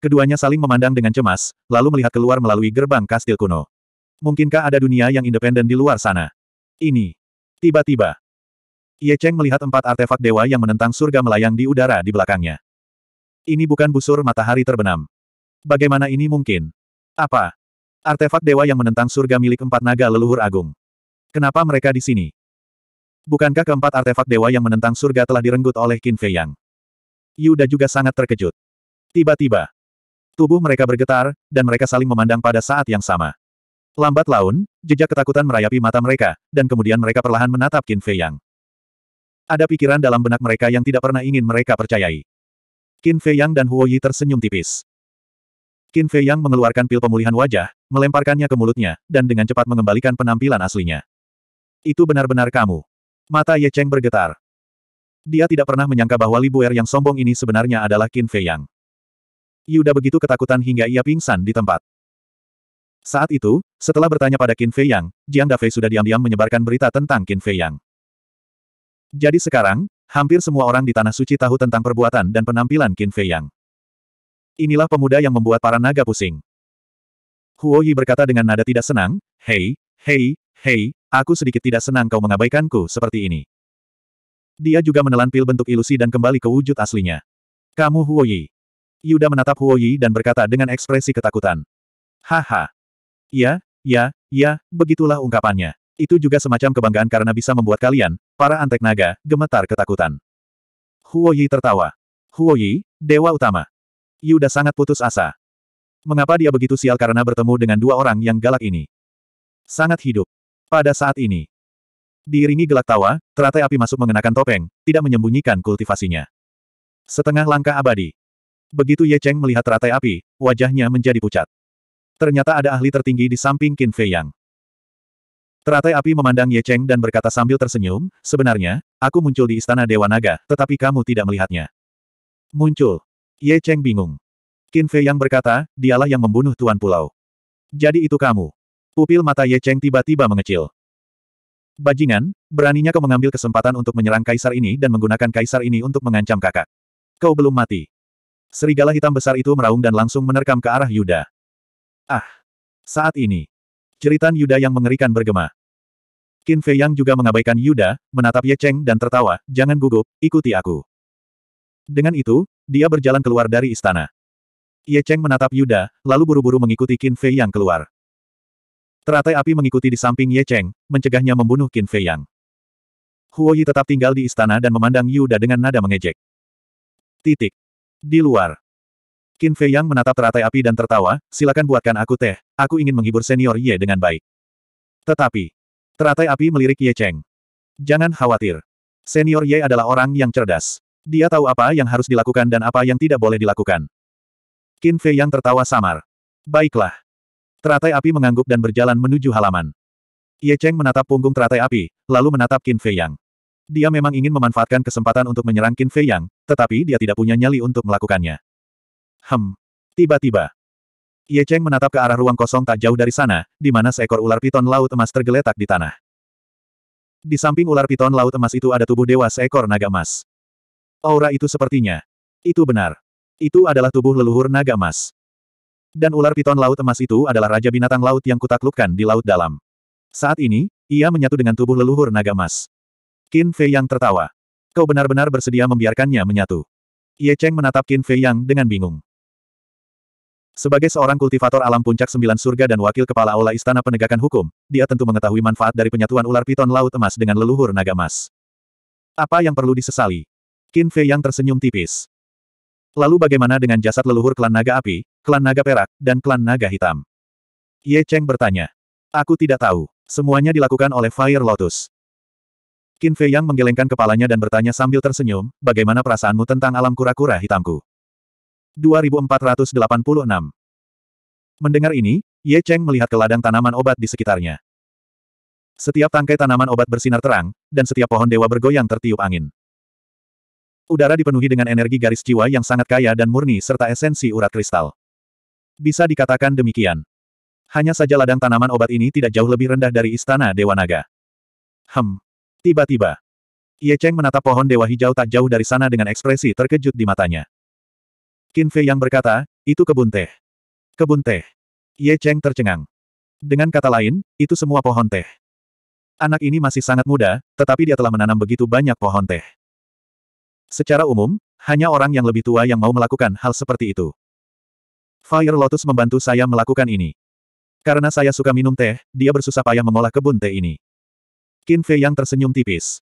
Keduanya saling memandang dengan cemas, lalu melihat keluar melalui gerbang kastil kuno. Mungkinkah ada dunia yang independen di luar sana? Ini. Tiba-tiba, Ye Cheng melihat empat artefak dewa yang menentang surga melayang di udara di belakangnya. Ini bukan busur matahari terbenam. Bagaimana ini mungkin? Apa? Artefak dewa yang menentang surga milik empat naga leluhur agung. Kenapa mereka di sini? Bukankah keempat artefak dewa yang menentang surga telah direnggut oleh Qin Fei Yang? Yuda juga sangat terkejut. Tiba-tiba, tubuh mereka bergetar, dan mereka saling memandang pada saat yang sama. Lambat laun, jejak ketakutan merayapi mata mereka, dan kemudian mereka perlahan menatap Qin Fei Yang. Ada pikiran dalam benak mereka yang tidak pernah ingin mereka percayai. Qin Fei Yang dan Huo Yi tersenyum tipis. Qin Fei Yang mengeluarkan pil pemulihan wajah, melemparkannya ke mulutnya, dan dengan cepat mengembalikan penampilan aslinya. Itu benar-benar kamu. Mata Ye Cheng bergetar. Dia tidak pernah menyangka bahwa Li Buer yang sombong ini sebenarnya adalah Qin Fei Yang. Yuda begitu ketakutan hingga ia pingsan di tempat. Saat itu, setelah bertanya pada Qin Fei Yang, Jiang Dafei sudah diam-diam menyebarkan berita tentang Qin Fei Yang. Jadi sekarang, hampir semua orang di Tanah Suci tahu tentang perbuatan dan penampilan Qin Fei Yang. Inilah pemuda yang membuat para naga pusing. Huo Yi berkata dengan nada tidak senang, Hei, hei, hei, aku sedikit tidak senang kau mengabaikanku seperti ini. Dia juga menelan pil bentuk ilusi dan kembali ke wujud aslinya. Kamu Huo Yi. Yuda menatap Huo Yi dan berkata dengan ekspresi ketakutan. Haha. Ya, ya, ya, begitulah ungkapannya. Itu juga semacam kebanggaan karena bisa membuat kalian, para antek naga, gemetar ketakutan. Huo Yi tertawa. Huo Yi, dewa utama. Yuda sangat putus asa. Mengapa dia begitu sial karena bertemu dengan dua orang yang galak ini? Sangat hidup. Pada saat ini. Diiringi gelak tawa, teratai api masuk mengenakan topeng, tidak menyembunyikan kultivasinya. Setengah langkah abadi. Begitu Ye Cheng melihat teratai api, wajahnya menjadi pucat. Ternyata ada ahli tertinggi di samping Qin Fei Yang. Teratai api memandang Ye Cheng dan berkata sambil tersenyum, sebenarnya, aku muncul di istana Dewa Naga, tetapi kamu tidak melihatnya. Muncul. Ye Cheng bingung. Qin Fei yang berkata, dialah yang membunuh Tuan Pulau. Jadi itu kamu. Pupil mata Ye Cheng tiba-tiba mengecil. Bajingan, beraninya kau mengambil kesempatan untuk menyerang kaisar ini dan menggunakan kaisar ini untuk mengancam kakak. Kau belum mati. Serigala hitam besar itu meraung dan langsung menerkam ke arah Yuda. Ah! Saat ini, Jeritan Yuda yang mengerikan bergema. Qin Fei Yang juga mengabaikan Yuda, menatap Ye Cheng dan tertawa, jangan gugup, ikuti aku. Dengan itu, dia berjalan keluar dari istana. Ye Cheng menatap Yuda, lalu buru-buru mengikuti Qin Fei Yang keluar. Teratai api mengikuti di samping Ye Cheng, mencegahnya membunuh Qin Fei Yang. Huo Yi tetap tinggal di istana dan memandang Yuda dengan nada mengejek. Titik. Di luar. Qin Fei Yang menatap teratai api dan tertawa, silakan buatkan aku teh, aku ingin menghibur senior Ye dengan baik. Tetapi, teratai api melirik Ye Cheng. Jangan khawatir. Senior Ye adalah orang yang cerdas. Dia tahu apa yang harus dilakukan dan apa yang tidak boleh dilakukan. Qin Fei Yang tertawa samar. Baiklah. Teratai api mengangguk dan berjalan menuju halaman. Ye Cheng menatap punggung teratai api, lalu menatap Qin Fei Yang. Dia memang ingin memanfaatkan kesempatan untuk menyerang Qin Fei Yang, tetapi dia tidak punya nyali untuk melakukannya. Hem. Tiba-tiba. Ye Cheng menatap ke arah ruang kosong tak jauh dari sana, di mana seekor ular piton laut emas tergeletak di tanah. Di samping ular piton laut emas itu ada tubuh dewa seekor naga emas. Aura itu sepertinya. Itu benar. Itu adalah tubuh leluhur naga emas. Dan ular piton laut emas itu adalah raja binatang laut yang kutaklukkan di laut dalam. Saat ini, ia menyatu dengan tubuh leluhur naga emas. Qin Fei yang tertawa. Kau benar-benar bersedia membiarkannya menyatu. Ye Cheng menatap Qin Fei Yang dengan bingung. Sebagai seorang kultivator alam puncak sembilan surga dan wakil kepala aula istana penegakan hukum, dia tentu mengetahui manfaat dari penyatuan ular piton laut emas dengan leluhur naga emas. Apa yang perlu disesali? Qin Fei yang tersenyum tipis. Lalu bagaimana dengan jasad leluhur klan naga api, klan naga perak, dan klan naga hitam? Ye Cheng bertanya. Aku tidak tahu. Semuanya dilakukan oleh Fire Lotus. Qin Fei Yang menggelengkan kepalanya dan bertanya sambil tersenyum, bagaimana perasaanmu tentang alam kura-kura hitamku? 2486. Mendengar ini, Ye Cheng melihat ke ladang tanaman obat di sekitarnya. Setiap tangkai tanaman obat bersinar terang, dan setiap pohon dewa bergoyang tertiup angin. Udara dipenuhi dengan energi garis jiwa yang sangat kaya dan murni serta esensi urat kristal. Bisa dikatakan demikian. Hanya saja ladang tanaman obat ini tidak jauh lebih rendah dari istana Dewa Naga. Hem. Tiba-tiba. Ye Cheng menatap pohon dewa hijau tak jauh dari sana dengan ekspresi terkejut di matanya. Qin Fei yang berkata, itu kebun teh. Kebun teh. Ye Cheng tercengang. Dengan kata lain, itu semua pohon teh. Anak ini masih sangat muda, tetapi dia telah menanam begitu banyak pohon teh. Secara umum, hanya orang yang lebih tua yang mau melakukan hal seperti itu. Fire Lotus membantu saya melakukan ini. Karena saya suka minum teh, dia bersusah payah mengolah kebun teh ini. Qin Fei yang tersenyum tipis.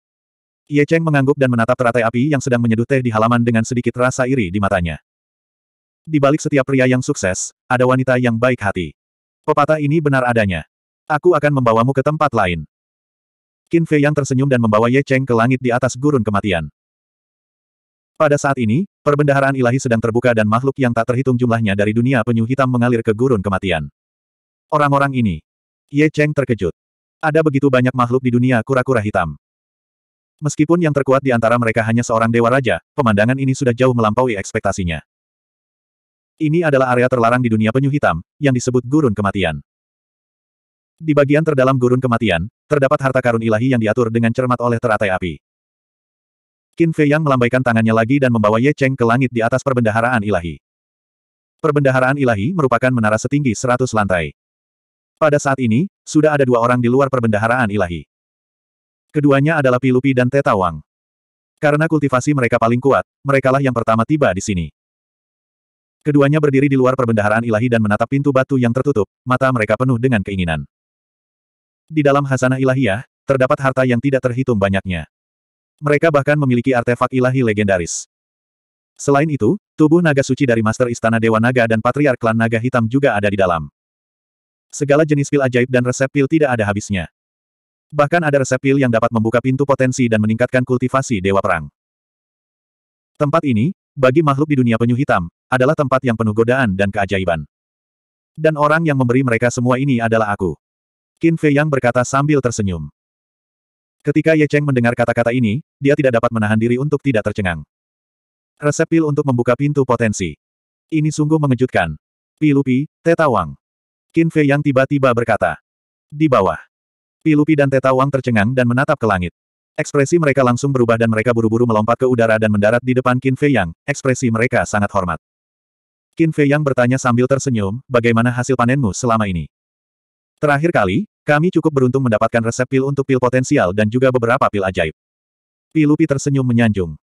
Ye Cheng mengangguk dan menatap teratai api yang sedang menyeduh teh di halaman dengan sedikit rasa iri di matanya. Di balik setiap pria yang sukses, ada wanita yang baik hati. Pepatah ini benar adanya. Aku akan membawamu ke tempat lain. Qin Fei yang tersenyum dan membawa Ye Cheng ke langit di atas gurun kematian. Pada saat ini, perbendaharaan ilahi sedang terbuka dan makhluk yang tak terhitung jumlahnya dari dunia penyu hitam mengalir ke gurun kematian. Orang-orang ini. Ye Cheng terkejut. Ada begitu banyak makhluk di dunia kura-kura hitam. Meskipun yang terkuat di antara mereka hanya seorang dewa raja, pemandangan ini sudah jauh melampaui ekspektasinya. Ini adalah area terlarang di dunia penyu hitam, yang disebut gurun kematian. Di bagian terdalam gurun kematian, terdapat harta karun ilahi yang diatur dengan cermat oleh teratai api. Qin Fei Yang melambaikan tangannya lagi dan membawa Ye Cheng ke langit di atas perbendaharaan ilahi. Perbendaharaan ilahi merupakan menara setinggi seratus lantai. Pada saat ini, sudah ada dua orang di luar perbendaharaan ilahi. Keduanya adalah Pilupi dan Tetawang. Karena kultivasi mereka paling kuat, merekalah yang pertama tiba di sini. Keduanya berdiri di luar perbendaharaan ilahi dan menatap pintu batu yang tertutup, mata mereka penuh dengan keinginan. Di dalam hasanah ilahiyah, terdapat harta yang tidak terhitung banyaknya. Mereka bahkan memiliki artefak ilahi legendaris. Selain itu, tubuh naga suci dari Master Istana Dewa Naga dan Patriark Klan Naga Hitam juga ada di dalam. Segala jenis pil ajaib dan resep pil tidak ada habisnya. Bahkan ada resep pil yang dapat membuka pintu potensi dan meningkatkan kultivasi Dewa Perang. Tempat ini, bagi makhluk di dunia penyu hitam, adalah tempat yang penuh godaan dan keajaiban. Dan orang yang memberi mereka semua ini adalah aku. Qin Fei Yang berkata sambil tersenyum. Ketika Ye Cheng mendengar kata-kata ini, dia tidak dapat menahan diri untuk tidak tercengang. Resep pil untuk membuka pintu potensi. Ini sungguh mengejutkan. Pilupi, Tetawang. Wang. Qin Fei Yang tiba-tiba berkata. Di bawah. Pilupi dan Tetawang tercengang dan menatap ke langit. Ekspresi mereka langsung berubah dan mereka buru-buru melompat ke udara dan mendarat di depan Qin Fei Yang, ekspresi mereka sangat hormat. Qin Fei Yang bertanya sambil tersenyum, bagaimana hasil panenmu selama ini? Terakhir kali, kami cukup beruntung mendapatkan resep pil untuk pil potensial dan juga beberapa pil ajaib. Pilupi tersenyum menyanjung.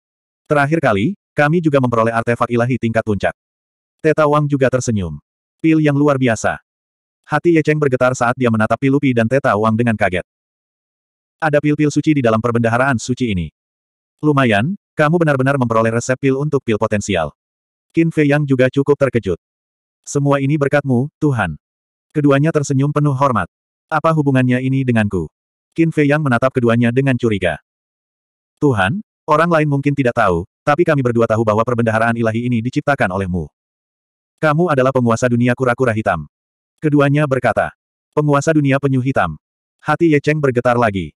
Terakhir kali, kami juga memperoleh artefak ilahi tingkat puncak. Teta Wang juga tersenyum. Pil yang luar biasa. Hati Ye Cheng bergetar saat dia menatap Pilupi dan Teta Wang dengan kaget. Ada pil-pil suci di dalam perbendaharaan suci ini. Lumayan, kamu benar-benar memperoleh resep pil untuk pil potensial. Qin Fei Yang juga cukup terkejut. Semua ini berkatmu, Tuhan. Keduanya tersenyum penuh hormat. Apa hubungannya ini denganku? Qin Fei Yang menatap keduanya dengan curiga. Tuhan, orang lain mungkin tidak tahu, tapi kami berdua tahu bahwa perbendaharaan ilahi ini diciptakan olehmu. Kamu adalah penguasa dunia kura-kura hitam. Keduanya berkata. Penguasa dunia penyu hitam. Hati Ye Cheng bergetar lagi.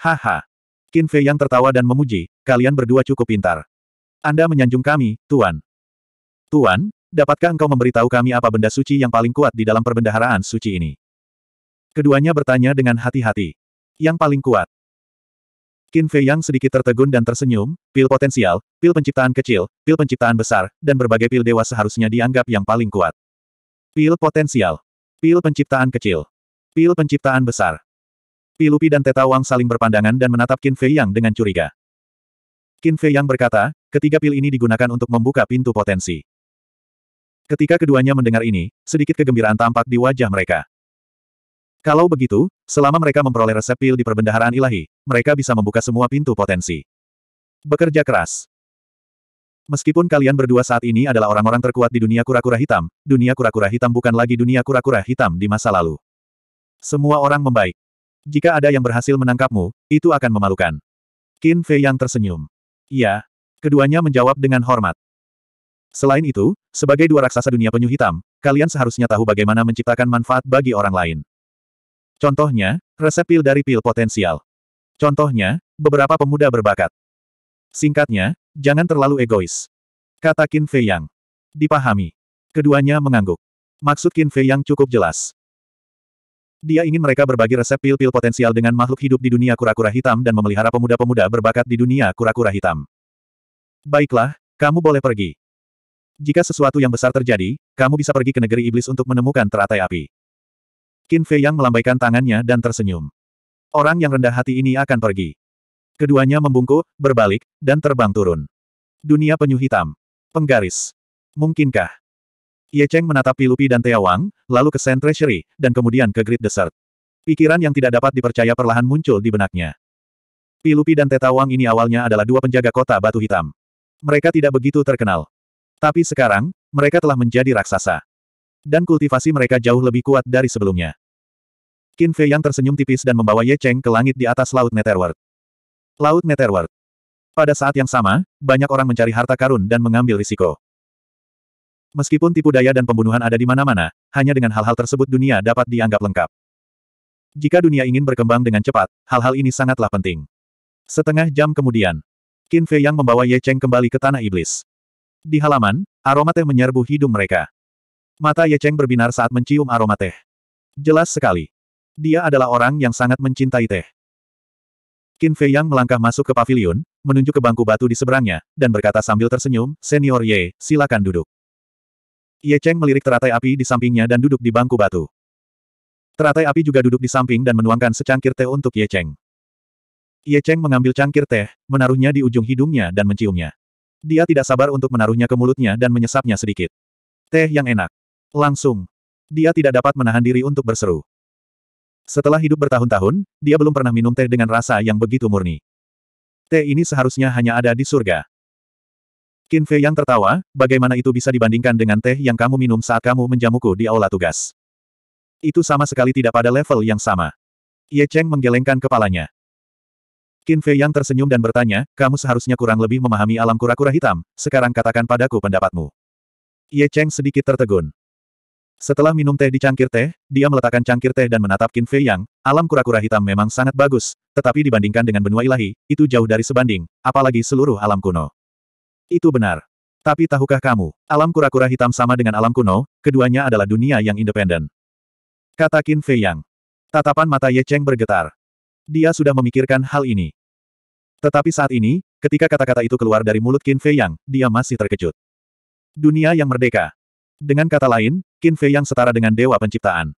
Haha. Qin Fei yang tertawa dan memuji, kalian berdua cukup pintar. Anda menyanjung kami, Tuan. Tuan, dapatkah engkau memberitahu kami apa benda suci yang paling kuat di dalam perbendaharaan suci ini? Keduanya bertanya dengan hati-hati. Yang paling kuat. Qin Fei yang sedikit tertegun dan tersenyum, pil potensial, pil penciptaan kecil, pil penciptaan besar, dan berbagai pil dewa seharusnya dianggap yang paling kuat. Pil potensial. Pil penciptaan kecil. Pil penciptaan besar. Pilupi dan Teta Wang saling berpandangan dan menatap Qin Fei Yang dengan curiga. Qin Fei Yang berkata, ketiga pil ini digunakan untuk membuka pintu potensi. Ketika keduanya mendengar ini, sedikit kegembiraan tampak di wajah mereka. Kalau begitu, selama mereka memperoleh resep pil di perbendaharaan ilahi, mereka bisa membuka semua pintu potensi. Bekerja keras. Meskipun kalian berdua saat ini adalah orang-orang terkuat di dunia kura-kura hitam, dunia kura-kura hitam bukan lagi dunia kura-kura hitam di masa lalu. Semua orang membaik. Jika ada yang berhasil menangkapmu, itu akan memalukan. Qin Fei yang tersenyum. Iya. Keduanya menjawab dengan hormat. Selain itu, sebagai dua raksasa dunia penyu hitam, kalian seharusnya tahu bagaimana menciptakan manfaat bagi orang lain. Contohnya, resep pil dari pil potensial. Contohnya, beberapa pemuda berbakat. Singkatnya, jangan terlalu egois. Kata Qin Fei Yang. Dipahami. Keduanya mengangguk. Maksud Qin Fei Yang cukup jelas. Dia ingin mereka berbagi resep pil-pil potensial dengan makhluk hidup di dunia kura-kura hitam dan memelihara pemuda-pemuda berbakat di dunia kura-kura hitam. Baiklah, kamu boleh pergi. Jika sesuatu yang besar terjadi, kamu bisa pergi ke negeri iblis untuk menemukan teratai api. Qin Fei Yang melambaikan tangannya dan tersenyum. Orang yang rendah hati ini akan pergi. Keduanya membungkuk, berbalik, dan terbang turun. Dunia penyu hitam. Penggaris. Mungkinkah? Ye Cheng menatap Pilupi dan Tia Wang, lalu ke Saint Treasury, dan kemudian ke Great Desert. Pikiran yang tidak dapat dipercaya perlahan muncul di benaknya. Pilupi dan Tetawang ini awalnya adalah dua penjaga kota batu hitam. Mereka tidak begitu terkenal. Tapi sekarang, mereka telah menjadi raksasa. Dan kultivasi mereka jauh lebih kuat dari sebelumnya. Qin Fei yang tersenyum tipis dan membawa Ye Cheng ke langit di atas Laut Netherworld. Laut Netherworld. Pada saat yang sama, banyak orang mencari harta karun dan mengambil risiko. Meskipun tipu daya dan pembunuhan ada di mana-mana, hanya dengan hal-hal tersebut dunia dapat dianggap lengkap. Jika dunia ingin berkembang dengan cepat, hal-hal ini sangatlah penting. Setengah jam kemudian, Qin Fei Yang membawa Ye Cheng kembali ke Tanah Iblis. Di halaman, aroma teh menyerbu hidung mereka. Mata Ye Cheng berbinar saat mencium aroma teh. Jelas sekali. Dia adalah orang yang sangat mencintai teh. Qin Fei Yang melangkah masuk ke pavilion, menunjuk ke bangku batu di seberangnya, dan berkata sambil tersenyum, Senior Ye, silakan duduk. Ye Cheng melirik teratai api di sampingnya dan duduk di bangku batu. Teratai api juga duduk di samping dan menuangkan secangkir teh untuk Ye Cheng. Ye Cheng mengambil cangkir teh, menaruhnya di ujung hidungnya dan menciumnya. Dia tidak sabar untuk menaruhnya ke mulutnya dan menyesapnya sedikit. Teh yang enak. Langsung. Dia tidak dapat menahan diri untuk berseru. Setelah hidup bertahun-tahun, dia belum pernah minum teh dengan rasa yang begitu murni. Teh ini seharusnya hanya ada di surga. Qin Fei yang tertawa, bagaimana itu bisa dibandingkan dengan teh yang kamu minum saat kamu menjamuku di aula tugas. Itu sama sekali tidak pada level yang sama. Ye Cheng menggelengkan kepalanya. Qin Fei yang tersenyum dan bertanya, kamu seharusnya kurang lebih memahami alam kura-kura hitam, sekarang katakan padaku pendapatmu. Ye Cheng sedikit tertegun. Setelah minum teh di cangkir teh, dia meletakkan cangkir teh dan menatap Qin Fei yang, alam kura-kura hitam memang sangat bagus, tetapi dibandingkan dengan benua ilahi, itu jauh dari sebanding, apalagi seluruh alam kuno. Itu benar. Tapi tahukah kamu, alam kura-kura hitam sama dengan alam kuno, keduanya adalah dunia yang independen. Kata Qin Fei Yang. Tatapan mata Ye Cheng bergetar. Dia sudah memikirkan hal ini. Tetapi saat ini, ketika kata-kata itu keluar dari mulut Qin Fei Yang, dia masih terkejut. Dunia yang merdeka. Dengan kata lain, Qin Fei Yang setara dengan dewa penciptaan.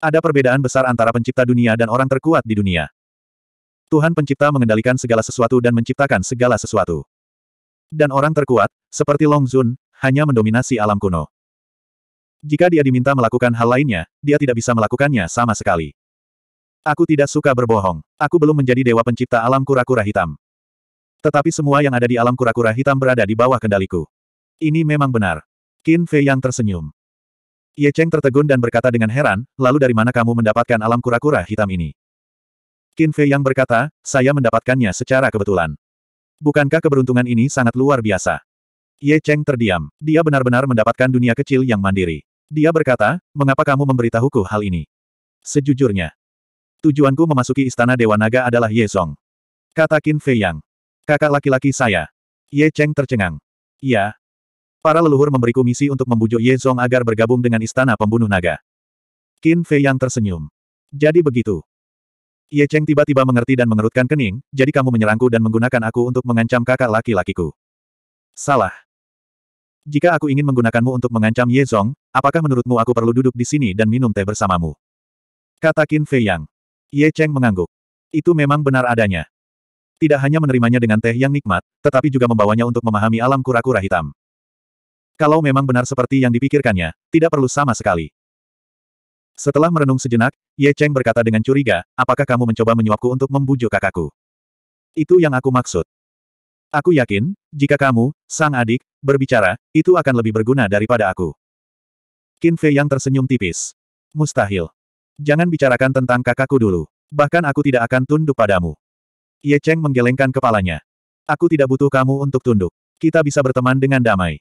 Ada perbedaan besar antara pencipta dunia dan orang terkuat di dunia. Tuhan pencipta mengendalikan segala sesuatu dan menciptakan segala sesuatu. Dan orang terkuat, seperti Long Zun, hanya mendominasi alam kuno. Jika dia diminta melakukan hal lainnya, dia tidak bisa melakukannya sama sekali. Aku tidak suka berbohong. Aku belum menjadi dewa pencipta alam kura-kura hitam. Tetapi semua yang ada di alam kura-kura hitam berada di bawah kendaliku. Ini memang benar. Qin Fei yang tersenyum. Ye Cheng tertegun dan berkata dengan heran, lalu dari mana kamu mendapatkan alam kura-kura hitam ini? Qin Fei yang berkata, saya mendapatkannya secara kebetulan. Bukankah keberuntungan ini sangat luar biasa? Ye Cheng terdiam. Dia benar-benar mendapatkan dunia kecil yang mandiri. Dia berkata, mengapa kamu memberitahuku hal ini? Sejujurnya. Tujuanku memasuki istana Dewa Naga adalah Ye Song." Kata Qin Fei Yang. Kakak laki-laki saya. Ye Cheng tercengang. Iya. Para leluhur memberiku misi untuk membujuk Ye Song agar bergabung dengan istana pembunuh naga. Qin Fei Yang tersenyum. Jadi begitu. Ye Cheng tiba-tiba mengerti dan mengerutkan kening, jadi kamu menyerangku dan menggunakan aku untuk mengancam kakak laki-lakiku. Salah. Jika aku ingin menggunakanmu untuk mengancam Ye Zong, apakah menurutmu aku perlu duduk di sini dan minum teh bersamamu? Kata Qin Fei Yang. Ye Cheng mengangguk. Itu memang benar adanya. Tidak hanya menerimanya dengan teh yang nikmat, tetapi juga membawanya untuk memahami alam kura-kura hitam. Kalau memang benar seperti yang dipikirkannya, tidak perlu sama sekali. Setelah merenung sejenak, Ye Cheng berkata dengan curiga, apakah kamu mencoba menyuapku untuk membujuk kakakku? Itu yang aku maksud. Aku yakin, jika kamu, sang adik, berbicara, itu akan lebih berguna daripada aku. Qin Fei yang tersenyum tipis. Mustahil. Jangan bicarakan tentang kakakku dulu. Bahkan aku tidak akan tunduk padamu. Ye Cheng menggelengkan kepalanya. Aku tidak butuh kamu untuk tunduk. Kita bisa berteman dengan damai.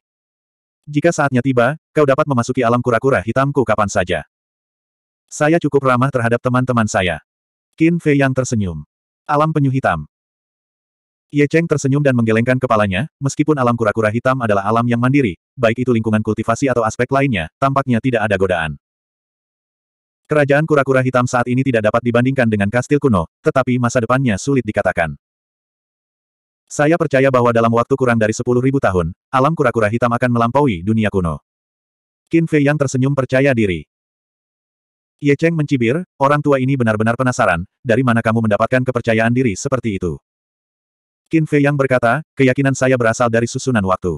Jika saatnya tiba, kau dapat memasuki alam kura-kura hitamku kapan saja. Saya cukup ramah terhadap teman-teman saya. Qin Fei yang tersenyum. Alam penyu hitam. Ye Cheng tersenyum dan menggelengkan kepalanya, meskipun alam kura-kura hitam adalah alam yang mandiri, baik itu lingkungan kultivasi atau aspek lainnya, tampaknya tidak ada godaan. Kerajaan kura-kura hitam saat ini tidak dapat dibandingkan dengan kastil kuno, tetapi masa depannya sulit dikatakan. Saya percaya bahwa dalam waktu kurang dari 10.000 tahun, alam kura-kura hitam akan melampaui dunia kuno. Qin Fei yang tersenyum percaya diri. Ye Cheng mencibir, orang tua ini benar-benar penasaran, dari mana kamu mendapatkan kepercayaan diri seperti itu? Qin Fei yang berkata, keyakinan saya berasal dari susunan waktu.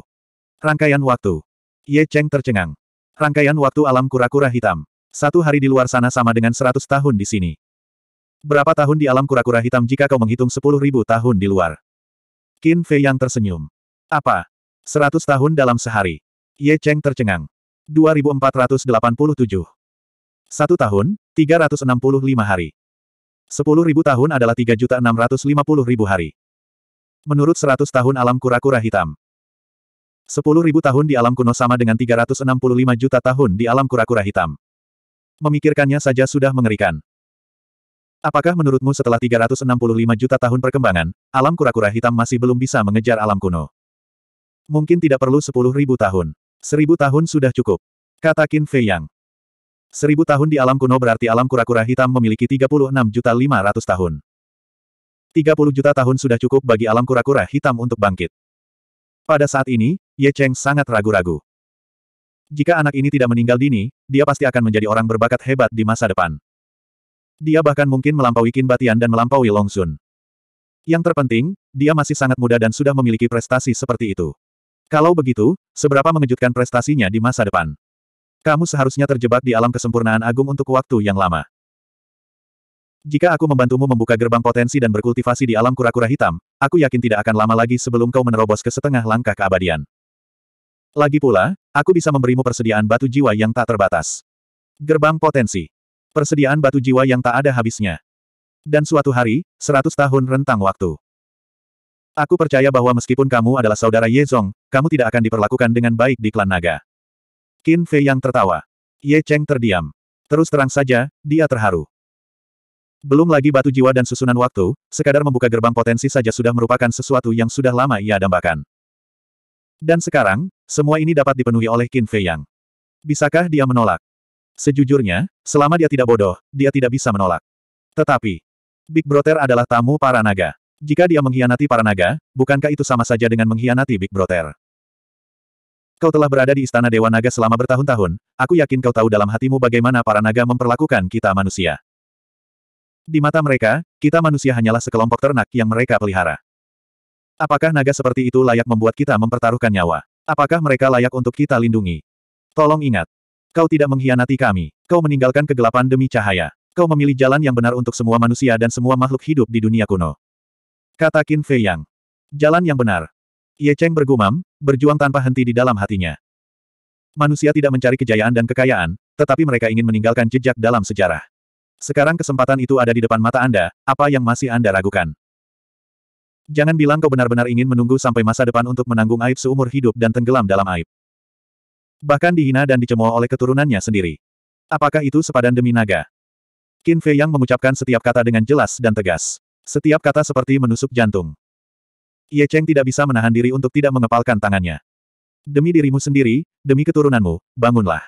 Rangkaian waktu. Ye Cheng tercengang. Rangkaian waktu alam kura-kura hitam. Satu hari di luar sana sama dengan seratus tahun di sini. Berapa tahun di alam kura-kura hitam jika kau menghitung sepuluh ribu tahun di luar? Qin Fei yang tersenyum. Apa? Seratus tahun dalam sehari. Ye Cheng tercengang. 2487. Satu tahun, 365 hari. 10.000 tahun adalah 3.650.000 hari. Menurut 100 tahun alam kura-kura hitam. 10.000 tahun di alam kuno sama dengan 365 juta tahun di alam kura-kura hitam. Memikirkannya saja sudah mengerikan. Apakah menurutmu setelah 365 juta tahun perkembangan, alam kura-kura hitam masih belum bisa mengejar alam kuno? Mungkin tidak perlu 10.000 tahun. 1.000 tahun sudah cukup. Kata Qin Fei Yang. Seribu tahun di alam kuno berarti alam kura-kura hitam memiliki 36.500 tahun. 30 juta tahun sudah cukup bagi alam kura-kura hitam untuk bangkit. Pada saat ini, Ye Cheng sangat ragu-ragu. Jika anak ini tidak meninggal dini, dia pasti akan menjadi orang berbakat hebat di masa depan. Dia bahkan mungkin melampaui Qin Batian dan melampaui Long Sun. Yang terpenting, dia masih sangat muda dan sudah memiliki prestasi seperti itu. Kalau begitu, seberapa mengejutkan prestasinya di masa depan? Kamu seharusnya terjebak di alam kesempurnaan agung untuk waktu yang lama. Jika aku membantumu membuka gerbang potensi dan berkultivasi di alam kura-kura hitam, aku yakin tidak akan lama lagi sebelum kau menerobos ke setengah langkah keabadian. Lagi pula, aku bisa memberimu persediaan batu jiwa yang tak terbatas. Gerbang potensi. Persediaan batu jiwa yang tak ada habisnya. Dan suatu hari, seratus tahun rentang waktu. Aku percaya bahwa meskipun kamu adalah saudara Ye Zong, kamu tidak akan diperlakukan dengan baik di klan naga. Qin Fei yang tertawa. Ye Cheng terdiam. Terus terang saja, dia terharu. Belum lagi batu jiwa dan susunan waktu, sekadar membuka gerbang potensi saja sudah merupakan sesuatu yang sudah lama ia dambakan. Dan sekarang, semua ini dapat dipenuhi oleh Qin Fei Yang. Bisakah dia menolak? Sejujurnya, selama dia tidak bodoh, dia tidak bisa menolak. Tetapi, Big Brother adalah tamu para naga. Jika dia mengkhianati para naga, bukankah itu sama saja dengan mengkhianati Big Brother? Kau telah berada di Istana Dewa Naga selama bertahun-tahun, aku yakin kau tahu dalam hatimu bagaimana para naga memperlakukan kita manusia. Di mata mereka, kita manusia hanyalah sekelompok ternak yang mereka pelihara. Apakah naga seperti itu layak membuat kita mempertaruhkan nyawa? Apakah mereka layak untuk kita lindungi? Tolong ingat, kau tidak mengkhianati kami, kau meninggalkan kegelapan demi cahaya. Kau memilih jalan yang benar untuk semua manusia dan semua makhluk hidup di dunia kuno. Kata Qin Fei Yang. Jalan yang benar. Ye Cheng bergumam, berjuang tanpa henti di dalam hatinya. Manusia tidak mencari kejayaan dan kekayaan, tetapi mereka ingin meninggalkan jejak dalam sejarah. Sekarang kesempatan itu ada di depan mata Anda, apa yang masih Anda ragukan? Jangan bilang kau benar-benar ingin menunggu sampai masa depan untuk menanggung aib seumur hidup dan tenggelam dalam aib. Bahkan dihina dan dicemooh oleh keturunannya sendiri. Apakah itu sepadan demi naga? Qin Fei Yang mengucapkan setiap kata dengan jelas dan tegas. Setiap kata seperti menusuk jantung. Ye Cheng tidak bisa menahan diri untuk tidak mengepalkan tangannya. Demi dirimu sendiri, demi keturunanmu, bangunlah.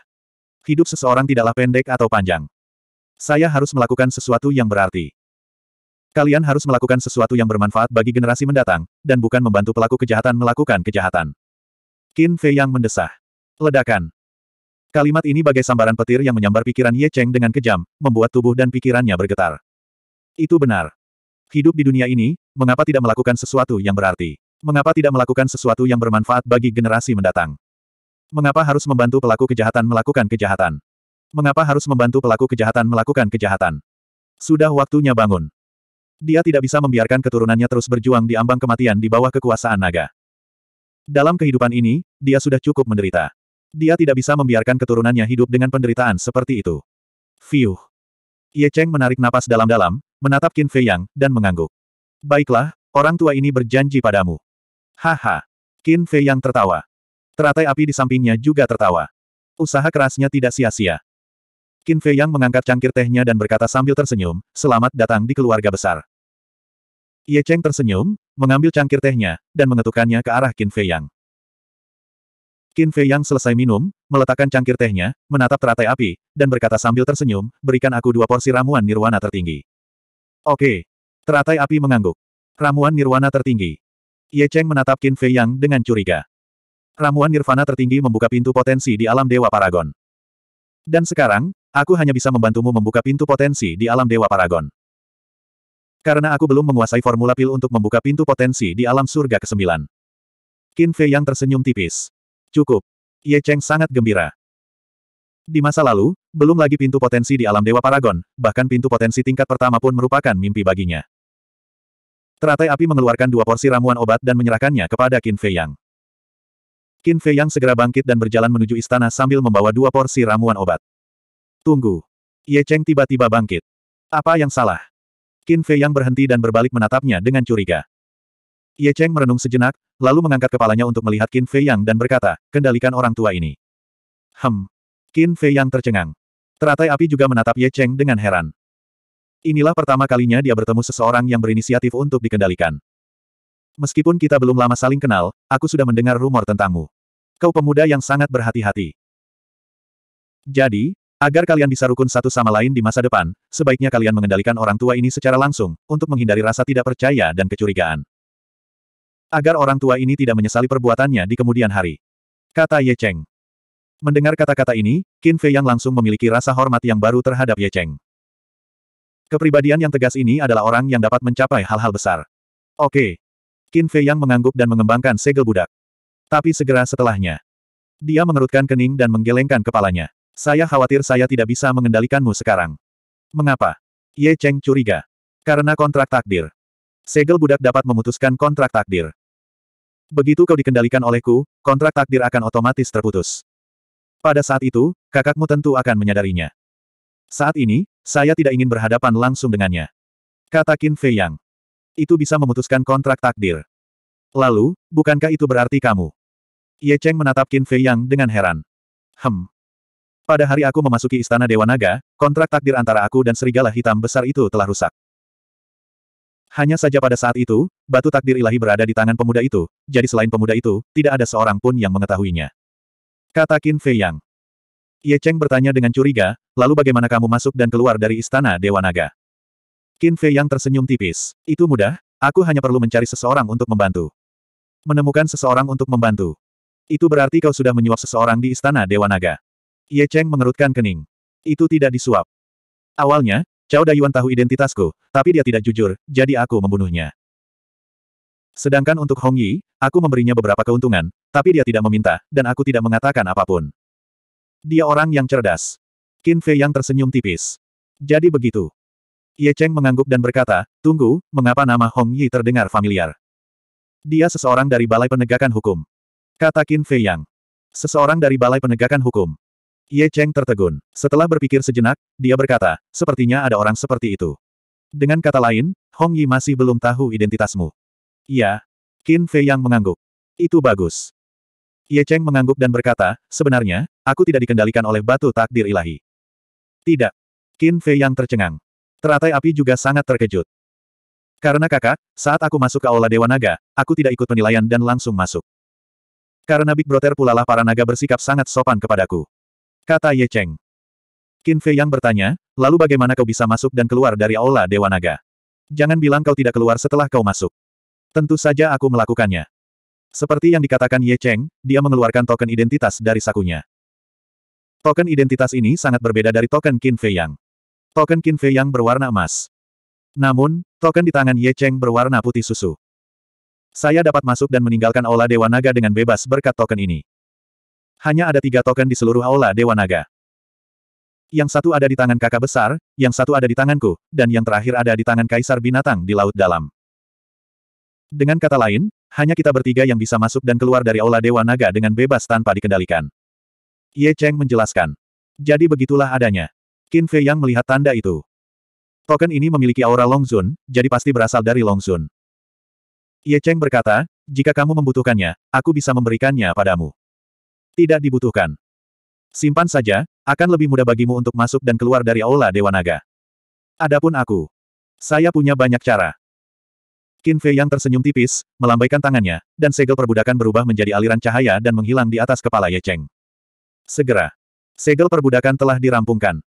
Hidup seseorang tidaklah pendek atau panjang. Saya harus melakukan sesuatu yang berarti. Kalian harus melakukan sesuatu yang bermanfaat bagi generasi mendatang, dan bukan membantu pelaku kejahatan melakukan kejahatan. Qin Fei yang mendesah. Ledakan. Kalimat ini bagai sambaran petir yang menyambar pikiran Ye Cheng dengan kejam, membuat tubuh dan pikirannya bergetar. Itu benar. Hidup di dunia ini, Mengapa tidak melakukan sesuatu yang berarti? Mengapa tidak melakukan sesuatu yang bermanfaat bagi generasi mendatang? Mengapa harus membantu pelaku kejahatan melakukan kejahatan? Mengapa harus membantu pelaku kejahatan melakukan kejahatan? Sudah waktunya bangun. Dia tidak bisa membiarkan keturunannya terus berjuang di ambang kematian di bawah kekuasaan naga. Dalam kehidupan ini, dia sudah cukup menderita. Dia tidak bisa membiarkan keturunannya hidup dengan penderitaan seperti itu. Fiuh. Ye Cheng menarik napas dalam-dalam, menatap Qin Fei Yang, dan mengangguk. Baiklah, orang tua ini berjanji padamu. Haha. Qin Fei yang tertawa. Teratai api di sampingnya juga tertawa. Usaha kerasnya tidak sia-sia. Qin Fei yang mengangkat cangkir tehnya dan berkata sambil tersenyum, selamat datang di keluarga besar. Ye Cheng tersenyum, mengambil cangkir tehnya, dan mengetukannya ke arah Qin Fei Yang. Qin Fei Yang selesai minum, meletakkan cangkir tehnya, menatap teratai api, dan berkata sambil tersenyum, berikan aku dua porsi ramuan nirwana tertinggi. Oke, Teratai api mengangguk. Ramuan nirwana tertinggi. Ye Cheng menatap Qin Fei Yang dengan curiga. Ramuan nirvana tertinggi membuka pintu potensi di alam Dewa Paragon. Dan sekarang, aku hanya bisa membantumu membuka pintu potensi di alam Dewa Paragon. Karena aku belum menguasai formula pil untuk membuka pintu potensi di alam surga ke-9. Qin Fei Yang tersenyum tipis. Cukup. Ye Cheng sangat gembira. Di masa lalu, belum lagi pintu potensi di alam Dewa Paragon, bahkan pintu potensi tingkat pertama pun merupakan mimpi baginya. Teratai api mengeluarkan dua porsi ramuan obat dan menyerahkannya kepada Qin Fei Yang. Qin Fei Yang segera bangkit dan berjalan menuju istana sambil membawa dua porsi ramuan obat. Tunggu. Ye Cheng tiba-tiba bangkit. Apa yang salah? Qin Fei Yang berhenti dan berbalik menatapnya dengan curiga. Ye Cheng merenung sejenak, lalu mengangkat kepalanya untuk melihat Qin Fei Yang dan berkata, kendalikan orang tua ini. Hem. Qin Fei Yang tercengang. Teratai api juga menatap Ye Cheng dengan heran. Inilah pertama kalinya dia bertemu seseorang yang berinisiatif untuk dikendalikan. Meskipun kita belum lama saling kenal, aku sudah mendengar rumor tentangmu. Kau pemuda yang sangat berhati-hati. Jadi, agar kalian bisa rukun satu sama lain di masa depan, sebaiknya kalian mengendalikan orang tua ini secara langsung, untuk menghindari rasa tidak percaya dan kecurigaan. Agar orang tua ini tidak menyesali perbuatannya di kemudian hari. Kata Ye Cheng. Mendengar kata-kata ini, Qin Fei yang langsung memiliki rasa hormat yang baru terhadap Ye Cheng. Kepribadian yang tegas ini adalah orang yang dapat mencapai hal-hal besar. Oke. Qin Fei Yang mengangguk dan mengembangkan segel budak. Tapi segera setelahnya. Dia mengerutkan kening dan menggelengkan kepalanya. Saya khawatir saya tidak bisa mengendalikanmu sekarang. Mengapa? Ye Cheng curiga. Karena kontrak takdir. Segel budak dapat memutuskan kontrak takdir. Begitu kau dikendalikan olehku, kontrak takdir akan otomatis terputus. Pada saat itu, kakakmu tentu akan menyadarinya. Saat ini, saya tidak ingin berhadapan langsung dengannya. Kata Qin Fei Yang. Itu bisa memutuskan kontrak takdir. Lalu, bukankah itu berarti kamu? Ye Cheng menatap Qin Fei Yang dengan heran. Hem. Pada hari aku memasuki istana Dewa Naga, kontrak takdir antara aku dan serigala hitam besar itu telah rusak. Hanya saja pada saat itu, batu takdir ilahi berada di tangan pemuda itu, jadi selain pemuda itu, tidak ada seorang pun yang mengetahuinya. Kata Qin Fei Yang. Ye Cheng bertanya dengan curiga, lalu bagaimana kamu masuk dan keluar dari istana Dewa Naga? Qin Fei yang tersenyum tipis. Itu mudah, aku hanya perlu mencari seseorang untuk membantu. Menemukan seseorang untuk membantu. Itu berarti kau sudah menyuap seseorang di istana Dewa Naga. Ye Cheng mengerutkan kening. Itu tidak disuap. Awalnya, Cao Dayuan tahu identitasku, tapi dia tidak jujur, jadi aku membunuhnya. Sedangkan untuk Hong Yi, aku memberinya beberapa keuntungan, tapi dia tidak meminta, dan aku tidak mengatakan apapun. Dia orang yang cerdas. Qin Fei yang tersenyum tipis. Jadi begitu. Ye Cheng mengangguk dan berkata, Tunggu, mengapa nama Hong Yi terdengar familiar? Dia seseorang dari Balai Penegakan Hukum. Kata Qin Fei Yang. Seseorang dari Balai Penegakan Hukum. Ye Cheng tertegun. Setelah berpikir sejenak, dia berkata, sepertinya ada orang seperti itu. Dengan kata lain, Hong Yi masih belum tahu identitasmu. Ya, Qin Fei Yang mengangguk. Itu bagus. Ye Cheng mengangguk dan berkata, sebenarnya, Aku tidak dikendalikan oleh batu takdir ilahi. Tidak. Qin Fei yang tercengang. Teratai api juga sangat terkejut. Karena kakak, saat aku masuk ke Aula Dewa Naga, aku tidak ikut penilaian dan langsung masuk. Karena Big Brother pulalah para naga bersikap sangat sopan kepadaku. Kata Ye Cheng. Qin Fei yang bertanya, lalu bagaimana kau bisa masuk dan keluar dari Aula Dewa Naga? Jangan bilang kau tidak keluar setelah kau masuk. Tentu saja aku melakukannya. Seperti yang dikatakan Ye Cheng, dia mengeluarkan token identitas dari sakunya. Token identitas ini sangat berbeda dari token Qin Fei Yang. Token Qin Fei Yang berwarna emas. Namun, token di tangan Ye Cheng berwarna putih susu. Saya dapat masuk dan meninggalkan Aula Dewa Naga dengan bebas berkat token ini. Hanya ada tiga token di seluruh Aula Dewa Naga. Yang satu ada di tangan kakak besar, yang satu ada di tanganku, dan yang terakhir ada di tangan kaisar binatang di Laut Dalam. Dengan kata lain, hanya kita bertiga yang bisa masuk dan keluar dari Aula Dewa Naga dengan bebas tanpa dikendalikan. Ye Cheng menjelaskan. Jadi begitulah adanya. Qin Fei Yang melihat tanda itu. Token ini memiliki aura Longzun, jadi pasti berasal dari Longzun. Ye Cheng berkata, jika kamu membutuhkannya, aku bisa memberikannya padamu. Tidak dibutuhkan. Simpan saja, akan lebih mudah bagimu untuk masuk dan keluar dari Aula Dewa Naga. Adapun aku. Saya punya banyak cara. Qin Fei yang tersenyum tipis, melambaikan tangannya, dan segel perbudakan berubah menjadi aliran cahaya dan menghilang di atas kepala Ye Cheng. Segera. Segel perbudakan telah dirampungkan.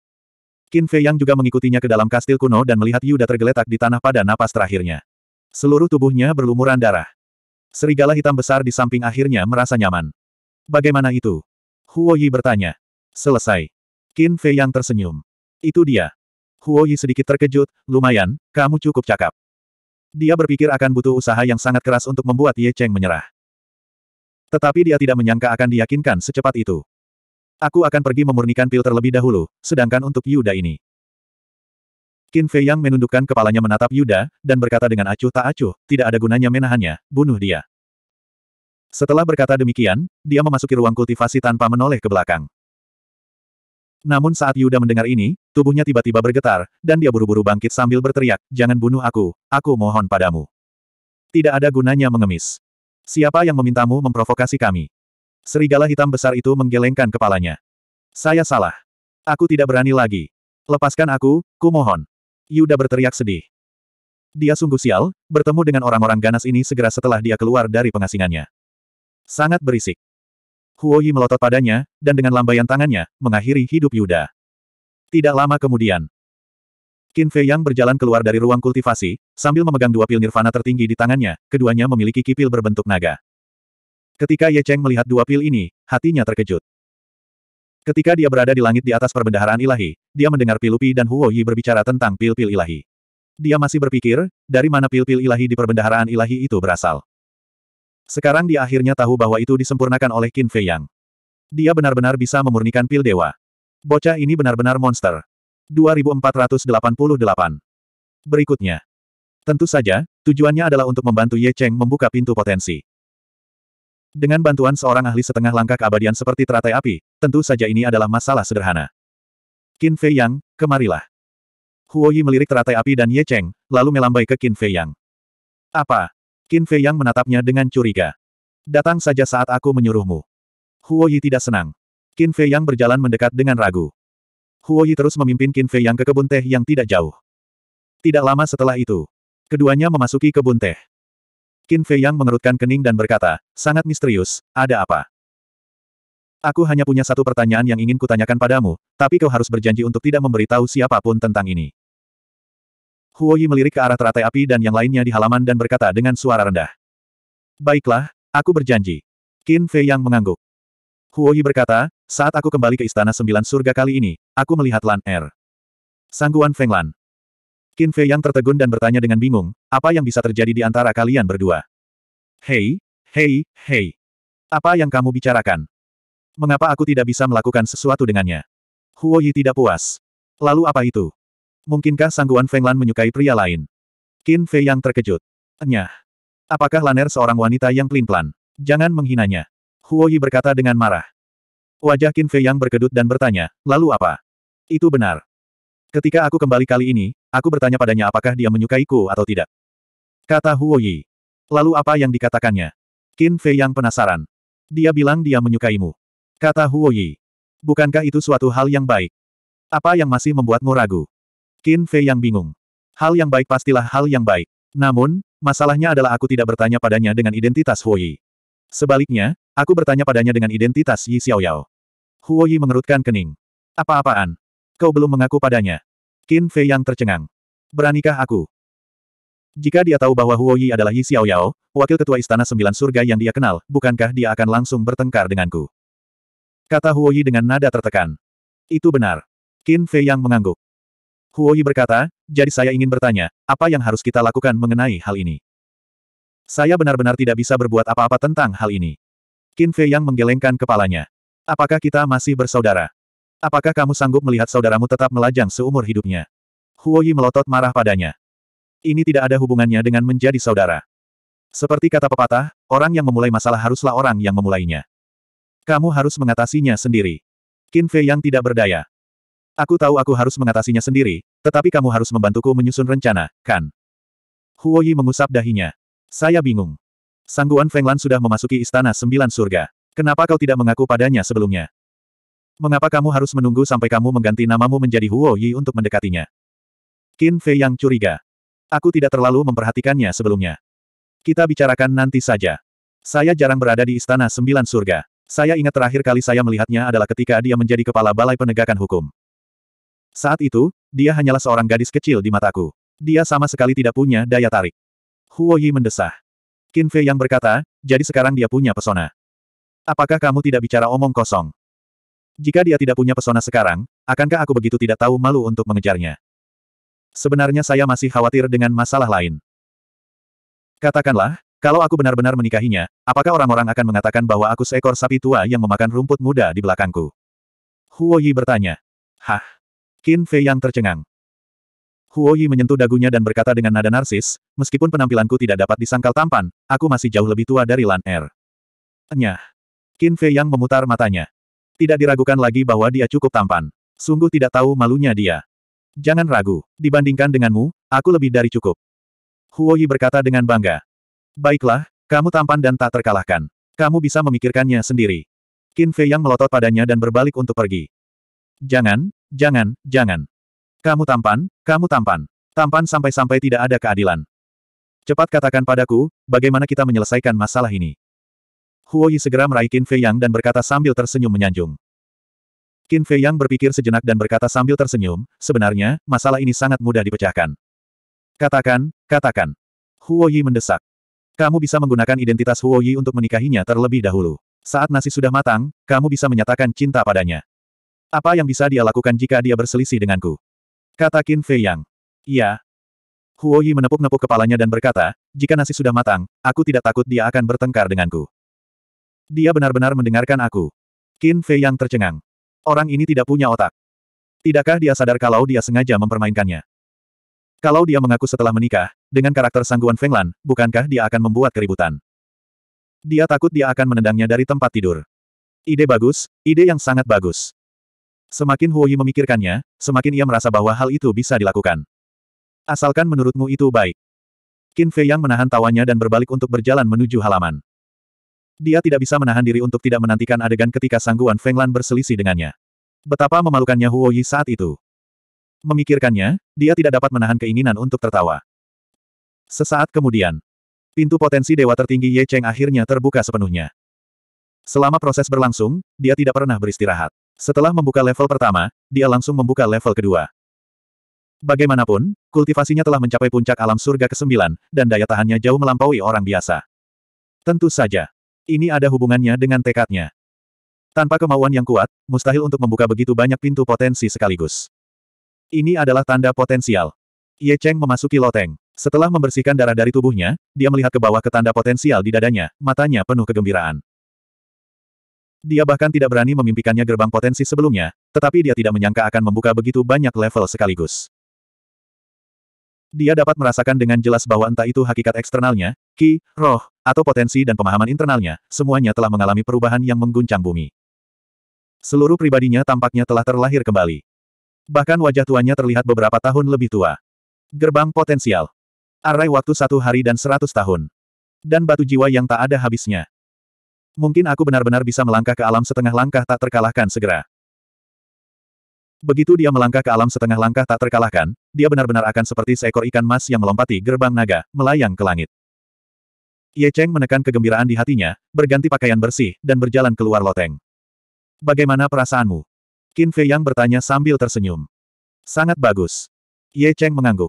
Qin Fei Yang juga mengikutinya ke dalam kastil kuno dan melihat Yuda tergeletak di tanah pada napas terakhirnya. Seluruh tubuhnya berlumuran darah. Serigala hitam besar di samping akhirnya merasa nyaman. Bagaimana itu? Huo Yi bertanya. Selesai. Qin Fei Yang tersenyum. Itu dia. Huo Yi sedikit terkejut, lumayan, kamu cukup cakap. Dia berpikir akan butuh usaha yang sangat keras untuk membuat Ye Cheng menyerah. Tetapi dia tidak menyangka akan diyakinkan secepat itu. Aku akan pergi memurnikan pil terlebih dahulu, sedangkan untuk Yuda ini. Qin Fei Yang menundukkan kepalanya menatap Yuda, dan berkata dengan acuh tak acuh, tidak ada gunanya menahannya, bunuh dia. Setelah berkata demikian, dia memasuki ruang kultivasi tanpa menoleh ke belakang. Namun saat Yuda mendengar ini, tubuhnya tiba-tiba bergetar, dan dia buru-buru bangkit sambil berteriak, jangan bunuh aku, aku mohon padamu. Tidak ada gunanya mengemis. Siapa yang memintamu memprovokasi kami? Serigala hitam besar itu menggelengkan kepalanya. Saya salah. Aku tidak berani lagi. Lepaskan aku, kumohon. Yuda berteriak sedih. Dia sungguh sial, bertemu dengan orang-orang ganas ini segera setelah dia keluar dari pengasingannya. Sangat berisik. Huoyi melotot padanya, dan dengan lambaian tangannya, mengakhiri hidup Yuda. Tidak lama kemudian, Qin Fei Yang berjalan keluar dari ruang kultivasi, sambil memegang dua pil nirvana tertinggi di tangannya, keduanya memiliki kipil berbentuk naga. Ketika Ye Cheng melihat dua pil ini, hatinya terkejut. Ketika dia berada di langit di atas perbendaharaan ilahi, dia mendengar Pilupi dan Huo Yi berbicara tentang pil-pil ilahi. Dia masih berpikir, dari mana pil-pil ilahi di perbendaharaan ilahi itu berasal. Sekarang dia akhirnya tahu bahwa itu disempurnakan oleh Qin Fei Yang. Dia benar-benar bisa memurnikan pil dewa. Bocah ini benar-benar monster. 2488. Berikutnya. Tentu saja, tujuannya adalah untuk membantu Ye Cheng membuka pintu potensi. Dengan bantuan seorang ahli setengah langkah keabadian seperti teratai api, tentu saja ini adalah masalah sederhana. Qin Fei Yang, kemarilah. Huo Yi melirik teratai api dan Ye Cheng, lalu melambai ke Qin Fei Yang. Apa? Qin Fei Yang menatapnya dengan curiga. Datang saja saat aku menyuruhmu. Huo Yi tidak senang. Qin Fei Yang berjalan mendekat dengan ragu. Huo Yi terus memimpin Qin Fei Yang ke kebun teh yang tidak jauh. Tidak lama setelah itu, keduanya memasuki kebun teh. Qin Fei Yang mengerutkan kening dan berkata, sangat misterius, ada apa? Aku hanya punya satu pertanyaan yang ingin kutanyakan padamu, tapi kau harus berjanji untuk tidak memberitahu siapapun tentang ini. Huo Yi melirik ke arah teratai api dan yang lainnya di halaman dan berkata dengan suara rendah. Baiklah, aku berjanji. Qin Fei Yang mengangguk. Huo Yi berkata, saat aku kembali ke Istana Sembilan Surga kali ini, aku melihat Lan Er. Sangguan Feng Lan, Qin Fei yang tertegun dan bertanya dengan bingung, apa yang bisa terjadi di antara kalian berdua? Hei, hei, hei. Apa yang kamu bicarakan? Mengapa aku tidak bisa melakukan sesuatu dengannya? Huo Yi tidak puas. Lalu apa itu? Mungkinkah Sangguan Feng Lan menyukai pria lain? Qin Fei yang terkejut. Enyah. Apakah Laner seorang wanita yang pelin-pelan? Jangan menghinanya. Huo Yi berkata dengan marah. Wajah Qin Fei yang berkedut dan bertanya, lalu apa? Itu benar. Ketika aku kembali kali ini, aku bertanya padanya apakah dia menyukaiku atau tidak. Kata Huo Yi. Lalu apa yang dikatakannya? Qin Fei yang penasaran. Dia bilang dia menyukaimu. Kata Huo Yi. Bukankah itu suatu hal yang baik? Apa yang masih membuatmu ragu? Qin Fei yang bingung. Hal yang baik pastilah hal yang baik. Namun, masalahnya adalah aku tidak bertanya padanya dengan identitas Huo Yi. Sebaliknya, aku bertanya padanya dengan identitas Yi Xiaoyao. Huo Yi mengerutkan kening. Apa-apaan? Kau belum mengaku padanya. Qin Fei yang tercengang. Beranikah aku? Jika dia tahu bahwa Huo Yi adalah Yi Xiaoyao, wakil ketua Istana Sembilan Surga yang dia kenal, bukankah dia akan langsung bertengkar denganku? Kata Huo Yi dengan nada tertekan. Itu benar. Qin Fei yang mengangguk. Huo Yi berkata, jadi saya ingin bertanya, apa yang harus kita lakukan mengenai hal ini? Saya benar-benar tidak bisa berbuat apa-apa tentang hal ini. Qin Fei yang menggelengkan kepalanya. Apakah kita masih bersaudara? Apakah kamu sanggup melihat saudaramu tetap melajang seumur hidupnya? Huoyi melotot marah padanya. Ini tidak ada hubungannya dengan menjadi saudara. Seperti kata pepatah, orang yang memulai masalah haruslah orang yang memulainya. Kamu harus mengatasinya sendiri. Qin Fei yang tidak berdaya. Aku tahu aku harus mengatasinya sendiri, tetapi kamu harus membantuku menyusun rencana, kan? Huoyi mengusap dahinya. Saya bingung. Sangguan Fenglan sudah memasuki istana sembilan surga. Kenapa kau tidak mengaku padanya sebelumnya? Mengapa kamu harus menunggu sampai kamu mengganti namamu menjadi Huo Yi untuk mendekatinya? Qin Fei yang curiga. Aku tidak terlalu memperhatikannya sebelumnya. Kita bicarakan nanti saja. Saya jarang berada di Istana Sembilan Surga. Saya ingat terakhir kali saya melihatnya adalah ketika dia menjadi kepala Balai Penegakan Hukum. Saat itu, dia hanyalah seorang gadis kecil di mataku. Dia sama sekali tidak punya daya tarik. Huo Yi mendesah. Qin Fei yang berkata, jadi sekarang dia punya pesona. Apakah kamu tidak bicara omong kosong? Jika dia tidak punya pesona sekarang, akankah aku begitu tidak tahu malu untuk mengejarnya? Sebenarnya saya masih khawatir dengan masalah lain. Katakanlah, kalau aku benar-benar menikahinya, apakah orang-orang akan mengatakan bahwa aku seekor sapi tua yang memakan rumput muda di belakangku? Huo Yi bertanya. Hah? Qin Fei yang tercengang. Huo Yi menyentuh dagunya dan berkata dengan nada narsis, meskipun penampilanku tidak dapat disangkal tampan, aku masih jauh lebih tua dari Lan Er. Nyah. Qin Fei yang memutar matanya. Tidak diragukan lagi bahwa dia cukup tampan. Sungguh tidak tahu malunya dia. Jangan ragu. Dibandingkan denganmu, aku lebih dari cukup. Huoyi berkata dengan bangga. Baiklah, kamu tampan dan tak terkalahkan. Kamu bisa memikirkannya sendiri. Qin Fei yang melotot padanya dan berbalik untuk pergi. Jangan, jangan, jangan. Kamu tampan, kamu tampan. Tampan sampai-sampai tidak ada keadilan. Cepat katakan padaku, bagaimana kita menyelesaikan masalah ini. Huo Yi segera meraih Qin Fei Yang dan berkata sambil tersenyum menyanjung. Qin Fei Yang berpikir sejenak dan berkata sambil tersenyum, sebenarnya, masalah ini sangat mudah dipecahkan. Katakan, katakan. Huo Yi mendesak. Kamu bisa menggunakan identitas Huo Yi untuk menikahinya terlebih dahulu. Saat nasi sudah matang, kamu bisa menyatakan cinta padanya. Apa yang bisa dia lakukan jika dia berselisih denganku? Kata Qin Fei Yang. Iya. Huo Yi menepuk-nepuk kepalanya dan berkata, jika nasi sudah matang, aku tidak takut dia akan bertengkar denganku. Dia benar-benar mendengarkan aku. Qin Fei yang tercengang. Orang ini tidak punya otak. Tidakkah dia sadar kalau dia sengaja mempermainkannya? Kalau dia mengaku setelah menikah, dengan karakter sangguan Lan, bukankah dia akan membuat keributan? Dia takut dia akan menendangnya dari tempat tidur. Ide bagus, ide yang sangat bagus. Semakin Huoyi memikirkannya, semakin ia merasa bahwa hal itu bisa dilakukan. Asalkan menurutmu itu baik. Qin Fei Yang menahan tawanya dan berbalik untuk berjalan menuju halaman. Dia tidak bisa menahan diri untuk tidak menantikan adegan ketika sangguan Fenglan berselisih dengannya. Betapa memalukannya Huo Yi saat itu. Memikirkannya, dia tidak dapat menahan keinginan untuk tertawa. Sesaat kemudian, pintu potensi dewa tertinggi Ye Cheng akhirnya terbuka sepenuhnya. Selama proses berlangsung, dia tidak pernah beristirahat. Setelah membuka level pertama, dia langsung membuka level kedua. Bagaimanapun, kultivasinya telah mencapai puncak alam surga ke-9, dan daya tahannya jauh melampaui orang biasa. Tentu saja. Ini ada hubungannya dengan tekadnya. Tanpa kemauan yang kuat, mustahil untuk membuka begitu banyak pintu potensi sekaligus. Ini adalah tanda potensial. Ye Cheng memasuki loteng. Setelah membersihkan darah dari tubuhnya, dia melihat ke bawah ke tanda potensial di dadanya, matanya penuh kegembiraan. Dia bahkan tidak berani memimpikannya gerbang potensi sebelumnya, tetapi dia tidak menyangka akan membuka begitu banyak level sekaligus. Dia dapat merasakan dengan jelas bahwa entah itu hakikat eksternalnya, ki, roh, atau potensi dan pemahaman internalnya, semuanya telah mengalami perubahan yang mengguncang bumi. Seluruh pribadinya tampaknya telah terlahir kembali. Bahkan wajah tuanya terlihat beberapa tahun lebih tua. Gerbang potensial. Arai waktu satu hari dan seratus tahun. Dan batu jiwa yang tak ada habisnya. Mungkin aku benar-benar bisa melangkah ke alam setengah langkah tak terkalahkan segera. Begitu dia melangkah ke alam setengah langkah tak terkalahkan, dia benar-benar akan seperti seekor ikan mas yang melompati gerbang naga, melayang ke langit. Ye Cheng menekan kegembiraan di hatinya, berganti pakaian bersih, dan berjalan keluar loteng. Bagaimana perasaanmu? Qin Fei Yang bertanya sambil tersenyum. Sangat bagus. Ye Cheng mengangguk.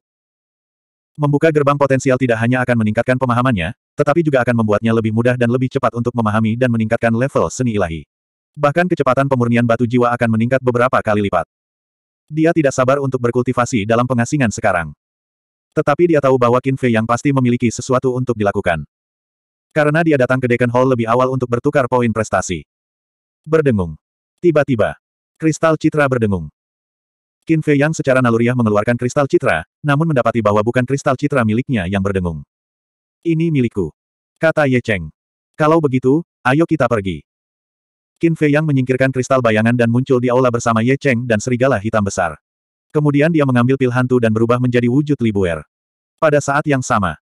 Membuka gerbang potensial tidak hanya akan meningkatkan pemahamannya, tetapi juga akan membuatnya lebih mudah dan lebih cepat untuk memahami dan meningkatkan level seni ilahi. Bahkan kecepatan pemurnian batu jiwa akan meningkat beberapa kali lipat. Dia tidak sabar untuk berkultivasi dalam pengasingan sekarang. Tetapi dia tahu bahwa Qin Fei yang pasti memiliki sesuatu untuk dilakukan. Karena dia datang ke Deacon Hall lebih awal untuk bertukar poin prestasi. Berdengung. Tiba-tiba. Kristal Citra berdengung. Qin Fei Yang secara naluriah mengeluarkan kristal citra, namun mendapati bahwa bukan kristal citra miliknya yang berdengung. Ini milikku. Kata Ye Cheng. Kalau begitu, ayo kita pergi. Qin Fei Yang menyingkirkan kristal bayangan dan muncul di aula bersama Ye Cheng dan serigala hitam besar. Kemudian dia mengambil pil hantu dan berubah menjadi wujud Libuer. Pada saat yang sama,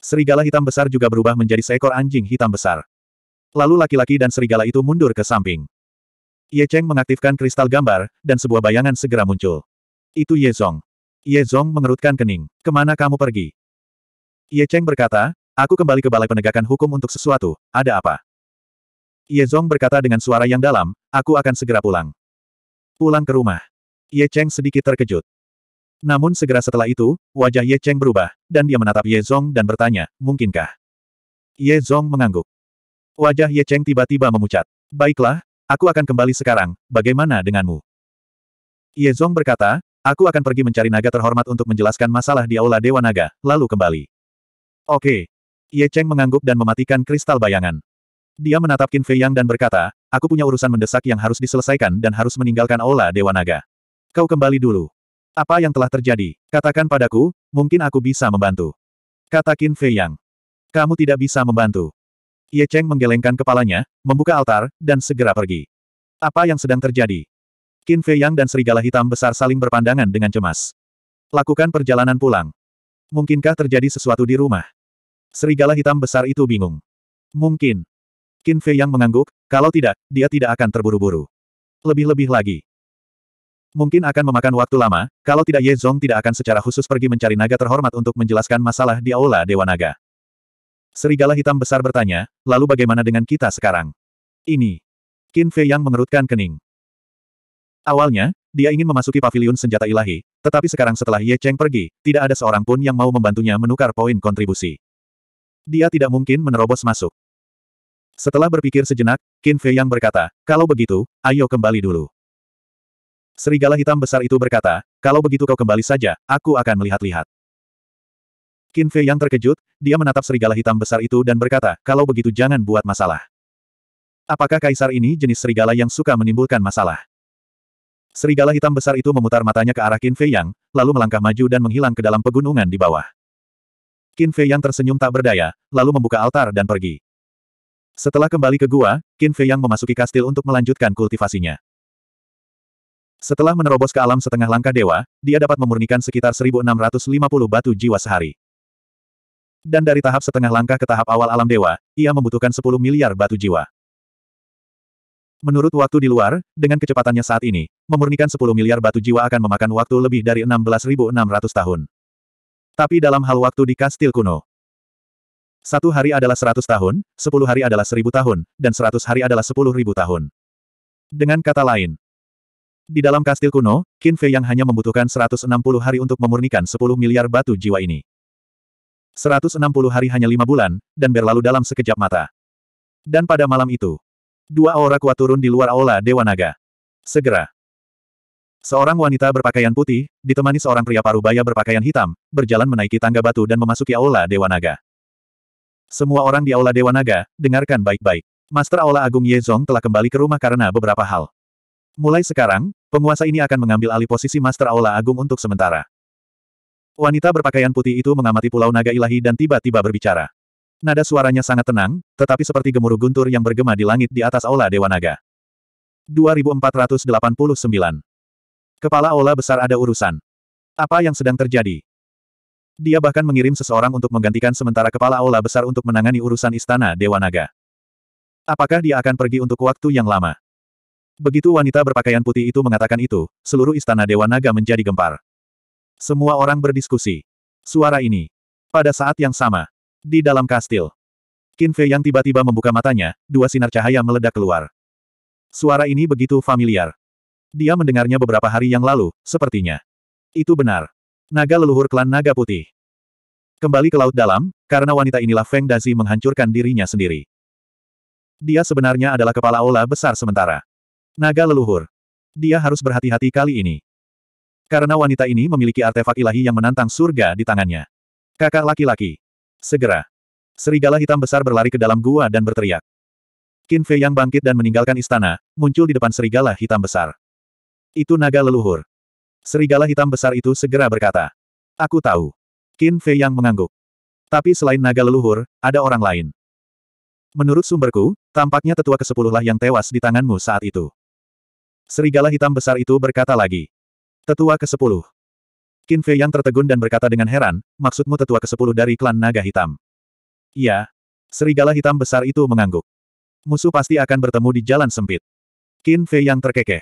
Serigala hitam besar juga berubah menjadi seekor anjing hitam besar. Lalu laki-laki dan serigala itu mundur ke samping. Ye Cheng mengaktifkan kristal gambar, dan sebuah bayangan segera muncul. Itu Ye Zong. Ye Zong mengerutkan kening. Kemana kamu pergi? Ye Cheng berkata, aku kembali ke Balai Penegakan Hukum untuk sesuatu, ada apa? Ye Zong berkata dengan suara yang dalam, aku akan segera pulang. Pulang ke rumah. Ye Cheng sedikit terkejut. Namun segera setelah itu, wajah Ye Cheng berubah, dan dia menatap Ye Zong dan bertanya, mungkinkah? Ye Zong mengangguk. Wajah Ye Cheng tiba-tiba memucat. Baiklah, aku akan kembali sekarang, bagaimana denganmu? Ye Zong berkata, aku akan pergi mencari naga terhormat untuk menjelaskan masalah di Aula Dewa Naga, lalu kembali. Oke. Ye Cheng mengangguk dan mematikan kristal bayangan. Dia menatap Qin Fei Yang dan berkata, aku punya urusan mendesak yang harus diselesaikan dan harus meninggalkan Aula Dewa Naga. Kau kembali dulu. Apa yang telah terjadi? Katakan padaku, mungkin aku bisa membantu. Kata Qin Fei Yang. Kamu tidak bisa membantu. Ye Cheng menggelengkan kepalanya, membuka altar, dan segera pergi. Apa yang sedang terjadi? Qin Fei Yang dan serigala hitam besar saling berpandangan dengan cemas. Lakukan perjalanan pulang. Mungkinkah terjadi sesuatu di rumah? Serigala hitam besar itu bingung. Mungkin. Qin Fei Yang mengangguk, kalau tidak, dia tidak akan terburu-buru. Lebih-lebih lagi, Mungkin akan memakan waktu lama, kalau tidak Ye Zong tidak akan secara khusus pergi mencari naga terhormat untuk menjelaskan masalah di Aula Dewa Naga. Serigala hitam besar bertanya, lalu bagaimana dengan kita sekarang? Ini. Qin Fei yang mengerutkan kening. Awalnya, dia ingin memasuki paviliun senjata ilahi, tetapi sekarang setelah Ye Cheng pergi, tidak ada seorang pun yang mau membantunya menukar poin kontribusi. Dia tidak mungkin menerobos masuk. Setelah berpikir sejenak, Qin Fei yang berkata, kalau begitu, ayo kembali dulu. Serigala hitam besar itu berkata, kalau begitu kau kembali saja, aku akan melihat-lihat. Qin Fei yang terkejut, dia menatap serigala hitam besar itu dan berkata, kalau begitu jangan buat masalah. Apakah kaisar ini jenis serigala yang suka menimbulkan masalah? Serigala hitam besar itu memutar matanya ke arah Qin Fei Yang, lalu melangkah maju dan menghilang ke dalam pegunungan di bawah. Qin Fei Yang tersenyum tak berdaya, lalu membuka altar dan pergi. Setelah kembali ke gua, Qin Fei Yang memasuki kastil untuk melanjutkan kultivasinya. Setelah menerobos ke alam setengah langkah dewa, dia dapat memurnikan sekitar 1650 batu jiwa sehari. Dan dari tahap setengah langkah ke tahap awal alam dewa, ia membutuhkan 10 miliar batu jiwa. Menurut waktu di luar, dengan kecepatannya saat ini, memurnikan 10 miliar batu jiwa akan memakan waktu lebih dari 16.600 tahun. Tapi dalam hal waktu di kastil kuno, satu hari adalah 100 tahun, 10 hari adalah 1000 tahun, dan 100 hari adalah 10.000 tahun. Dengan kata lain, di dalam kastil kuno, Qin Fei yang hanya membutuhkan 160 hari untuk memurnikan 10 miliar batu jiwa ini. 160 hari hanya lima bulan, dan berlalu dalam sekejap mata. Dan pada malam itu, dua aura kuat turun di luar aula Dewa Naga. Segera. Seorang wanita berpakaian putih, ditemani seorang pria baya berpakaian hitam, berjalan menaiki tangga batu dan memasuki aula Dewa Naga. Semua orang di aula Dewa Naga, dengarkan baik-baik. Master Aula Agung Ye Zong telah kembali ke rumah karena beberapa hal. Mulai sekarang, penguasa ini akan mengambil alih posisi Master Aula Agung untuk sementara. Wanita berpakaian putih itu mengamati pulau naga ilahi dan tiba-tiba berbicara. Nada suaranya sangat tenang, tetapi seperti gemuruh guntur yang bergema di langit di atas Aula Dewa Naga. 2489. Kepala Aula besar ada urusan. Apa yang sedang terjadi? Dia bahkan mengirim seseorang untuk menggantikan sementara kepala Aula besar untuk menangani urusan istana Dewa Naga. Apakah dia akan pergi untuk waktu yang lama? Begitu wanita berpakaian putih itu mengatakan itu, seluruh istana Dewa Naga menjadi gempar. Semua orang berdiskusi. Suara ini. Pada saat yang sama. Di dalam kastil. Qin Fei yang tiba-tiba membuka matanya, dua sinar cahaya meledak keluar. Suara ini begitu familiar. Dia mendengarnya beberapa hari yang lalu, sepertinya. Itu benar. Naga leluhur klan Naga Putih. Kembali ke Laut Dalam, karena wanita inilah Feng Dazi menghancurkan dirinya sendiri. Dia sebenarnya adalah kepala ola besar sementara. Naga leluhur. Dia harus berhati-hati kali ini. Karena wanita ini memiliki artefak ilahi yang menantang surga di tangannya. Kakak laki-laki. Segera. Serigala hitam besar berlari ke dalam gua dan berteriak. Qin Fei yang bangkit dan meninggalkan istana, muncul di depan serigala hitam besar. Itu naga leluhur. Serigala hitam besar itu segera berkata. Aku tahu. Qin Fei yang mengangguk. Tapi selain naga leluhur, ada orang lain. Menurut sumberku, tampaknya tetua kesepuluh lah yang tewas di tanganmu saat itu. Serigala hitam besar itu berkata lagi. Tetua ke-10. Qin Fei yang tertegun dan berkata dengan heran, maksudmu tetua ke-10 dari klan naga hitam? Iya. Serigala hitam besar itu mengangguk. Musuh pasti akan bertemu di jalan sempit. Qin Fei yang terkekeh.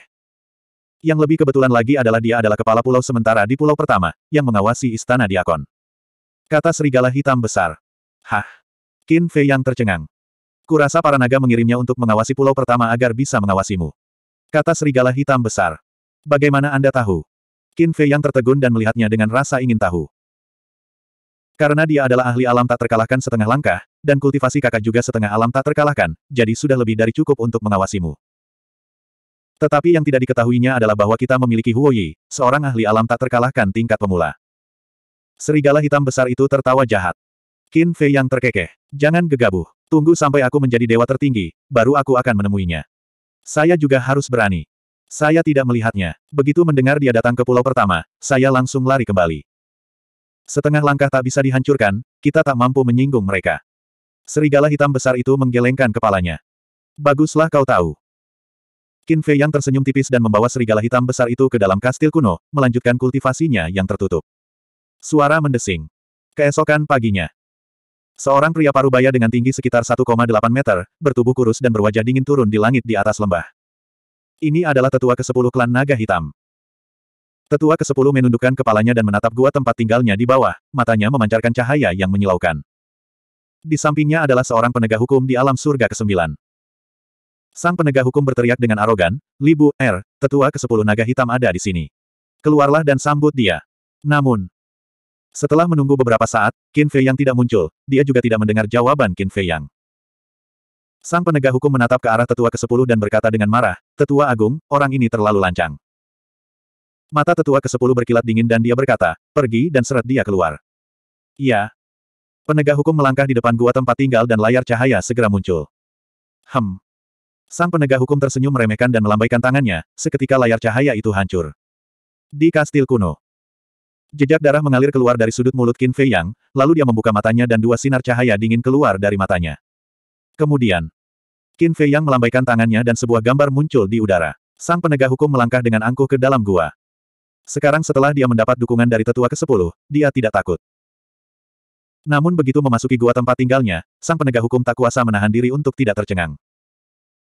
Yang lebih kebetulan lagi adalah dia adalah kepala pulau sementara di pulau pertama, yang mengawasi istana Diakon. Kata serigala hitam besar. Hah? Qin Fei yang tercengang. Kurasa para naga mengirimnya untuk mengawasi pulau pertama agar bisa mengawasimu. Kata serigala hitam besar. Bagaimana Anda tahu? Qin Fei yang tertegun dan melihatnya dengan rasa ingin tahu. Karena dia adalah ahli alam tak terkalahkan setengah langkah, dan kultivasi kakak juga setengah alam tak terkalahkan, jadi sudah lebih dari cukup untuk mengawasimu. Tetapi yang tidak diketahuinya adalah bahwa kita memiliki Huoyi, seorang ahli alam tak terkalahkan tingkat pemula. Serigala hitam besar itu tertawa jahat. Qin Fei yang terkekeh. Jangan gegabah. Tunggu sampai aku menjadi dewa tertinggi, baru aku akan menemuinya. Saya juga harus berani. Saya tidak melihatnya. Begitu mendengar dia datang ke pulau pertama, saya langsung lari kembali. Setengah langkah tak bisa dihancurkan, kita tak mampu menyinggung mereka. Serigala hitam besar itu menggelengkan kepalanya. Baguslah kau tahu. Qin Fei yang tersenyum tipis dan membawa serigala hitam besar itu ke dalam kastil kuno, melanjutkan kultivasinya yang tertutup. Suara mendesing. Keesokan paginya, Seorang pria parubaya dengan tinggi sekitar 1,8 meter, bertubuh kurus dan berwajah dingin turun di langit di atas lembah. Ini adalah tetua ke-10 klan naga hitam. Tetua ke-10 menundukkan kepalanya dan menatap gua tempat tinggalnya di bawah, matanya memancarkan cahaya yang menyilaukan. Di sampingnya adalah seorang penegak hukum di alam surga ke-9. Sang penegak hukum berteriak dengan arogan, Libu, R, er, tetua ke-10 naga hitam ada di sini. Keluarlah dan sambut dia. Namun, setelah menunggu beberapa saat, Qin Fei yang tidak muncul, dia juga tidak mendengar jawaban Qin Fei yang. Sang penegak hukum menatap ke arah tetua ke-10 dan berkata dengan marah, Tetua Agung, orang ini terlalu lancang. Mata tetua ke-10 berkilat dingin dan dia berkata, pergi dan seret dia keluar. Iya. Penegak hukum melangkah di depan gua tempat tinggal dan layar cahaya segera muncul. Hem. Sang penegak hukum tersenyum meremehkan dan melambaikan tangannya, seketika layar cahaya itu hancur. Di kastil kuno. Jejak darah mengalir keluar dari sudut mulut Qin Fei Yang, lalu dia membuka matanya dan dua sinar cahaya dingin keluar dari matanya. Kemudian, Qin Fei Yang melambaikan tangannya dan sebuah gambar muncul di udara. Sang penegak hukum melangkah dengan angkuh ke dalam gua. Sekarang setelah dia mendapat dukungan dari tetua ke-10, dia tidak takut. Namun begitu memasuki gua tempat tinggalnya, sang penegak hukum tak kuasa menahan diri untuk tidak tercengang.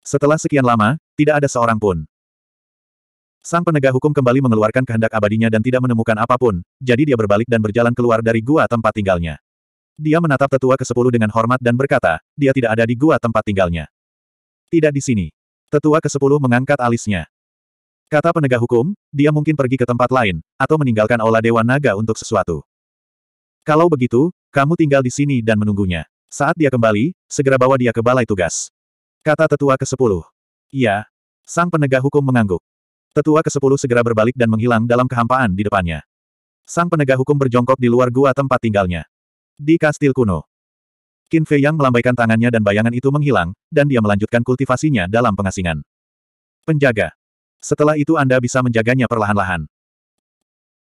Setelah sekian lama, tidak ada seorang pun. Sang penegak hukum kembali mengeluarkan kehendak abadinya dan tidak menemukan apapun, jadi dia berbalik dan berjalan keluar dari gua tempat tinggalnya. Dia menatap tetua ke-10 dengan hormat dan berkata, dia tidak ada di gua tempat tinggalnya. Tidak di sini. Tetua ke-10 mengangkat alisnya. Kata penegak hukum, dia mungkin pergi ke tempat lain, atau meninggalkan olah Dewa Naga untuk sesuatu. Kalau begitu, kamu tinggal di sini dan menunggunya. Saat dia kembali, segera bawa dia ke balai tugas. Kata tetua ke-10. Iya. Sang penegak hukum mengangguk. Tetua ke-10 segera berbalik dan menghilang dalam kehampaan di depannya. Sang penegak hukum berjongkok di luar gua tempat tinggalnya. Di kastil kuno. Qin Fei Yang melambaikan tangannya dan bayangan itu menghilang, dan dia melanjutkan kultivasinya dalam pengasingan. Penjaga. Setelah itu Anda bisa menjaganya perlahan-lahan.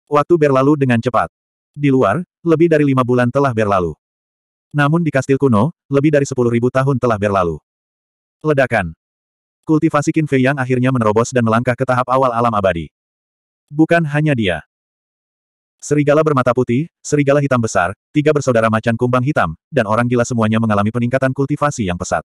Waktu berlalu dengan cepat. Di luar, lebih dari lima bulan telah berlalu. Namun di kastil kuno, lebih dari sepuluh ribu tahun telah berlalu. Ledakan. Kultivasi Qin Fei yang akhirnya menerobos dan melangkah ke tahap awal alam abadi. Bukan hanya dia. Serigala bermata putih, serigala hitam besar, tiga bersaudara macan kumbang hitam, dan orang gila semuanya mengalami peningkatan kultivasi yang pesat.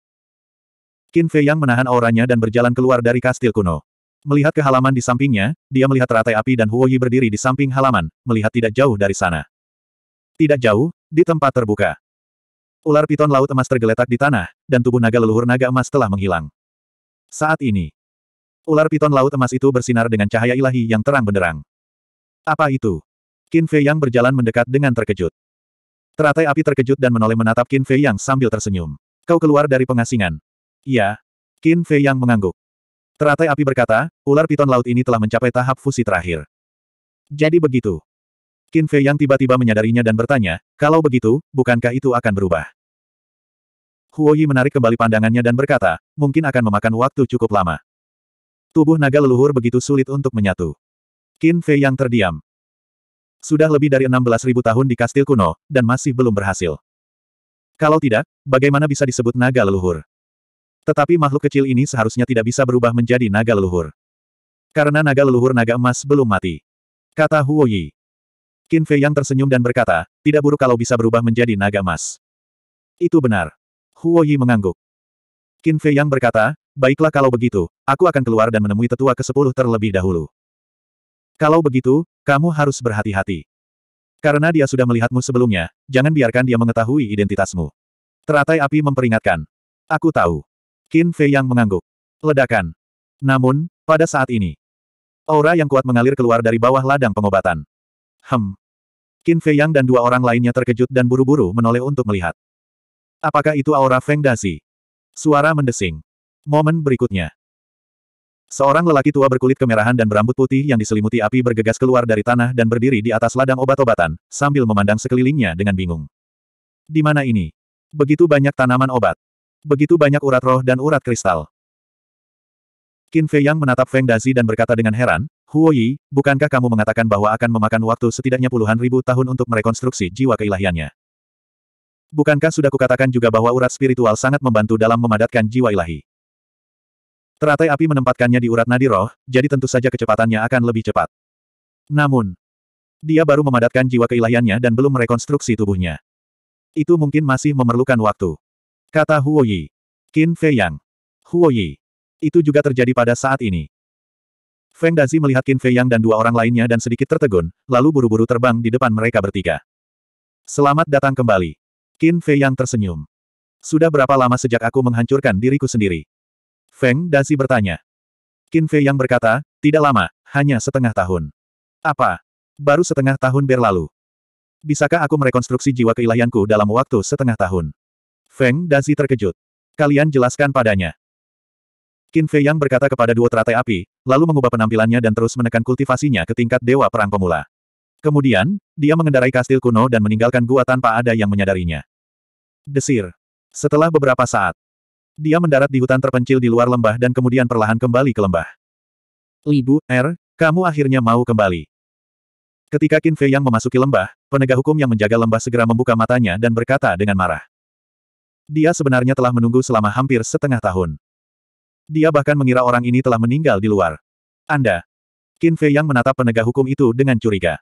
Qin Fei yang menahan auranya dan berjalan keluar dari kastil kuno. Melihat ke halaman di sampingnya, dia melihat teratai api dan Huo Yi berdiri di samping halaman, melihat tidak jauh dari sana. Tidak jauh, di tempat terbuka. Ular piton laut emas tergeletak di tanah, dan tubuh naga leluhur naga emas telah menghilang. Saat ini, ular piton laut emas itu bersinar dengan cahaya ilahi yang terang benderang. Apa itu? Qin Fei Yang berjalan mendekat dengan terkejut. Teratai api terkejut dan menoleh menatap Qin Fei Yang sambil tersenyum. Kau keluar dari pengasingan. Iya. Qin Fei Yang mengangguk. Teratai api berkata, ular piton laut ini telah mencapai tahap fusi terakhir. Jadi begitu. Qin Fei Yang tiba-tiba menyadarinya dan bertanya, kalau begitu, bukankah itu akan berubah? Huoyi menarik kembali pandangannya dan berkata, mungkin akan memakan waktu cukup lama. Tubuh naga leluhur begitu sulit untuk menyatu. Qin Fei yang terdiam. Sudah lebih dari 16.000 tahun di kastil kuno, dan masih belum berhasil. Kalau tidak, bagaimana bisa disebut naga leluhur? Tetapi makhluk kecil ini seharusnya tidak bisa berubah menjadi naga leluhur. Karena naga leluhur naga emas belum mati. Kata Huoyi. Qin Fei yang tersenyum dan berkata, tidak buruk kalau bisa berubah menjadi naga emas. Itu benar. Huo Yi mengangguk. Qin Fei Yang berkata, baiklah kalau begitu, aku akan keluar dan menemui tetua ke-10 terlebih dahulu. Kalau begitu, kamu harus berhati-hati. Karena dia sudah melihatmu sebelumnya, jangan biarkan dia mengetahui identitasmu. Teratai api memperingatkan. Aku tahu. Qin Fei Yang mengangguk. Ledakan. Namun, pada saat ini, aura yang kuat mengalir keluar dari bawah ladang pengobatan. Hem. Qin Fei Yang dan dua orang lainnya terkejut dan buru-buru menoleh untuk melihat. Apakah itu aura Feng Dazi? Suara mendesing. Momen berikutnya. Seorang lelaki tua berkulit kemerahan dan berambut putih yang diselimuti api bergegas keluar dari tanah dan berdiri di atas ladang obat-obatan, sambil memandang sekelilingnya dengan bingung. Di mana ini? Begitu banyak tanaman obat. Begitu banyak urat roh dan urat kristal. Qin Fei Yang menatap Feng Dazi dan berkata dengan heran, Huo Yi, bukankah kamu mengatakan bahwa akan memakan waktu setidaknya puluhan ribu tahun untuk merekonstruksi jiwa keilahiannya? Bukankah sudah kukatakan juga bahwa urat spiritual sangat membantu dalam memadatkan jiwa ilahi? Teratai api menempatkannya di urat nadi roh, jadi tentu saja kecepatannya akan lebih cepat. Namun, dia baru memadatkan jiwa keilahiannya dan belum merekonstruksi tubuhnya. Itu mungkin masih memerlukan waktu. Kata Huo Yi. Qin Fei Yang. Huo Yi. Itu juga terjadi pada saat ini. Feng Dazi melihat Qin Fei Yang dan dua orang lainnya dan sedikit tertegun, lalu buru-buru terbang di depan mereka bertiga. Selamat datang kembali. Qin Fei yang tersenyum. Sudah berapa lama sejak aku menghancurkan diriku sendiri? Feng Dazi bertanya. Qin Fei yang berkata, tidak lama, hanya setengah tahun. Apa? Baru setengah tahun berlalu. Bisakah aku merekonstruksi jiwa keilahianku dalam waktu setengah tahun? Feng Dazi terkejut. Kalian jelaskan padanya. Qin Fei yang berkata kepada dua teratai api, lalu mengubah penampilannya dan terus menekan kultivasinya ke tingkat dewa perang pemula. Kemudian, dia mengendarai kastil kuno dan meninggalkan gua tanpa ada yang menyadarinya desir. Setelah beberapa saat, dia mendarat di hutan terpencil di luar lembah dan kemudian perlahan kembali ke lembah. Libu, Er, kamu akhirnya mau kembali. Ketika Qin Fei yang memasuki lembah, penegak hukum yang menjaga lembah segera membuka matanya dan berkata dengan marah. Dia sebenarnya telah menunggu selama hampir setengah tahun. Dia bahkan mengira orang ini telah meninggal di luar. Anda. Qin Fei yang menatap penegak hukum itu dengan curiga.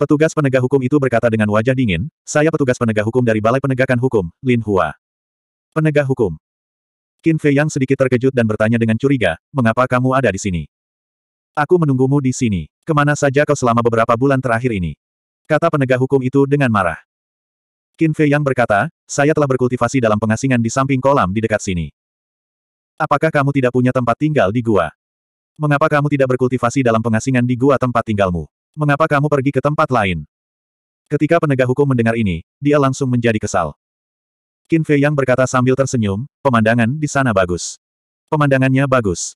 Petugas penegak hukum itu berkata dengan wajah dingin, saya petugas penegak hukum dari Balai Penegakan Hukum, Lin Hua. Penegak hukum. Qin Fei yang sedikit terkejut dan bertanya dengan curiga, mengapa kamu ada di sini? Aku menunggumu di sini. Kemana saja kau selama beberapa bulan terakhir ini? Kata penegak hukum itu dengan marah. Qin Fei yang berkata, saya telah berkultivasi dalam pengasingan di samping kolam di dekat sini. Apakah kamu tidak punya tempat tinggal di gua? Mengapa kamu tidak berkultivasi dalam pengasingan di gua tempat tinggalmu? Mengapa kamu pergi ke tempat lain? Ketika penegak hukum mendengar ini, dia langsung menjadi kesal. Qin Fei Yang berkata sambil tersenyum, pemandangan di sana bagus. Pemandangannya bagus.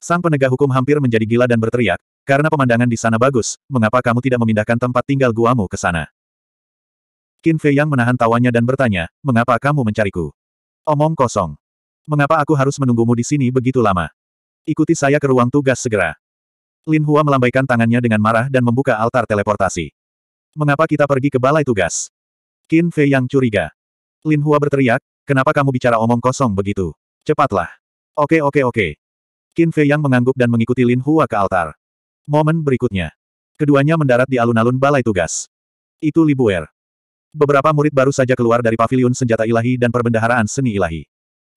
Sang penegak hukum hampir menjadi gila dan berteriak, karena pemandangan di sana bagus, mengapa kamu tidak memindahkan tempat tinggal guamu ke sana? Qin Fei Yang menahan tawanya dan bertanya, mengapa kamu mencariku? Omong kosong. Mengapa aku harus menunggumu di sini begitu lama? Ikuti saya ke ruang tugas segera. Lin Hua melambaikan tangannya dengan marah dan membuka altar teleportasi. Mengapa kita pergi ke balai tugas? Qin Fei yang curiga. Lin Hua berteriak, kenapa kamu bicara omong kosong begitu? Cepatlah. Oke oke oke. Qin Fei yang mengangguk dan mengikuti Lin Hua ke altar. Momen berikutnya. Keduanya mendarat di alun-alun balai tugas. Itu Libuer. Beberapa murid baru saja keluar dari paviliun senjata ilahi dan perbendaharaan seni ilahi.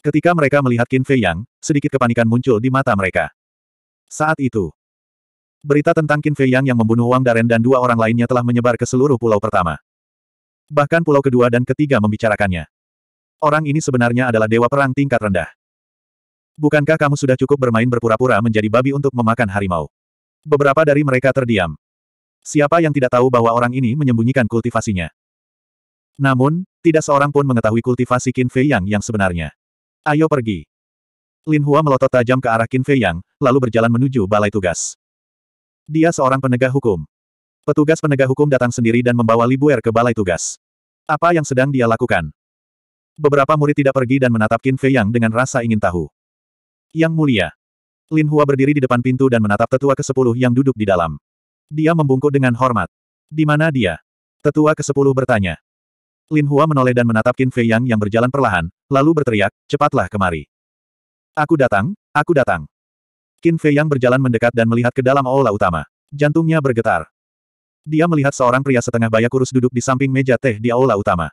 Ketika mereka melihat Qin Fei Yang, sedikit kepanikan muncul di mata mereka. Saat itu, Berita tentang Qin Fei Yang yang membunuh Wang Daren dan dua orang lainnya telah menyebar ke seluruh pulau pertama. Bahkan pulau kedua dan ketiga membicarakannya. Orang ini sebenarnya adalah dewa perang tingkat rendah. Bukankah kamu sudah cukup bermain berpura-pura menjadi babi untuk memakan harimau? Beberapa dari mereka terdiam. Siapa yang tidak tahu bahwa orang ini menyembunyikan kultivasinya? Namun, tidak seorang pun mengetahui kultivasi Qin Fei Yang yang sebenarnya. Ayo pergi. Lin Hua melotot tajam ke arah Qin Fei Yang, lalu berjalan menuju balai tugas. Dia seorang penegak hukum. Petugas penegak hukum datang sendiri dan membawa Libuer ke balai tugas. Apa yang sedang dia lakukan? Beberapa murid tidak pergi dan menatap Qin Fei Yang dengan rasa ingin tahu. Yang mulia. Lin Hua berdiri di depan pintu dan menatap tetua ke-10 yang duduk di dalam. Dia membungkuk dengan hormat. Di mana dia? Tetua ke-10 bertanya. Lin Hua menoleh dan menatap Qin Fei Yang yang berjalan perlahan, lalu berteriak, cepatlah kemari. Aku datang, aku datang. Qin Fei Yang berjalan mendekat dan melihat ke dalam aula utama. Jantungnya bergetar. Dia melihat seorang pria setengah bayak kurus duduk di samping meja teh di aula utama.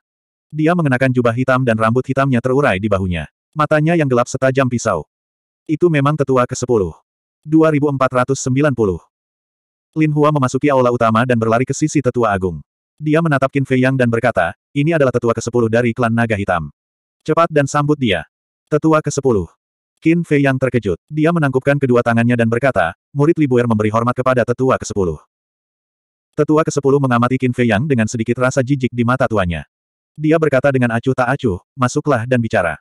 Dia mengenakan jubah hitam dan rambut hitamnya terurai di bahunya. Matanya yang gelap setajam pisau. Itu memang tetua ke-10. 2490. Lin Hua memasuki aula utama dan berlari ke sisi tetua agung. Dia menatap Qin Fei Yang dan berkata, ini adalah tetua ke-10 dari klan naga hitam. Cepat dan sambut dia. Tetua ke-10. Qin Fei yang terkejut. Dia menangkupkan kedua tangannya dan berkata, murid Libuer memberi hormat kepada tetua ke-10. Tetua ke-10 mengamati Qin Fei yang dengan sedikit rasa jijik di mata tuanya. Dia berkata dengan acuh tak acuh, masuklah dan bicara.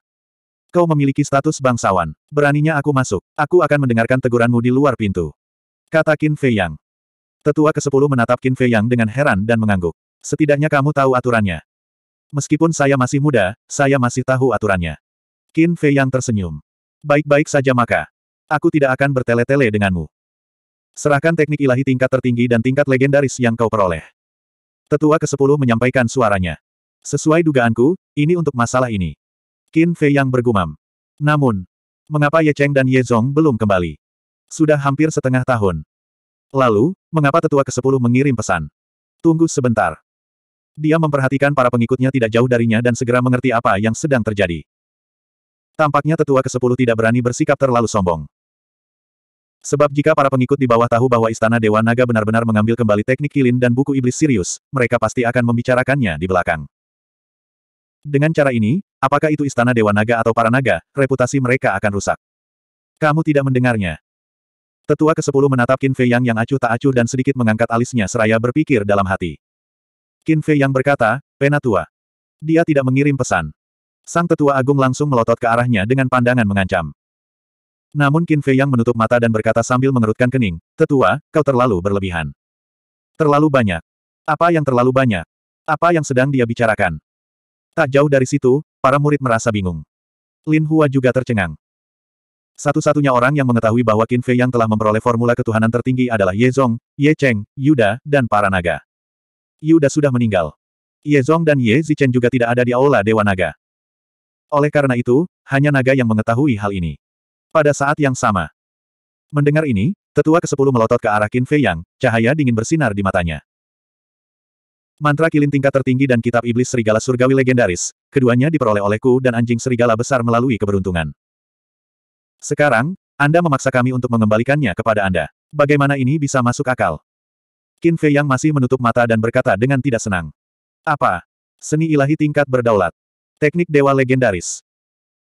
Kau memiliki status bangsawan. Beraninya aku masuk. Aku akan mendengarkan teguranmu di luar pintu. Kata Qin Fei yang. Tetua ke-10 menatap Qin Fei yang dengan heran dan mengangguk. Setidaknya kamu tahu aturannya. Meskipun saya masih muda, saya masih tahu aturannya. Qin Fei yang tersenyum. Baik-baik saja maka. Aku tidak akan bertele-tele denganmu. Serahkan teknik ilahi tingkat tertinggi dan tingkat legendaris yang kau peroleh. Tetua ke-10 menyampaikan suaranya. Sesuai dugaanku, ini untuk masalah ini. Qin Fei yang bergumam. Namun, mengapa Ye Cheng dan Ye Zhong belum kembali? Sudah hampir setengah tahun. Lalu, mengapa tetua ke-10 mengirim pesan? Tunggu sebentar. Dia memperhatikan para pengikutnya tidak jauh darinya dan segera mengerti apa yang sedang terjadi. Tampaknya tetua ke-10 tidak berani bersikap terlalu sombong. Sebab jika para pengikut di bawah tahu bahwa Istana Dewa Naga benar-benar mengambil kembali teknik kilin dan buku iblis Sirius, mereka pasti akan membicarakannya di belakang. Dengan cara ini, apakah itu Istana Dewa Naga atau para naga, reputasi mereka akan rusak. Kamu tidak mendengarnya. Tetua ke-10 menatap Qin Fei Yang yang acuh tak acuh dan sedikit mengangkat alisnya seraya berpikir dalam hati. Qin Fei Yang berkata, Penatua. Dia tidak mengirim pesan. Sang tetua agung langsung melotot ke arahnya dengan pandangan mengancam. Namun Qin Fei yang menutup mata dan berkata sambil mengerutkan kening, Tetua, kau terlalu berlebihan. Terlalu banyak. Apa yang terlalu banyak? Apa yang sedang dia bicarakan? Tak jauh dari situ, para murid merasa bingung. Lin Hua juga tercengang. Satu-satunya orang yang mengetahui bahwa Qin Fei yang telah memperoleh formula ketuhanan tertinggi adalah Ye Zong, Ye Cheng, Yuda, dan para naga. Yuda sudah meninggal. Ye Zong dan Ye Zichen juga tidak ada di Aula Dewa Naga. Oleh karena itu, hanya naga yang mengetahui hal ini. Pada saat yang sama. Mendengar ini, tetua ke-10 melotot ke arah Qin Fei Yang, cahaya dingin bersinar di matanya. Mantra kilin tingkat tertinggi dan kitab iblis serigala surgawi legendaris, keduanya diperoleh olehku dan anjing serigala besar melalui keberuntungan. Sekarang, Anda memaksa kami untuk mengembalikannya kepada Anda. Bagaimana ini bisa masuk akal? Qin Fei Yang masih menutup mata dan berkata dengan tidak senang. Apa? Seni ilahi tingkat berdaulat. Teknik Dewa Legendaris.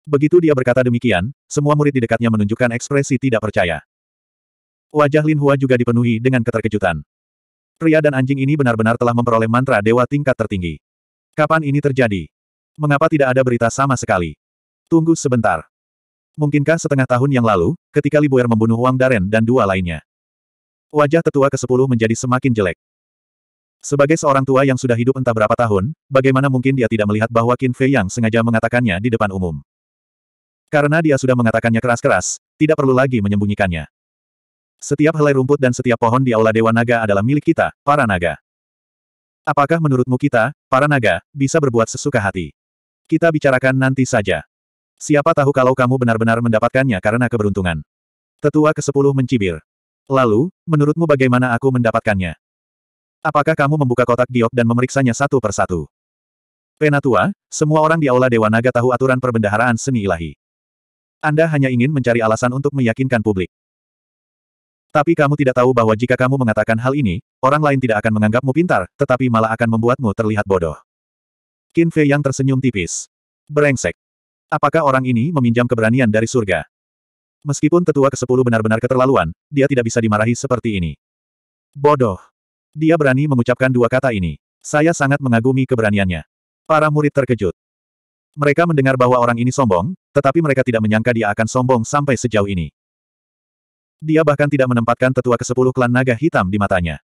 Begitu dia berkata demikian, semua murid di dekatnya menunjukkan ekspresi tidak percaya. Wajah Lin Hua juga dipenuhi dengan keterkejutan. Pria dan anjing ini benar-benar telah memperoleh mantra dewa tingkat tertinggi. Kapan ini terjadi? Mengapa tidak ada berita sama sekali? Tunggu sebentar. Mungkinkah setengah tahun yang lalu, ketika Libuer membunuh Wang Daren dan dua lainnya? Wajah tetua ke-10 menjadi semakin jelek. Sebagai seorang tua yang sudah hidup entah berapa tahun, bagaimana mungkin dia tidak melihat bahwa Qin Fei Yang sengaja mengatakannya di depan umum. Karena dia sudah mengatakannya keras-keras, tidak perlu lagi menyembunyikannya. Setiap helai rumput dan setiap pohon di Aula Dewa Naga adalah milik kita, para naga. Apakah menurutmu kita, para naga, bisa berbuat sesuka hati? Kita bicarakan nanti saja. Siapa tahu kalau kamu benar-benar mendapatkannya karena keberuntungan. Tetua ke-10 mencibir. Lalu, menurutmu bagaimana aku mendapatkannya? Apakah kamu membuka kotak giok dan memeriksanya satu persatu? Penatua, semua orang di Aula Dewa Naga tahu aturan perbendaharaan seni ilahi. Anda hanya ingin mencari alasan untuk meyakinkan publik. Tapi kamu tidak tahu bahwa jika kamu mengatakan hal ini, orang lain tidak akan menganggapmu pintar, tetapi malah akan membuatmu terlihat bodoh. Qin Fei yang tersenyum tipis. Brengsek. Apakah orang ini meminjam keberanian dari surga? Meskipun tetua ke-10 benar-benar keterlaluan, dia tidak bisa dimarahi seperti ini. Bodoh. Dia berani mengucapkan dua kata ini. Saya sangat mengagumi keberaniannya. Para murid terkejut. Mereka mendengar bahwa orang ini sombong, tetapi mereka tidak menyangka dia akan sombong sampai sejauh ini. Dia bahkan tidak menempatkan tetua ke kesepuluh klan naga hitam di matanya.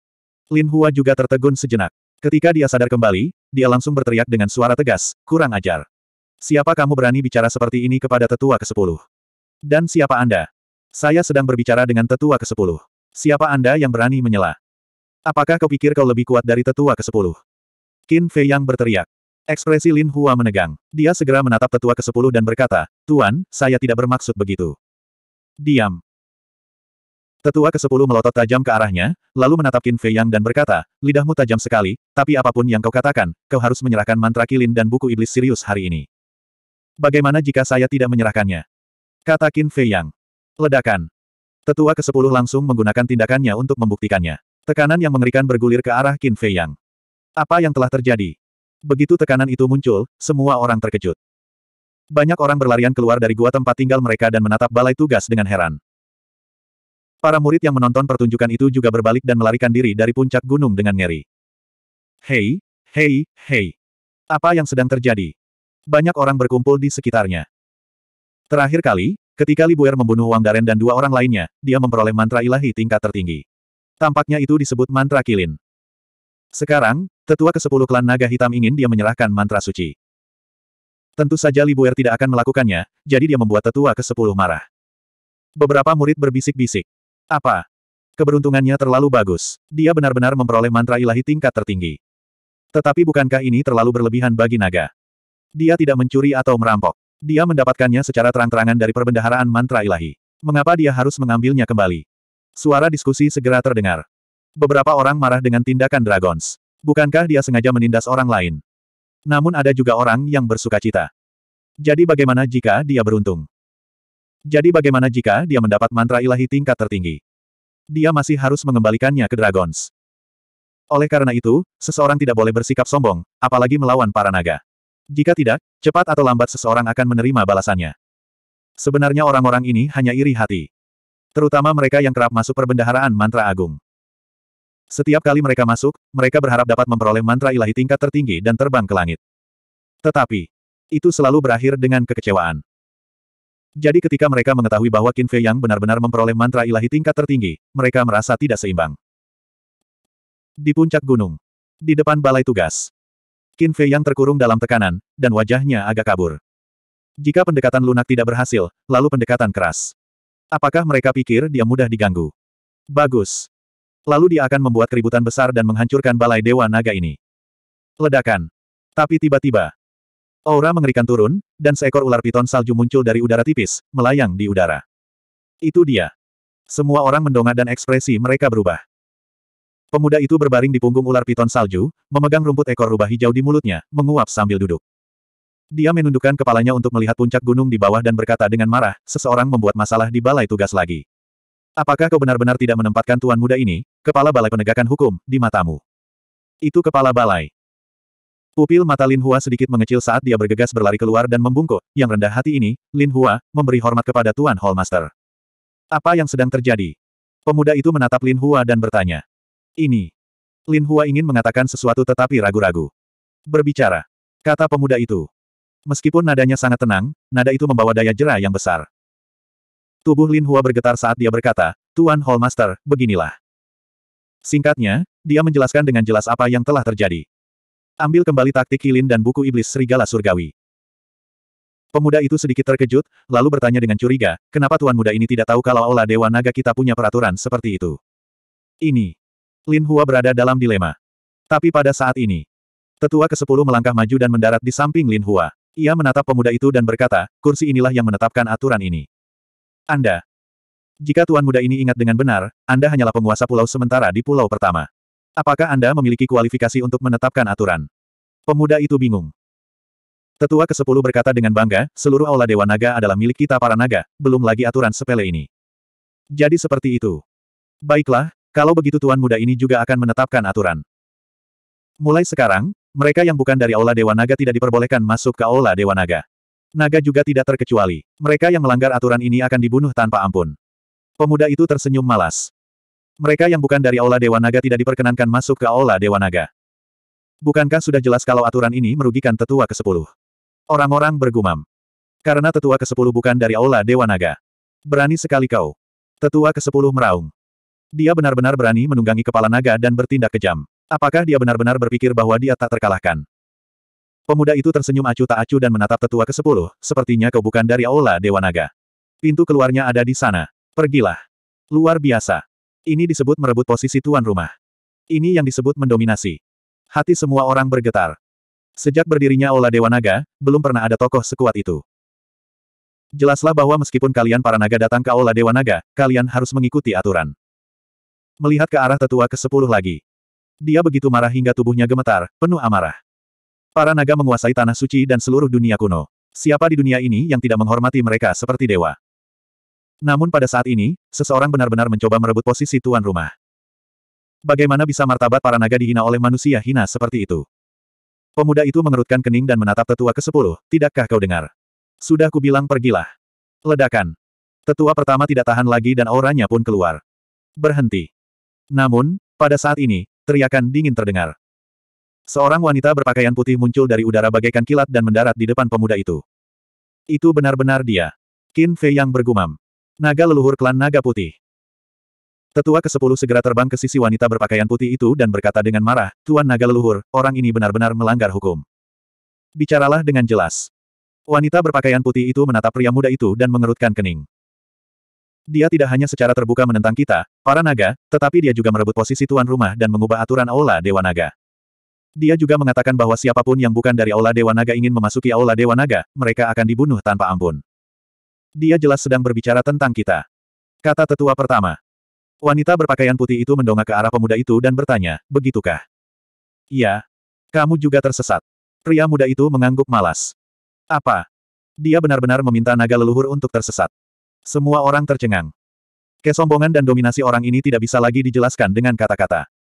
Lin Hua juga tertegun sejenak. Ketika dia sadar kembali, dia langsung berteriak dengan suara tegas, kurang ajar. Siapa kamu berani bicara seperti ini kepada tetua ke kesepuluh? Dan siapa Anda? Saya sedang berbicara dengan tetua ke kesepuluh. Siapa Anda yang berani menyela? Apakah kau pikir kau lebih kuat dari tetua ke-10? Qin Fei Yang berteriak. Ekspresi Lin Hua menegang. Dia segera menatap tetua ke-10 dan berkata, Tuan, saya tidak bermaksud begitu. Diam. Tetua ke-10 melotot tajam ke arahnya, lalu menatap Qin Fei Yang dan berkata, lidahmu tajam sekali, tapi apapun yang kau katakan, kau harus menyerahkan mantra kilin dan buku iblis Sirius hari ini. Bagaimana jika saya tidak menyerahkannya? Kata Qin Fei Yang. Ledakan. Tetua ke-10 langsung menggunakan tindakannya untuk membuktikannya. Tekanan yang mengerikan bergulir ke arah Qin Fei Yang. Apa yang telah terjadi? Begitu tekanan itu muncul, semua orang terkejut. Banyak orang berlarian keluar dari gua tempat tinggal mereka dan menatap balai tugas dengan heran. Para murid yang menonton pertunjukan itu juga berbalik dan melarikan diri dari puncak gunung dengan ngeri. Hei, hei, hei. Apa yang sedang terjadi? Banyak orang berkumpul di sekitarnya. Terakhir kali, ketika Libuer membunuh Wang Daren dan dua orang lainnya, dia memperoleh mantra ilahi tingkat tertinggi. Tampaknya itu disebut mantra kilin. Sekarang, tetua ke-10 klan naga hitam ingin dia menyerahkan mantra suci. Tentu saja Libuer tidak akan melakukannya, jadi dia membuat tetua ke-10 marah. Beberapa murid berbisik-bisik. Apa? Keberuntungannya terlalu bagus. Dia benar-benar memperoleh mantra ilahi tingkat tertinggi. Tetapi bukankah ini terlalu berlebihan bagi naga? Dia tidak mencuri atau merampok. Dia mendapatkannya secara terang-terangan dari perbendaharaan mantra ilahi. Mengapa dia harus mengambilnya kembali? Suara diskusi segera terdengar. Beberapa orang marah dengan tindakan Dragons. Bukankah dia sengaja menindas orang lain? Namun ada juga orang yang bersuka cita. Jadi bagaimana jika dia beruntung? Jadi bagaimana jika dia mendapat mantra ilahi tingkat tertinggi? Dia masih harus mengembalikannya ke Dragons. Oleh karena itu, seseorang tidak boleh bersikap sombong, apalagi melawan para naga. Jika tidak, cepat atau lambat seseorang akan menerima balasannya. Sebenarnya orang-orang ini hanya iri hati. Terutama mereka yang kerap masuk perbendaharaan mantra agung. Setiap kali mereka masuk, mereka berharap dapat memperoleh mantra ilahi tingkat tertinggi dan terbang ke langit. Tetapi, itu selalu berakhir dengan kekecewaan. Jadi ketika mereka mengetahui bahwa Qin Fei yang benar-benar memperoleh mantra ilahi tingkat tertinggi, mereka merasa tidak seimbang. Di puncak gunung. Di depan balai tugas. Qin Fei yang terkurung dalam tekanan, dan wajahnya agak kabur. Jika pendekatan lunak tidak berhasil, lalu pendekatan keras. Apakah mereka pikir dia mudah diganggu? Bagus. Lalu dia akan membuat keributan besar dan menghancurkan balai Dewa Naga ini. Ledakan. Tapi tiba-tiba, aura mengerikan turun, dan seekor ular piton salju muncul dari udara tipis, melayang di udara. Itu dia. Semua orang mendongak dan ekspresi mereka berubah. Pemuda itu berbaring di punggung ular piton salju, memegang rumput ekor rubah hijau di mulutnya, menguap sambil duduk. Dia menundukkan kepalanya untuk melihat puncak gunung di bawah dan berkata dengan marah, seseorang membuat masalah di balai tugas lagi. Apakah kau benar-benar tidak menempatkan tuan muda ini, kepala balai penegakan hukum, di matamu? Itu kepala balai. Pupil mata Lin Hua sedikit mengecil saat dia bergegas berlari keluar dan membungkuk. Yang rendah hati ini, Lin Hua, memberi hormat kepada Tuan Hallmaster. Apa yang sedang terjadi? Pemuda itu menatap Lin Hua dan bertanya. Ini. Lin Hua ingin mengatakan sesuatu tetapi ragu-ragu. Berbicara. Kata pemuda itu. Meskipun nadanya sangat tenang, nada itu membawa daya jera yang besar. Tubuh Lin Hua bergetar saat dia berkata, Tuan Hallmaster, beginilah. Singkatnya, dia menjelaskan dengan jelas apa yang telah terjadi. Ambil kembali taktik Kilin dan buku iblis Serigala Surgawi. Pemuda itu sedikit terkejut, lalu bertanya dengan curiga, kenapa tuan muda ini tidak tahu kalau olah Dewa Naga kita punya peraturan seperti itu? Ini. Lin Hua berada dalam dilema. Tapi pada saat ini, tetua ke-10 melangkah maju dan mendarat di samping Lin Hua. Ia menatap pemuda itu dan berkata, kursi inilah yang menetapkan aturan ini. Anda. Jika tuan muda ini ingat dengan benar, Anda hanyalah penguasa pulau sementara di pulau pertama. Apakah Anda memiliki kualifikasi untuk menetapkan aturan? Pemuda itu bingung. Tetua ke-10 berkata dengan bangga, seluruh aula Dewa Naga adalah milik kita para naga, belum lagi aturan sepele ini. Jadi seperti itu. Baiklah, kalau begitu tuan muda ini juga akan menetapkan aturan. Mulai sekarang, mereka yang bukan dari Aula Dewa Naga tidak diperbolehkan masuk ke Aula Dewa Naga. Naga juga tidak terkecuali. Mereka yang melanggar aturan ini akan dibunuh tanpa ampun. Pemuda itu tersenyum malas. Mereka yang bukan dari Aula Dewa Naga tidak diperkenankan masuk ke Aula Dewa Naga. Bukankah sudah jelas kalau aturan ini merugikan tetua ke-10? Orang-orang bergumam. Karena tetua ke-10 bukan dari Aula Dewa Naga. Berani sekali kau. Tetua ke-10 meraung. Dia benar-benar berani menunggangi kepala naga dan bertindak kejam. Apakah dia benar-benar berpikir bahwa dia tak terkalahkan? Pemuda itu tersenyum acuh tak acuh dan menatap tetua ke-10, sepertinya kau bukan dari Aula Dewa Naga. Pintu keluarnya ada di sana. Pergilah. Luar biasa. Ini disebut merebut posisi tuan rumah. Ini yang disebut mendominasi. Hati semua orang bergetar. Sejak berdirinya Aula Dewa Naga, belum pernah ada tokoh sekuat itu. Jelaslah bahwa meskipun kalian para naga datang ke Aula Dewa Naga, kalian harus mengikuti aturan. Melihat ke arah tetua ke-10 lagi. Dia begitu marah hingga tubuhnya gemetar, penuh amarah. Para naga menguasai tanah suci dan seluruh dunia kuno. Siapa di dunia ini yang tidak menghormati mereka seperti dewa? Namun pada saat ini, seseorang benar-benar mencoba merebut posisi tuan rumah. Bagaimana bisa martabat para naga dihina oleh manusia hina seperti itu? Pemuda itu mengerutkan kening dan menatap tetua ke-10, tidakkah kau dengar? Sudah kubilang pergilah. Ledakan. Tetua pertama tidak tahan lagi dan auranya pun keluar. Berhenti. Namun, pada saat ini, Teriakan dingin terdengar. Seorang wanita berpakaian putih muncul dari udara bagaikan kilat dan mendarat di depan pemuda itu. Itu benar-benar dia. Qin Fei yang bergumam. Naga leluhur klan naga putih. Tetua ke-10 segera terbang ke sisi wanita berpakaian putih itu dan berkata dengan marah, Tuan naga leluhur, orang ini benar-benar melanggar hukum. Bicaralah dengan jelas. Wanita berpakaian putih itu menatap pria muda itu dan mengerutkan kening. Dia tidak hanya secara terbuka menentang kita, para naga, tetapi dia juga merebut posisi tuan rumah dan mengubah aturan Aula Dewa Naga. Dia juga mengatakan bahwa siapapun yang bukan dari Aula Dewa Naga ingin memasuki Aula Dewa Naga, mereka akan dibunuh tanpa ampun. Dia jelas sedang berbicara tentang kita. Kata tetua pertama. Wanita berpakaian putih itu mendongak ke arah pemuda itu dan bertanya, begitukah? Iya. Kamu juga tersesat. Pria muda itu mengangguk malas. Apa? Dia benar-benar meminta naga leluhur untuk tersesat. Semua orang tercengang. Kesombongan dan dominasi orang ini tidak bisa lagi dijelaskan dengan kata-kata.